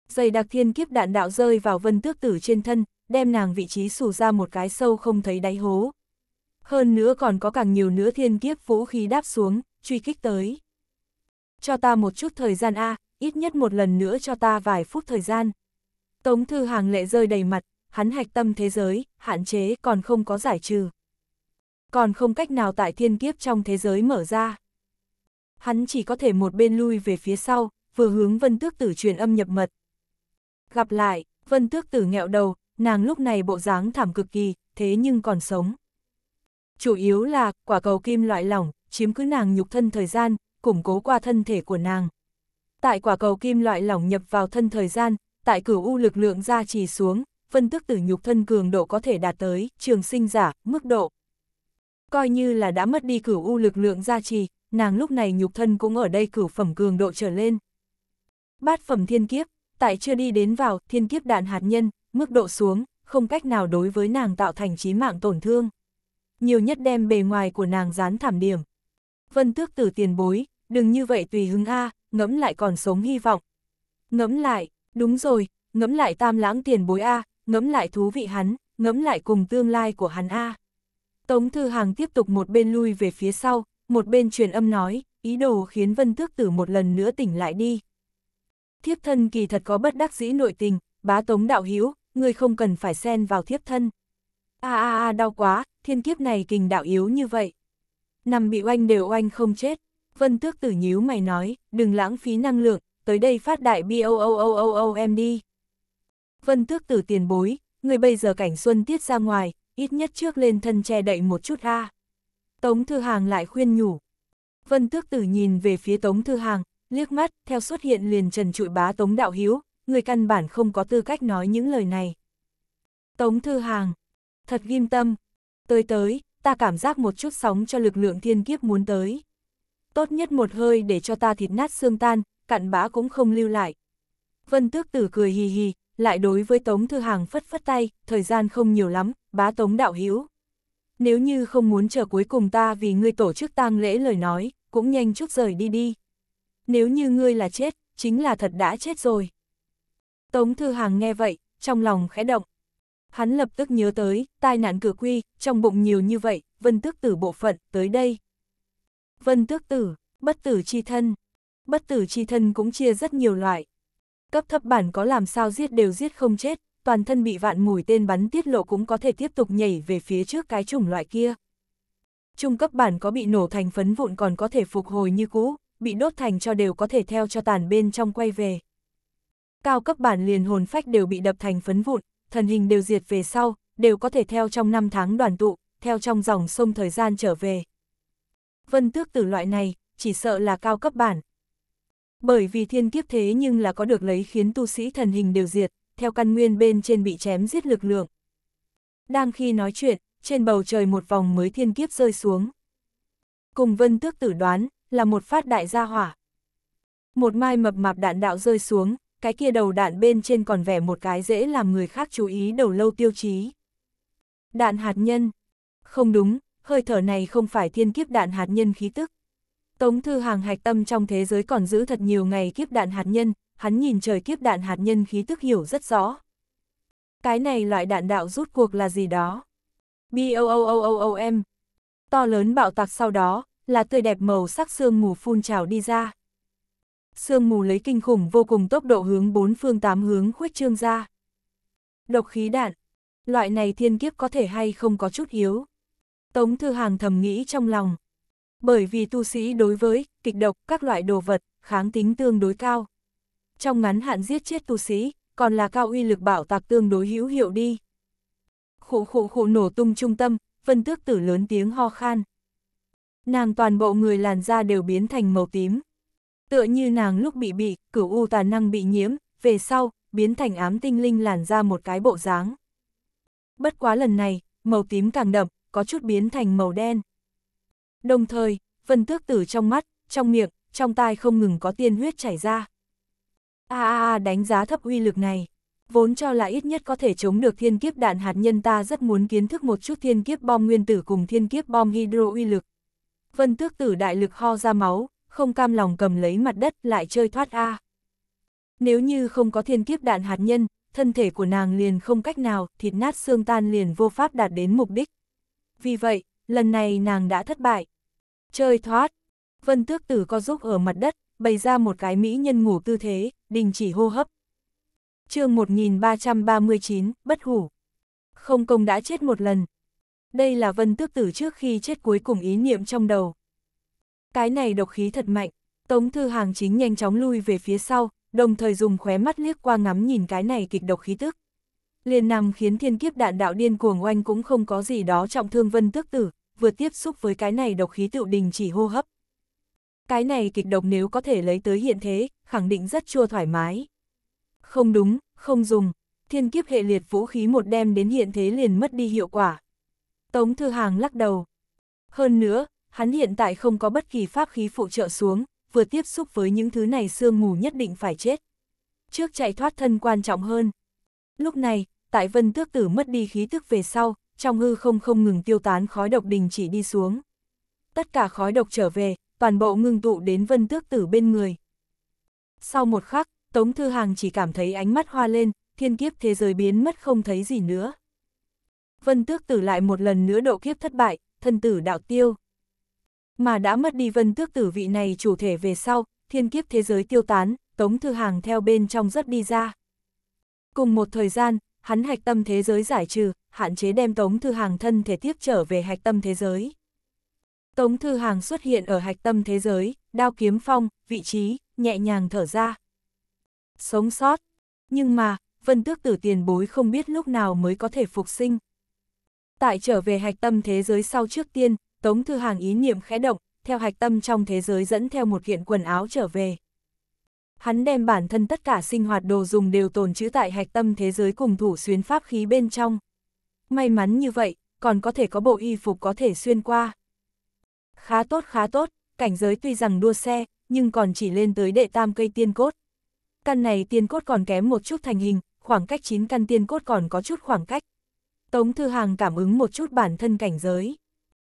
dày đặc thiên kiếp đạn đạo rơi vào Vân Tước Tử trên thân, đem nàng vị trí sủ ra một cái sâu không thấy đáy hố. Hơn nữa còn có càng nhiều nữa thiên kiếp vũ khí đáp xuống, truy kích tới cho ta một chút thời gian A, ít nhất một lần nữa cho ta vài phút thời gian. Tống Thư Hàng lệ rơi đầy mặt, hắn hạch tâm thế giới, hạn chế còn không có giải trừ. Còn không cách nào tại thiên kiếp trong thế giới mở ra. Hắn chỉ có thể một bên lui về phía sau, vừa hướng Vân Tước Tử truyền âm nhập mật. Gặp lại, Vân Tước Tử nghẹo đầu, nàng lúc này bộ dáng thảm cực kỳ, thế nhưng còn sống. Chủ yếu là, quả cầu kim loại lỏng, chiếm cứ nàng nhục thân thời gian, củng cố qua thân thể của nàng. Tại quả cầu kim loại lỏng nhập vào thân thời gian, tại cửu u lực lượng ra trì xuống, phân tức tử nhục thân cường độ có thể đạt tới trường sinh giả, mức độ. Coi như là đã mất đi cửu u lực lượng gia trì, nàng lúc này nhục thân cũng ở đây cửu phẩm cường độ trở lên. Bát phẩm thiên kiếp, tại chưa đi đến vào thiên kiếp đạn hạt nhân, mức độ xuống, không cách nào đối với nàng tạo thành chí mạng tổn thương. Nhiều nhất đem bề ngoài của nàng dán thảm điểm vân tước tử tiền bối, đừng như vậy tùy hứng A, ngẫm lại còn sống hy vọng. Ngẫm lại, đúng rồi, ngẫm lại tam lãng tiền bối A, ngẫm lại thú vị hắn, ngẫm lại cùng tương lai của hắn A. Tống Thư Hàng tiếp tục một bên lui về phía sau, một bên truyền âm nói, ý đồ khiến vân tước tử một lần nữa tỉnh lại đi. Thiếp thân kỳ thật có bất đắc dĩ nội tình, bá tống đạo hữu ngươi không cần phải xen vào thiếp thân. A a a đau quá, thiên kiếp này kình đạo yếu như vậy nằm bị oanh đều oanh không chết. Vân tước tử nhíu mày nói, đừng lãng phí năng lượng, tới đây phát đại BOOOOOM đi. Vân tước tử tiền bối, người bây giờ cảnh xuân tiết ra ngoài, ít nhất trước lên thân che đậy một chút ha. Tống Thư Hàng lại khuyên nhủ. Vân tước tử nhìn về phía Tống Thư Hàng, liếc mắt, theo xuất hiện liền trần trụi bá Tống Đạo Hiếu, người căn bản không có tư cách nói những lời này. Tống Thư Hàng, thật ghim tâm, tới tới, ta cảm giác một chút sóng cho lực lượng thiên kiếp muốn tới. Tốt nhất một hơi để cho ta thịt nát xương tan, cặn bã cũng không lưu lại. Vân tước tử cười hì hì, lại đối với Tống Thư Hàng phất phất tay, thời gian không nhiều lắm, bá Tống đạo hữu Nếu như không muốn chờ cuối cùng ta vì ngươi tổ chức tang lễ lời nói, cũng nhanh chút rời đi đi. Nếu như ngươi là chết, chính là thật đã chết rồi. Tống Thư Hàng nghe vậy, trong lòng khẽ động, Hắn lập tức nhớ tới, tai nạn cửa quy, trong bụng nhiều như vậy, vân tước tử bộ phận, tới đây. Vân tước tử, bất tử chi thân. Bất tử chi thân cũng chia rất nhiều loại. Cấp thấp bản có làm sao giết đều giết không chết, toàn thân bị vạn mùi tên bắn tiết lộ cũng có thể tiếp tục nhảy về phía trước cái chủng loại kia. Trung cấp bản có bị nổ thành phấn vụn còn có thể phục hồi như cũ, bị đốt thành cho đều có thể theo cho tàn bên trong quay về. Cao cấp bản liền hồn phách đều bị đập thành phấn vụn, thần hình đều diệt về sau, đều có thể theo trong năm tháng đoàn tụ, theo trong dòng sông thời gian trở về. Vân tước tử loại này, chỉ sợ là cao cấp bản. Bởi vì thiên kiếp thế nhưng là có được lấy khiến tu sĩ thần hình đều diệt, theo căn nguyên bên trên bị chém giết lực lượng. Đang khi nói chuyện, trên bầu trời một vòng mới thiên kiếp rơi xuống. Cùng vân tước tử đoán, là một phát đại gia hỏa. Một mai mập mạp đạn đạo rơi xuống, cái kia đầu đạn bên trên còn vẻ một cái dễ làm người khác chú ý đầu lâu tiêu chí. Đạn hạt nhân. Không đúng, hơi thở này không phải thiên kiếp đạn hạt nhân khí tức. Tống Thư Hàng hạch tâm trong thế giới còn giữ thật nhiều ngày kiếp đạn hạt nhân, hắn nhìn trời kiếp đạn hạt nhân khí tức hiểu rất rõ. Cái này loại đạn đạo rút cuộc là gì đó? BOOOOOM. To lớn bạo tạc sau đó, là tươi đẹp màu sắc xương mù phun trào đi ra sương mù lấy kinh khủng vô cùng tốc độ hướng bốn phương tám hướng khuếch trương ra. Độc khí đạn, loại này thiên kiếp có thể hay không có chút yếu. Tống Thư Hàng thầm nghĩ trong lòng. Bởi vì tu sĩ đối với kịch độc các loại đồ vật, kháng tính tương đối cao. Trong ngắn hạn giết chết tu sĩ, còn là cao uy lực bảo tạc tương đối hữu hiệu đi. khổ khổ khổ nổ tung trung tâm, vân tước tử lớn tiếng ho khan. Nàng toàn bộ người làn da đều biến thành màu tím. Tựa như nàng lúc bị bị, cửu u tà năng bị nhiễm, về sau, biến thành ám tinh linh làn ra một cái bộ dáng. Bất quá lần này, màu tím càng đậm, có chút biến thành màu đen. Đồng thời, vân tước tử trong mắt, trong miệng, trong tai không ngừng có tiên huyết chảy ra. A a a đánh giá thấp uy lực này. Vốn cho là ít nhất có thể chống được thiên kiếp đạn hạt nhân ta rất muốn kiến thức một chút thiên kiếp bom nguyên tử cùng thiên kiếp bom hydro uy lực. Vân tước tử đại lực ho ra máu, không cam lòng cầm lấy mặt đất lại chơi thoát A. Nếu như không có thiên kiếp đạn hạt nhân, thân thể của nàng liền không cách nào, thịt nát xương tan liền vô pháp đạt đến mục đích. Vì vậy, lần này nàng đã thất bại. Chơi thoát, vân tước tử co giúp ở mặt đất, bày ra một cái mỹ nhân ngủ tư thế, đình chỉ hô hấp. chương 1339, bất hủ. Không công đã chết một lần. Đây là vân tước tử trước khi chết cuối cùng ý niệm trong đầu. Cái này độc khí thật mạnh, Tống Thư Hàng chính nhanh chóng lui về phía sau, đồng thời dùng khóe mắt liếc qua ngắm nhìn cái này kịch độc khí tức. Liền nằm khiến thiên kiếp đạn đạo điên cuồng oanh cũng không có gì đó trọng thương vân tước tử, vừa tiếp xúc với cái này độc khí tự đình chỉ hô hấp. Cái này kịch độc nếu có thể lấy tới hiện thế, khẳng định rất chua thoải mái. Không đúng, không dùng, thiên kiếp hệ liệt vũ khí một đem đến hiện thế liền mất đi hiệu quả. Tống Thư Hàng lắc đầu. Hơn nữa, hắn hiện tại không có bất kỳ pháp khí phụ trợ xuống, vừa tiếp xúc với những thứ này sương mù nhất định phải chết. Trước chạy thoát thân quan trọng hơn. Lúc này, tại vân tước tử mất đi khí tức về sau, trong hư không không ngừng tiêu tán khói độc đình chỉ đi xuống. Tất cả khói độc trở về, toàn bộ ngưng tụ đến vân tước tử bên người. Sau một khắc, Tống Thư Hàng chỉ cảm thấy ánh mắt hoa lên, thiên kiếp thế giới biến mất không thấy gì nữa. Vân tước tử lại một lần nữa độ kiếp thất bại, thân tử đạo tiêu mà đã mất đi vân tước tử vị này chủ thể về sau, thiên kiếp thế giới tiêu tán, Tống Thư Hàng theo bên trong rất đi ra. Cùng một thời gian, hắn hạch tâm thế giới giải trừ, hạn chế đem Tống Thư Hàng thân thể tiếp trở về hạch tâm thế giới. Tống Thư Hàng xuất hiện ở hạch tâm thế giới, đao kiếm phong, vị trí, nhẹ nhàng thở ra. Sống sót. Nhưng mà, vân tước tử tiền bối không biết lúc nào mới có thể phục sinh. Tại trở về hạch tâm thế giới sau trước tiên, Tống Thư Hàng ý niệm khẽ động, theo hạch tâm trong thế giới dẫn theo một kiện quần áo trở về. Hắn đem bản thân tất cả sinh hoạt đồ dùng đều tồn trữ tại hạch tâm thế giới cùng thủ xuyến pháp khí bên trong. May mắn như vậy, còn có thể có bộ y phục có thể xuyên qua. Khá tốt khá tốt, cảnh giới tuy rằng đua xe, nhưng còn chỉ lên tới đệ tam cây tiên cốt. Căn này tiên cốt còn kém một chút thành hình, khoảng cách 9 căn tiên cốt còn có chút khoảng cách. Tống Thư Hàng cảm ứng một chút bản thân cảnh giới.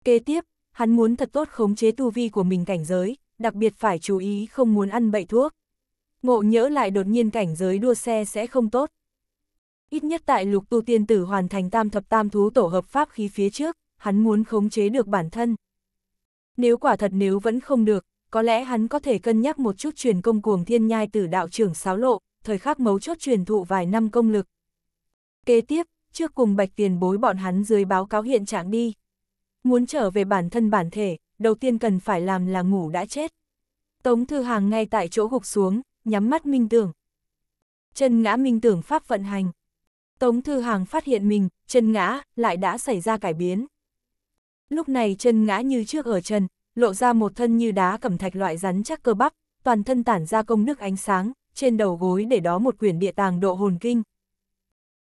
Kế tiếp, hắn muốn thật tốt khống chế tu vi của mình cảnh giới, đặc biệt phải chú ý không muốn ăn bậy thuốc. Ngộ nhỡ lại đột nhiên cảnh giới đua xe sẽ không tốt. Ít nhất tại lục tu tiên tử hoàn thành tam thập tam thú tổ hợp pháp khí phía trước, hắn muốn khống chế được bản thân. Nếu quả thật nếu vẫn không được, có lẽ hắn có thể cân nhắc một chút truyền công cuồng thiên nhai tử đạo trưởng sáo lộ, thời khắc mấu chốt truyền thụ vài năm công lực. Kế tiếp, trước cùng bạch tiền bối bọn hắn dưới báo cáo hiện trạng đi. Muốn trở về bản thân bản thể, đầu tiên cần phải làm là ngủ đã chết. Tống Thư Hàng ngay tại chỗ gục xuống, nhắm mắt minh tưởng. Chân ngã minh tưởng pháp vận hành. Tống Thư Hàng phát hiện mình, chân ngã, lại đã xảy ra cải biến. Lúc này chân ngã như trước ở chân, lộ ra một thân như đá cẩm thạch loại rắn chắc cơ bắp, toàn thân tản ra công nước ánh sáng, trên đầu gối để đó một quyển địa tàng độ hồn kinh.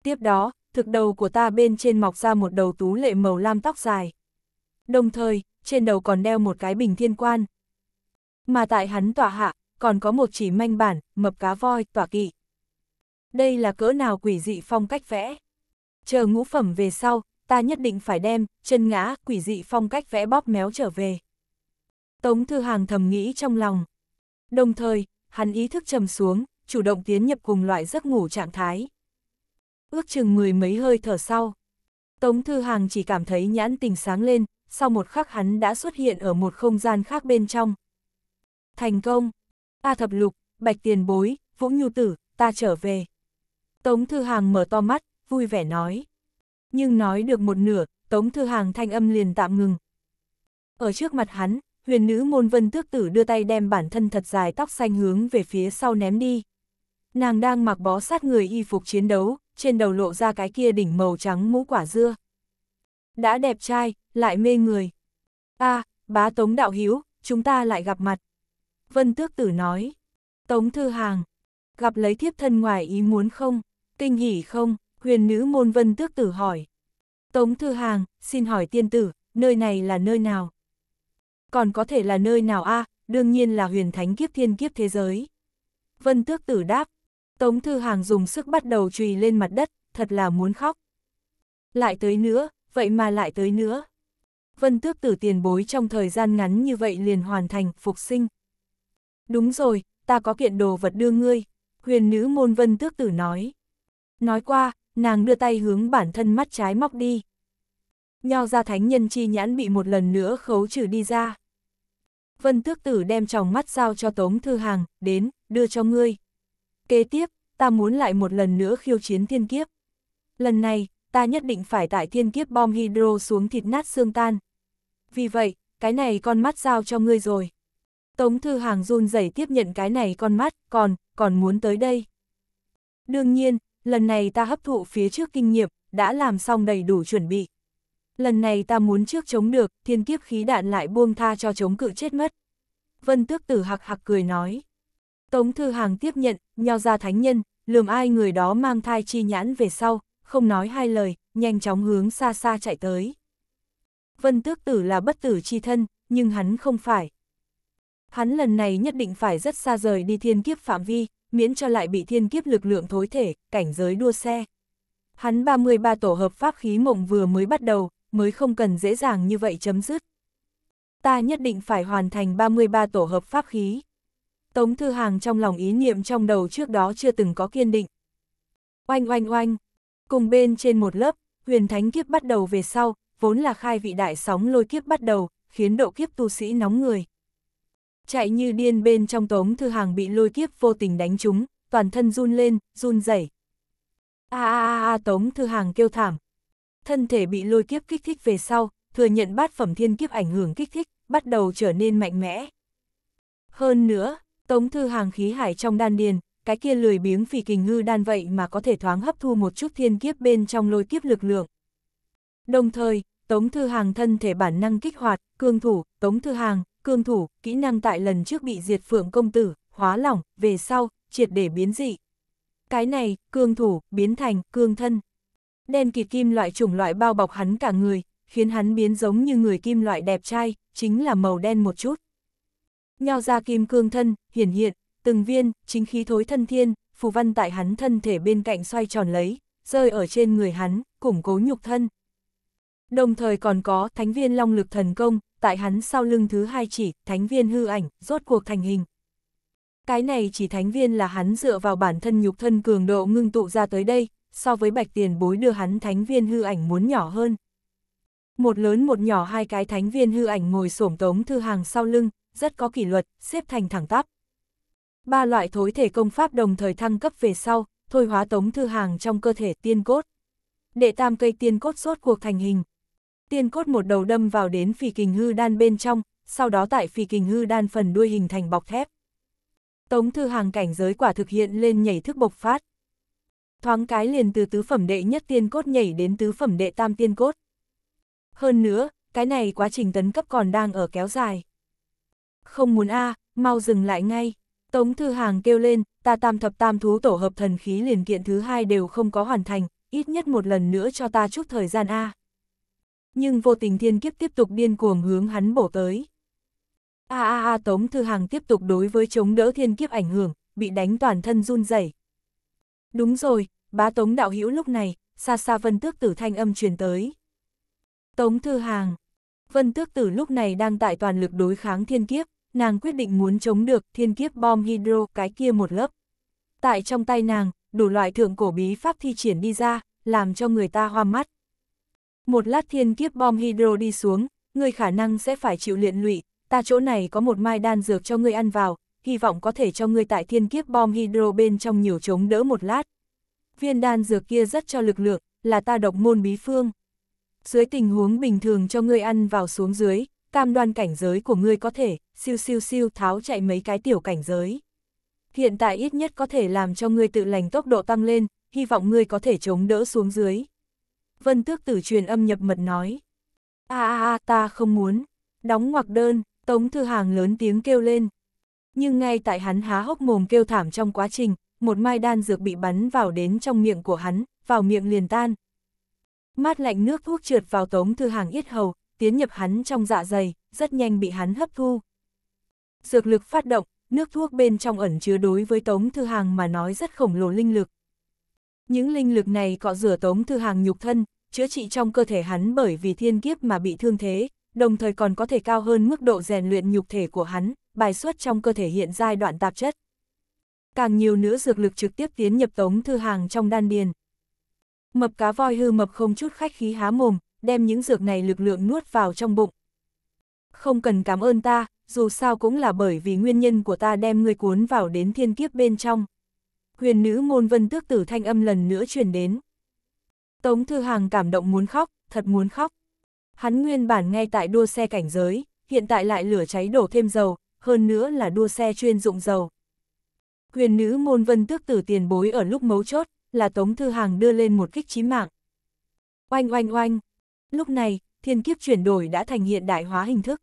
Tiếp đó, thực đầu của ta bên trên mọc ra một đầu tú lệ màu lam tóc dài đồng thời, trên đầu còn đeo một cái bình thiên quan. Mà tại hắn tọa hạ, còn có một chỉ manh bản, mập cá voi, tọa kỵ. Đây là cỡ nào quỷ dị phong cách vẽ. Chờ ngũ phẩm về sau, ta nhất định phải đem, chân ngã, quỷ dị phong cách vẽ bóp méo trở về. Tống Thư Hàng thầm nghĩ trong lòng. Đồng thời, hắn ý thức trầm xuống, chủ động tiến nhập cùng loại giấc ngủ trạng thái. Ước chừng mười mấy hơi thở sau. Tống Thư Hàng chỉ cảm thấy nhãn tình sáng lên, sau một khắc hắn đã xuất hiện ở một không gian khác bên trong. Thành công! A thập lục, bạch tiền bối, vũ nhu tử, ta trở về. Tống Thư Hàng mở to mắt, vui vẻ nói. Nhưng nói được một nửa, Tống Thư Hàng thanh âm liền tạm ngừng. Ở trước mặt hắn, huyền nữ môn vân tước tử đưa tay đem bản thân thật dài tóc xanh hướng về phía sau ném đi. Nàng đang mặc bó sát người y phục chiến đấu, trên đầu lộ ra cái kia đỉnh màu trắng mũ quả dưa đã đẹp trai, lại mê người. a à, bá Tống Đạo Hiếu, chúng ta lại gặp mặt. Vân Tước Tử nói, Tống Thư Hàng, gặp lấy thiếp thân ngoài ý muốn không, kinh hỉ không, huyền nữ môn Vân Tước Tử hỏi. Tống Thư Hàng, xin hỏi tiên tử, nơi này là nơi nào? Còn có thể là nơi nào a à, đương nhiên là huyền thánh kiếp thiên kiếp thế giới. Vân Tước Tử đáp, Tống Thư Hàng dùng sức bắt đầu trùy lên mặt đất, thật là muốn khóc. Lại tới nữa, vậy mà lại tới nữa. Vân tước tử tiền bối trong thời gian ngắn như vậy liền hoàn thành, phục sinh. Đúng rồi, ta có kiện đồ vật đưa ngươi, huyền nữ môn vân tước tử nói. Nói qua, nàng đưa tay hướng bản thân mắt trái móc đi. Nho ra thánh nhân chi nhãn bị một lần nữa khấu trừ đi ra. Vân tước tử đem tròng mắt giao cho tống thư hàng, đến, đưa cho ngươi. Kế tiếp, ta muốn lại một lần nữa khiêu chiến thiên kiếp. Lần này, ta nhất định phải tại thiên kiếp bom hydro xuống thịt nát xương tan. Vì vậy, cái này con mắt giao cho ngươi rồi. Tống Thư Hàng run rẩy tiếp nhận cái này con mắt, còn, còn muốn tới đây. Đương nhiên, lần này ta hấp thụ phía trước kinh nghiệm, đã làm xong đầy đủ chuẩn bị. Lần này ta muốn trước chống được, thiên kiếp khí đạn lại buông tha cho chống cự chết mất. Vân Tước Tử hạc hạc cười nói. Tống Thư Hàng tiếp nhận, nho ra thánh nhân, lườm ai người đó mang thai chi nhãn về sau, không nói hai lời, nhanh chóng hướng xa xa chạy tới. Vân tước tử là bất tử chi thân, nhưng hắn không phải. Hắn lần này nhất định phải rất xa rời đi thiên kiếp phạm vi, miễn cho lại bị thiên kiếp lực lượng thối thể, cảnh giới đua xe. Hắn 33 tổ hợp pháp khí mộng vừa mới bắt đầu, mới không cần dễ dàng như vậy chấm dứt. Ta nhất định phải hoàn thành 33 tổ hợp pháp khí. Tống Thư Hàng trong lòng ý niệm trong đầu trước đó chưa từng có kiên định. Oanh oanh oanh, Cùng bên trên một lớp, huyền thánh kiếp bắt đầu về sau, vốn là khai vị đại sóng lôi kiếp bắt đầu, khiến độ kiếp tu sĩ nóng người. Chạy như điên bên trong tống thư hàng bị lôi kiếp vô tình đánh trúng, toàn thân run lên, run rẩy. A a a tống thư hàng kêu thảm. Thân thể bị lôi kiếp kích thích về sau, thừa nhận bát phẩm thiên kiếp ảnh hưởng kích thích, bắt đầu trở nên mạnh mẽ. Hơn nữa, tống thư hàng khí hải trong đan điền, cái kia lười biếng phỉ kình ngư đan vậy mà có thể thoáng hấp thu một chút thiên kiếp bên trong lôi kiếp lực lượng. Đồng thời, Tống Thư Hàng thân thể bản năng kích hoạt, cương thủ, Tống Thư Hàng, cương thủ, kỹ năng tại lần trước bị diệt phượng công tử, hóa lỏng, về sau, triệt để biến dị. Cái này, cương thủ, biến thành, cương thân. Đen kịt kim loại chủng loại bao bọc hắn cả người, khiến hắn biến giống như người kim loại đẹp trai, chính là màu đen một chút. Nhao ra kim cương thân, hiển hiện, từng viên, chính khí thối thân thiên, phù văn tại hắn thân thể bên cạnh xoay tròn lấy, rơi ở trên người hắn, củng cố nhục thân. Đồng thời còn có thánh viên long lực thần công, tại hắn sau lưng thứ hai chỉ, thánh viên hư ảnh, rốt cuộc thành hình. Cái này chỉ thánh viên là hắn dựa vào bản thân nhục thân cường độ ngưng tụ ra tới đây, so với bạch tiền bối đưa hắn thánh viên hư ảnh muốn nhỏ hơn. Một lớn một nhỏ hai cái thánh viên hư ảnh ngồi xổm tống thư hàng sau lưng, rất có kỷ luật, xếp thành thẳng tắp. Ba loại thối thể công pháp đồng thời thăng cấp về sau, thôi hóa tống thư hàng trong cơ thể tiên cốt. Đệ tam cây tiên cốt sốt cuộc thành hình. Tiên cốt một đầu đâm vào đến phì kình hư đan bên trong, sau đó tại phì kình hư đan phần đuôi hình thành bọc thép. Tống thư hàng cảnh giới quả thực hiện lên nhảy thức bộc phát. Thoáng cái liền từ tứ phẩm đệ nhất tiên cốt nhảy đến tứ phẩm đệ tam tiên cốt. Hơn nữa, cái này quá trình tấn cấp còn đang ở kéo dài. Không muốn a à, mau dừng lại ngay. Tống Thư Hàng kêu lên, ta tam thập tam thú tổ hợp thần khí liền kiện thứ hai đều không có hoàn thành, ít nhất một lần nữa cho ta chút thời gian A. Nhưng vô tình thiên kiếp tiếp tục điên cuồng hướng hắn bổ tới. A a a Tống Thư Hàng tiếp tục đối với chống đỡ thiên kiếp ảnh hưởng, bị đánh toàn thân run rẩy. Đúng rồi, bá Tống đạo hữu lúc này, xa xa vân tước tử thanh âm truyền tới. Tống Thư Hàng, vân tước tử lúc này đang tại toàn lực đối kháng thiên kiếp, nàng quyết định muốn chống được thiên kiếp bom hydro cái kia một lớp. Tại trong tay nàng, đủ loại thượng cổ bí pháp thi triển đi ra, làm cho người ta hoa mắt. Một lát thiên kiếp bom hydro đi xuống, người khả năng sẽ phải chịu luyện lụy, ta chỗ này có một mai đan dược cho ngươi ăn vào, hy vọng có thể cho ngươi tại thiên kiếp bom hydro bên trong nhiều chống đỡ một lát. Viên đan dược kia rất cho lực lượng, là ta độc môn bí phương. Dưới tình huống bình thường cho ngươi ăn vào xuống dưới, cam đoan cảnh giới của ngươi có thể, siêu siêu siêu tháo chạy mấy cái tiểu cảnh giới. Hiện tại ít nhất có thể làm cho ngươi tự lành tốc độ tăng lên, hy vọng ngươi có thể chống đỡ xuống dưới. Vân tước tử truyền âm nhập mật nói. a a a ta không muốn. Đóng ngoặc đơn, tống thư hàng lớn tiếng kêu lên. Nhưng ngay tại hắn há hốc mồm kêu thảm trong quá trình, một mai đan dược bị bắn vào đến trong miệng của hắn, vào miệng liền tan. Mát lạnh nước thuốc trượt vào tống thư hàng yết hầu, tiến nhập hắn trong dạ dày, rất nhanh bị hắn hấp thu. Dược lực phát động, nước thuốc bên trong ẩn chứa đối với Tống Thư Hàng mà nói rất khổng lồ linh lực. Những linh lực này cọ rửa Tống Thư Hàng nhục thân, chữa trị trong cơ thể hắn bởi vì thiên kiếp mà bị thương thế, đồng thời còn có thể cao hơn mức độ rèn luyện nhục thể của hắn, bài xuất trong cơ thể hiện giai đoạn tạp chất. Càng nhiều nữa dược lực trực tiếp tiến nhập Tống Thư Hàng trong đan điền. Mập cá voi hư mập không chút khách khí há mồm, đem những dược này lực lượng nuốt vào trong bụng. Không cần cảm ơn ta, dù sao cũng là bởi vì nguyên nhân của ta đem ngươi cuốn vào đến thiên kiếp bên trong. Huyền nữ môn vân tước tử thanh âm lần nữa truyền đến. Tống Thư Hàng cảm động muốn khóc, thật muốn khóc. Hắn nguyên bản ngay tại đua xe cảnh giới, hiện tại lại lửa cháy đổ thêm dầu, hơn nữa là đua xe chuyên dụng dầu. Huyền nữ môn vân tước tử tiền bối ở lúc mấu chốt, là Tống Thư Hàng đưa lên một kích chí mạng. Oanh oanh oanh, Lúc này, thiên kiếp chuyển đổi đã thành hiện đại hóa hình thức.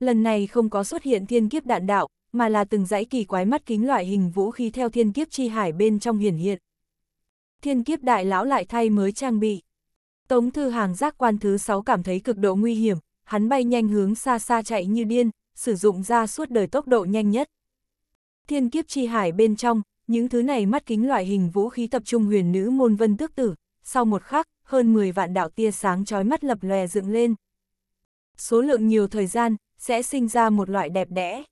Lần này không có xuất hiện thiên kiếp đạn đạo, mà là từng dãy kỳ quái mắt kính loại hình vũ khí theo thiên kiếp chi hải bên trong hiển hiện. Thiên kiếp đại lão lại thay mới trang bị. Tống thư hàng giác quan thứ 6 cảm thấy cực độ nguy hiểm, hắn bay nhanh hướng xa xa chạy như điên, sử dụng ra suốt đời tốc độ nhanh nhất. Thiên kiếp chi hải bên trong, những thứ này mắt kính loại hình vũ khí tập trung huyền nữ môn vân tước tử, sau một khắc, hơn 10 vạn đạo tia sáng chói mắt lập lòe dựng lên. Số lượng nhiều thời gian, sẽ sinh ra một loại đẹp đẽ.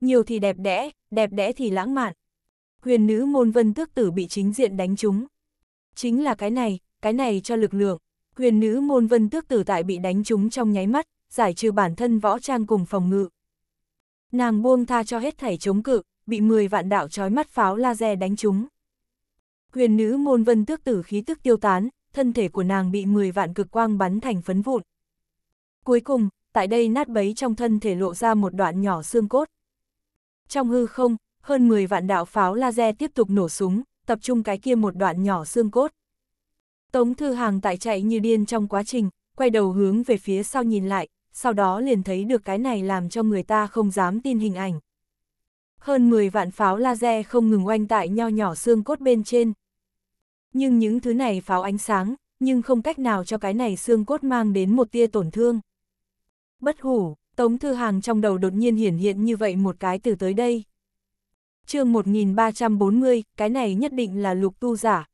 Nhiều thì đẹp đẽ, đẹp đẽ thì lãng mạn. Huyền nữ môn vân tước tử bị chính diện đánh trúng. Chính là cái này, cái này cho lực lượng. Huyền nữ môn vân tước tử tại bị đánh trúng trong nháy mắt, giải trừ bản thân võ trang cùng phòng ngự. Nàng buông tha cho hết thảy chống cự, bị 10 vạn đạo trói mắt pháo laser đánh trúng. Huyền nữ môn vân tước tử khí tức tiêu tán, thân thể của nàng bị 10 vạn cực quang bắn thành phấn vụn. Cuối cùng, tại đây nát bấy trong thân thể lộ ra một đoạn nhỏ xương cốt. Trong hư không, hơn 10 vạn đạo pháo laser tiếp tục nổ súng, tập trung cái kia một đoạn nhỏ xương cốt. Tống Thư Hàng tại chạy như điên trong quá trình, quay đầu hướng về phía sau nhìn lại, sau đó liền thấy được cái này làm cho người ta không dám tin hình ảnh. Hơn 10 vạn pháo laser không ngừng oanh tại nho nhỏ xương cốt bên trên nhưng những thứ này pháo ánh sáng, nhưng không cách nào cho cái này xương cốt mang đến một tia tổn thương. Bất hủ, Tống Thư Hàng trong đầu đột nhiên hiển hiện như vậy một cái từ tới đây. chương 1340, cái này nhất định là lục tu giả.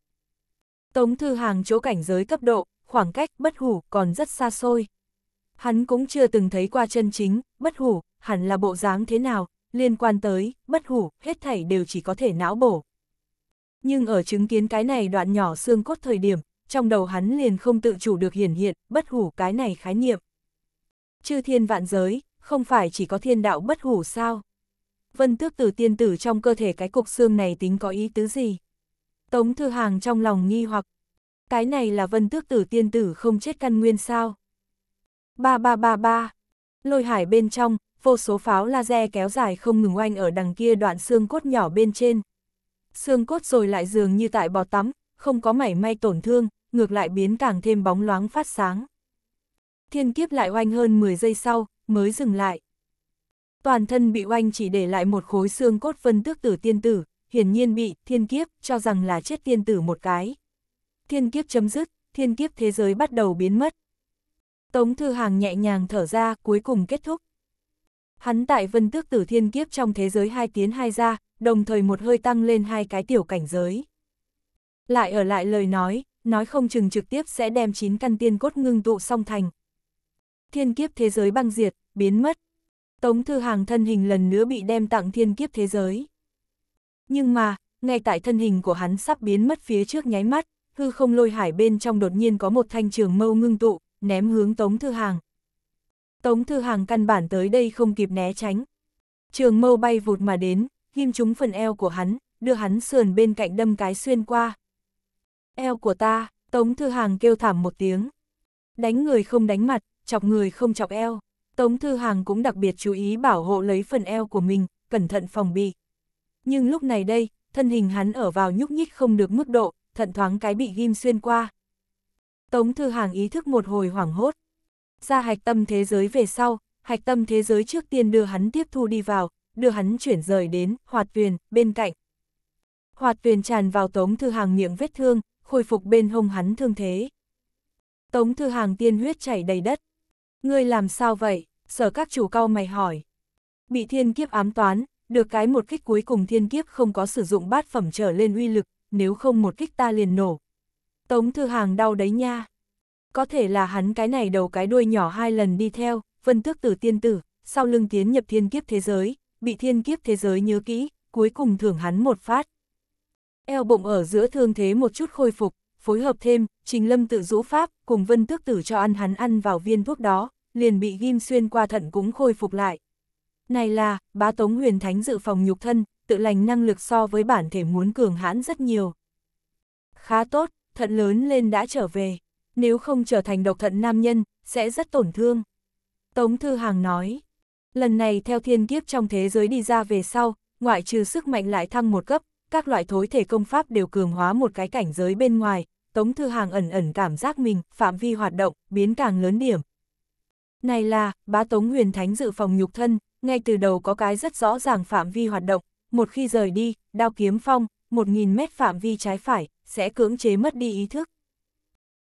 Tống Thư Hàng chỗ cảnh giới cấp độ, khoảng cách bất hủ còn rất xa xôi. Hắn cũng chưa từng thấy qua chân chính, bất hủ, hẳn là bộ dáng thế nào, liên quan tới, bất hủ, hết thảy đều chỉ có thể não bổ. Nhưng ở chứng kiến cái này đoạn nhỏ xương cốt thời điểm, trong đầu hắn liền không tự chủ được hiển hiện, bất hủ cái này khái niệm. Chư thiên vạn giới, không phải chỉ có thiên đạo bất hủ sao? Vân tước từ tiên tử trong cơ thể cái cục xương này tính có ý tứ gì? Tống Thư Hàng trong lòng nghi hoặc, cái này là vân tước tử tiên tử không chết căn nguyên sao? Ba ba ba ba, lôi hải bên trong, vô số pháo laser kéo dài không ngừng oanh ở đằng kia đoạn xương cốt nhỏ bên trên xương cốt rồi lại dường như tại bò tắm, không có mảy may tổn thương, ngược lại biến càng thêm bóng loáng phát sáng. Thiên kiếp lại oanh hơn 10 giây sau, mới dừng lại. Toàn thân bị oanh chỉ để lại một khối xương cốt phân tước tử tiên tử, hiển nhiên bị thiên kiếp cho rằng là chết tiên tử một cái. Thiên kiếp chấm dứt, thiên kiếp thế giới bắt đầu biến mất. Tống Thư Hàng nhẹ nhàng thở ra cuối cùng kết thúc. Hắn tại vân tước tử thiên kiếp trong thế giới hai tiến hai ra, đồng thời một hơi tăng lên hai cái tiểu cảnh giới. Lại ở lại lời nói, nói không chừng trực tiếp sẽ đem chín căn tiên cốt ngưng tụ song thành. Thiên kiếp thế giới băng diệt, biến mất. Tống Thư Hàng thân hình lần nữa bị đem tặng thiên kiếp thế giới. Nhưng mà, ngay tại thân hình của hắn sắp biến mất phía trước nháy mắt, hư không lôi hải bên trong đột nhiên có một thanh trường mâu ngưng tụ, ném hướng Tống Thư Hàng, Tống Thư Hàng căn bản tới đây không kịp né tránh. Trường mâu bay vụt mà đến, ghim trúng phần eo của hắn, đưa hắn sườn bên cạnh đâm cái xuyên qua. Eo của ta, Tống Thư Hàng kêu thảm một tiếng. Đánh người không đánh mặt, chọc người không chọc eo. Tống Thư Hàng cũng đặc biệt chú ý bảo hộ lấy phần eo của mình, cẩn thận phòng bị. Nhưng lúc này đây, thân hình hắn ở vào nhúc nhích không được mức độ, thận thoáng cái bị ghim xuyên qua. Tống Thư Hàng ý thức một hồi hoảng hốt, ra hạch tâm thế giới về sau, hạch tâm thế giới trước tiên đưa hắn tiếp thu đi vào, đưa hắn chuyển rời đến hoạt tuyền bên cạnh. Hoạt tuyền tràn vào tống thư hàng miệng vết thương, khôi phục bên hông hắn thương thế. Tống thư hàng tiên huyết chảy đầy đất. Ngươi làm sao vậy? Sở các chủ cao mày hỏi. Bị thiên kiếp ám toán, được cái một kích cuối cùng thiên kiếp không có sử dụng bát phẩm trở lên uy lực, nếu không một kích ta liền nổ. Tống thư hàng đau đấy nha. Có thể là hắn cái này đầu cái đuôi nhỏ hai lần đi theo, vân tước tử tiên tử, sau lưng tiến nhập thiên kiếp thế giới, bị thiên kiếp thế giới nhớ kỹ, cuối cùng thưởng hắn một phát. Eo bụng ở giữa thương thế một chút khôi phục, phối hợp thêm, trình lâm tự rũ pháp, cùng vân tước tử cho ăn hắn ăn vào viên thuốc đó, liền bị ghim xuyên qua thận cũng khôi phục lại. Này là, bá tống huyền thánh dự phòng nhục thân, tự lành năng lực so với bản thể muốn cường hãn rất nhiều. Khá tốt, thận lớn lên đã trở về nếu không trở thành độc thận nam nhân, sẽ rất tổn thương. Tống Thư Hàng nói, lần này theo thiên kiếp trong thế giới đi ra về sau, ngoại trừ sức mạnh lại thăng một cấp, các loại thối thể công pháp đều cường hóa một cái cảnh giới bên ngoài, Tống Thư Hàng ẩn ẩn cảm giác mình, phạm vi hoạt động, biến càng lớn điểm. Này là, bá Tống Huyền Thánh dự phòng nhục thân, ngay từ đầu có cái rất rõ ràng phạm vi hoạt động, một khi rời đi, đao kiếm phong, 1.000 mét phạm vi trái phải, sẽ cưỡng chế mất đi ý thức.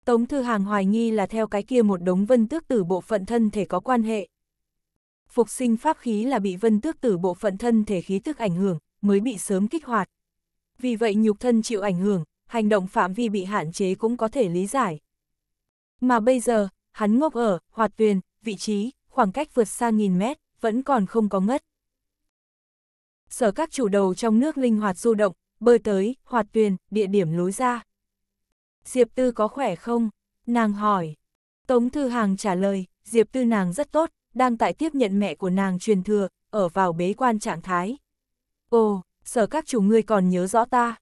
Tống Thư Hàng hoài nghi là theo cái kia một đống vân tước tử bộ phận thân thể có quan hệ. Phục sinh pháp khí là bị vân tước tử bộ phận thân thể khí tức ảnh hưởng, mới bị sớm kích hoạt. Vì vậy nhục thân chịu ảnh hưởng, hành động phạm vi bị hạn chế cũng có thể lý giải. Mà bây giờ, hắn ngốc ở, hoạt tuyền, vị trí, khoảng cách vượt xa nghìn mét, vẫn còn không có ngất. Sở các chủ đầu trong nước linh hoạt du động, bơi tới, hoạt tuyền, địa điểm lối ra. Diệp Tư có khỏe không? Nàng hỏi. Tống Thư Hàng trả lời, Diệp Tư nàng rất tốt, đang tại tiếp nhận mẹ của nàng truyền thừa, ở vào bế quan trạng thái. Ồ, sở các chủ ngươi còn nhớ rõ ta.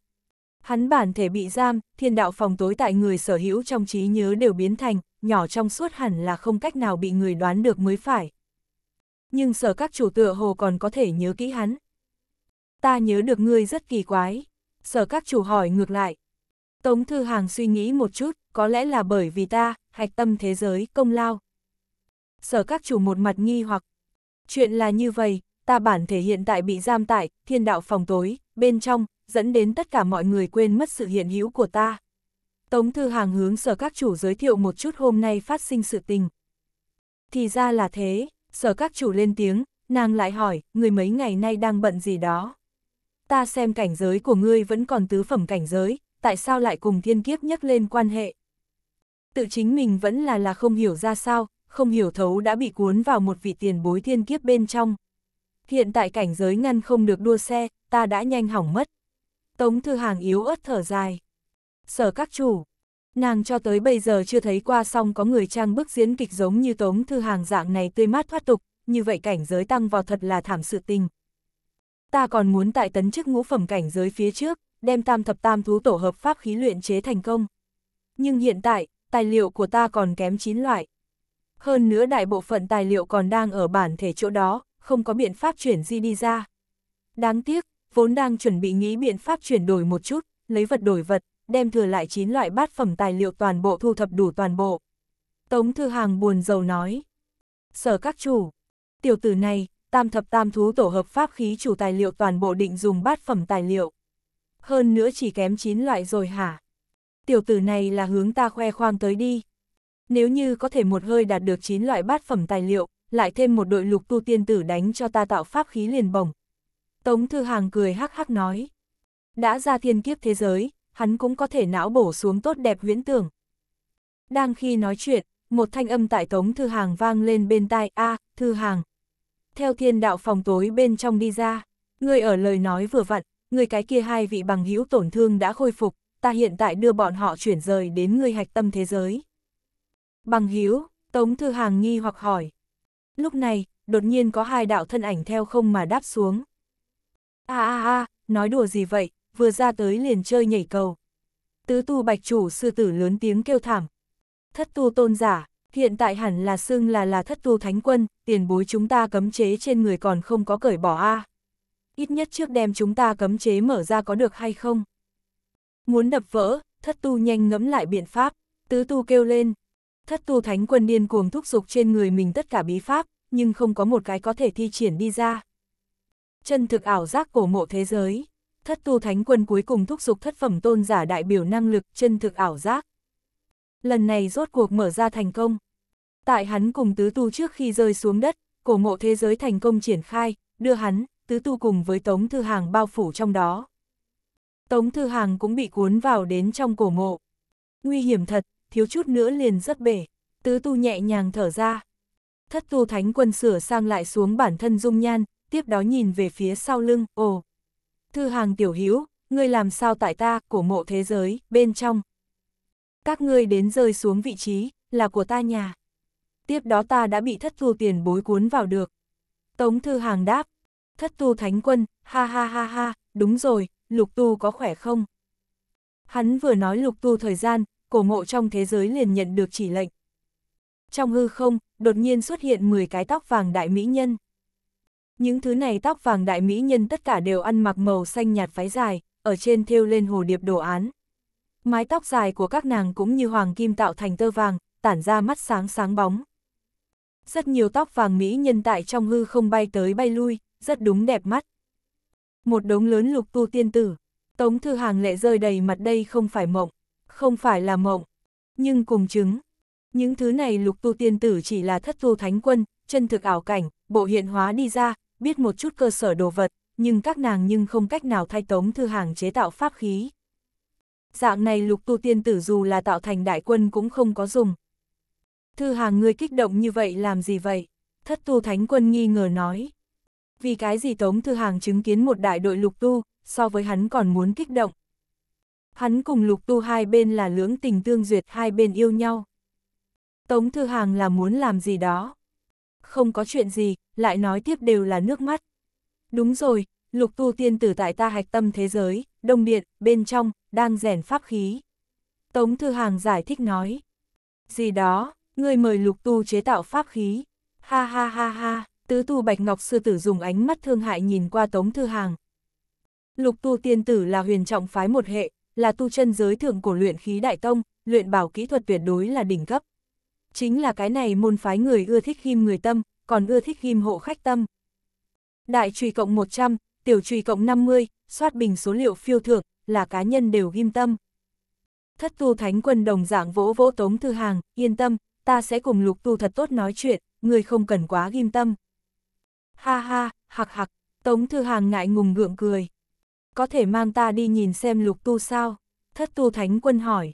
Hắn bản thể bị giam, thiên đạo phòng tối tại người sở hữu trong trí nhớ đều biến thành, nhỏ trong suốt hẳn là không cách nào bị người đoán được mới phải. Nhưng sở các chủ tựa hồ còn có thể nhớ kỹ hắn. Ta nhớ được ngươi rất kỳ quái. Sở các chủ hỏi ngược lại, Tống Thư Hàng suy nghĩ một chút, có lẽ là bởi vì ta, hạch tâm thế giới, công lao. Sở các chủ một mặt nghi hoặc, chuyện là như vậy, ta bản thể hiện tại bị giam tại, thiên đạo phòng tối, bên trong, dẫn đến tất cả mọi người quên mất sự hiện hữu của ta. Tống Thư Hàng hướng sở các chủ giới thiệu một chút hôm nay phát sinh sự tình. Thì ra là thế, sở các chủ lên tiếng, nàng lại hỏi, người mấy ngày nay đang bận gì đó. Ta xem cảnh giới của ngươi vẫn còn tứ phẩm cảnh giới, tại sao lại cùng thiên kiếp nhắc lên quan hệ. Tự chính mình vẫn là là không hiểu ra sao, không hiểu thấu đã bị cuốn vào một vị tiền bối thiên kiếp bên trong. Hiện tại cảnh giới ngăn không được đua xe, ta đã nhanh hỏng mất. Tống thư hàng yếu ớt thở dài. Sở các chủ, nàng cho tới bây giờ chưa thấy qua xong có người trang bức diễn kịch giống như tống thư hàng dạng này tươi mát thoát tục, như vậy cảnh giới tăng vào thật là thảm sự tình. Ta còn muốn tại tấn chức ngũ phẩm cảnh giới phía trước, đem tam thập tam thú tổ hợp pháp khí luyện chế thành công. Nhưng hiện tại, tài liệu của ta còn kém 9 loại. Hơn nữa đại bộ phận tài liệu còn đang ở bản thể chỗ đó, không có biện pháp chuyển di đi ra. Đáng tiếc, vốn đang chuẩn bị nghĩ biện pháp chuyển đổi một chút, lấy vật đổi vật, đem thừa lại 9 loại bát phẩm tài liệu toàn bộ thu thập đủ toàn bộ. Tống Thư Hàng buồn giàu nói. Sở các chủ, tiểu tử này, tam thập tam thú tổ hợp pháp khí chủ tài liệu toàn bộ định dùng bát phẩm tài liệu hơn nữa chỉ kém 9 loại rồi hả? Tiểu tử này là hướng ta khoe khoang tới đi. Nếu như có thể một hơi đạt được 9 loại bát phẩm tài liệu, lại thêm một đội lục tu tiên tử đánh cho ta tạo pháp khí liền bổng. Tống Thư Hàng cười hắc hắc nói. Đã ra thiên kiếp thế giới, hắn cũng có thể não bổ xuống tốt đẹp huyễn tưởng. Đang khi nói chuyện, một thanh âm tại Tống Thư Hàng vang lên bên tai A, Thư Hàng. Theo thiên đạo phòng tối bên trong đi ra, người ở lời nói vừa vặn, người cái kia hai vị bằng hữu tổn thương đã khôi phục, ta hiện tại đưa bọn họ chuyển rời đến người hạch tâm thế giới. Bằng hữu Tống Thư Hàng nghi hoặc hỏi. Lúc này, đột nhiên có hai đạo thân ảnh theo không mà đáp xuống. a a a nói đùa gì vậy, vừa ra tới liền chơi nhảy cầu. Tứ tu bạch chủ sư tử lớn tiếng kêu thảm. Thất tu tôn giả, hiện tại hẳn là xưng là là thất tu thánh quân, tiền bối chúng ta cấm chế trên người còn không có cởi bỏ a à ít nhất trước đem chúng ta cấm chế mở ra có được hay không. Muốn đập vỡ, thất tu nhanh ngẫm lại biện pháp, tứ tu kêu lên. Thất tu thánh quân điên cuồng thúc giục trên người mình tất cả bí pháp, nhưng không có một cái có thể thi triển đi ra. Chân thực ảo giác cổ mộ thế giới. Thất tu thánh quân cuối cùng thúc giục thất phẩm tôn giả đại biểu năng lực chân thực ảo giác. Lần này rốt cuộc mở ra thành công. Tại hắn cùng tứ tu trước khi rơi xuống đất, cổ mộ thế giới thành công triển khai, đưa hắn tứ tu cùng với Tống Thư Hàng bao phủ trong đó. Tống Thư Hàng cũng bị cuốn vào đến trong cổ mộ. Nguy hiểm thật, thiếu chút nữa liền rất bể, tứ tu nhẹ nhàng thở ra. Thất tu thánh quân sửa sang lại xuống bản thân dung nhan, tiếp đó nhìn về phía sau lưng, ồ. Thư Hàng tiểu hữu ngươi làm sao tại ta, cổ mộ thế giới, bên trong. Các ngươi đến rơi xuống vị trí, là của ta nhà. Tiếp đó ta đã bị thất thu tiền bối cuốn vào được. Tống Thư Hàng đáp, thất tu thánh quân, ha ha ha ha, đúng rồi, lục tu có khỏe không? Hắn vừa nói lục tu thời gian, cổ ngộ trong thế giới liền nhận được chỉ lệnh. Trong hư không, đột nhiên xuất hiện 10 cái tóc vàng đại mỹ nhân. Những thứ này tóc vàng đại mỹ nhân tất cả đều ăn mặc màu xanh nhạt váy dài, ở trên thêu lên hồ điệp đồ án. Mái tóc dài của các nàng cũng như hoàng kim tạo thành tơ vàng, tản ra mắt sáng sáng bóng. Rất nhiều tóc vàng mỹ nhân tại trong hư không bay tới bay lui, rất đúng đẹp mắt. Một đống lớn lục tu tiên tử, Tống Thư Hàng lệ rơi đầy mặt đây không phải mộng, không phải là mộng, nhưng cùng chứng. Những thứ này lục tu tiên tử chỉ là thất tu thánh quân, chân thực ảo cảnh, bộ hiện hóa đi ra, biết một chút cơ sở đồ vật, nhưng các nàng nhưng không cách nào thay Tống Thư Hàng chế tạo pháp khí. Dạng này lục tu tiên tử dù là tạo thành đại quân cũng không có dùng. Thư Hàng người kích động như vậy làm gì vậy? Thất tu thánh quân nghi ngờ nói. Vì cái gì Tống Thư Hàng chứng kiến một đại đội lục tu, so với hắn còn muốn kích động. Hắn cùng lục tu hai bên là lưỡng tình tương duyệt hai bên yêu nhau. Tống Thư Hàng là muốn làm gì đó. Không có chuyện gì, lại nói tiếp đều là nước mắt. Đúng rồi, lục tu tiên tử tại ta hạch tâm thế giới, đông điện, bên trong, đang rèn pháp khí. Tống Thư Hàng giải thích nói. Gì đó, người mời lục tu chế tạo pháp khí. Ha ha ha ha tứ tu bạch ngọc sư tử dùng ánh mắt thương hại nhìn qua tống thư hàng. Lục tu tiên tử là huyền trọng phái một hệ, là tu chân giới thượng cổ luyện khí đại tông, luyện bảo kỹ thuật tuyệt đối là đỉnh cấp. Chính là cái này môn phái người ưa thích ghim người tâm, còn ưa thích ghim hộ khách tâm. Đại trùy cộng 100, tiểu trùy cộng 50, soát bình số liệu phiêu thượng, là cá nhân đều ghim tâm. Thất tu thánh quân đồng dạng vỗ vỗ tống thư hàng, yên tâm, ta sẽ cùng lục tu thật tốt nói chuyện, người không cần quá ghim tâm. Ha ha, hạc hạc, Tống Thư Hàng ngại ngùng gượng cười. Có thể mang ta đi nhìn xem lục tu sao? Thất tu thánh quân hỏi.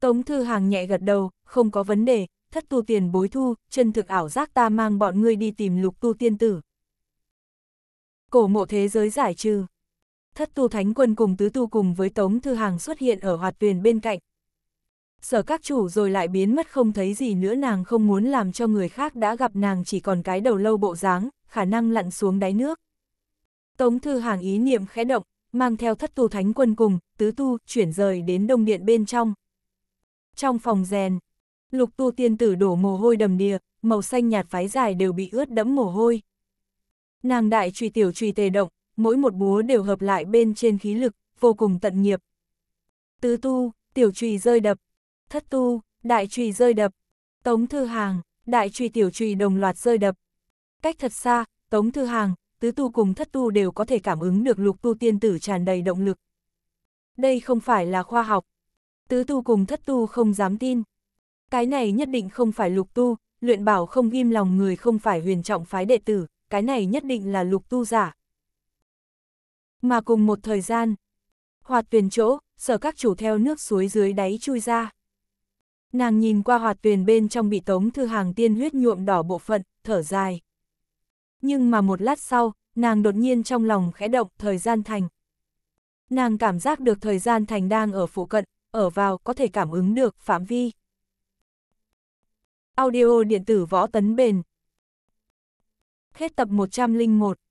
Tống Thư Hàng nhẹ gật đầu, không có vấn đề, thất tu tiền bối thu, chân thực ảo giác ta mang bọn ngươi đi tìm lục tu tiên tử. Cổ mộ thế giới giải trừ. Thất tu thánh quân cùng tứ tu cùng với Tống Thư Hàng xuất hiện ở hoạt tuyền bên cạnh. Sở các chủ rồi lại biến mất không thấy gì nữa nàng không muốn làm cho người khác đã gặp nàng chỉ còn cái đầu lâu bộ dáng, khả năng lặn xuống đáy nước. Tống thư hàng ý niệm khẽ động, mang theo thất tu thánh quân cùng, tứ tu, chuyển rời đến đông điện bên trong. Trong phòng rèn, lục tu tiên tử đổ mồ hôi đầm đìa, màu xanh nhạt phái dài đều bị ướt đẫm mồ hôi. Nàng đại truy tiểu truy tề động, mỗi một búa đều hợp lại bên trên khí lực, vô cùng tận nghiệp. Tứ tu, tiểu truy rơi đập, thất tu, đại truy rơi đập, tống thư hàng, đại truy tiểu truy đồng loạt rơi đập. Cách thật xa, Tống Thư Hàng, Tứ Tu cùng Thất Tu đều có thể cảm ứng được lục tu tiên tử tràn đầy động lực. Đây không phải là khoa học. Tứ Tu cùng Thất Tu không dám tin. Cái này nhất định không phải lục tu, luyện bảo không ghim lòng người không phải huyền trọng phái đệ tử, cái này nhất định là lục tu giả. Mà cùng một thời gian, hoạt tuyền chỗ, sở các chủ theo nước suối dưới đáy chui ra. Nàng nhìn qua hoạt tuyền bên trong bị tống thư hàng tiên huyết nhuộm đỏ bộ phận, thở dài. Nhưng mà một lát sau, nàng đột nhiên trong lòng khẽ động thời gian thành. Nàng cảm giác được thời gian thành đang ở phụ cận, ở vào có thể cảm ứng được phạm vi. Audio điện tử võ tấn bền. Hết tập 101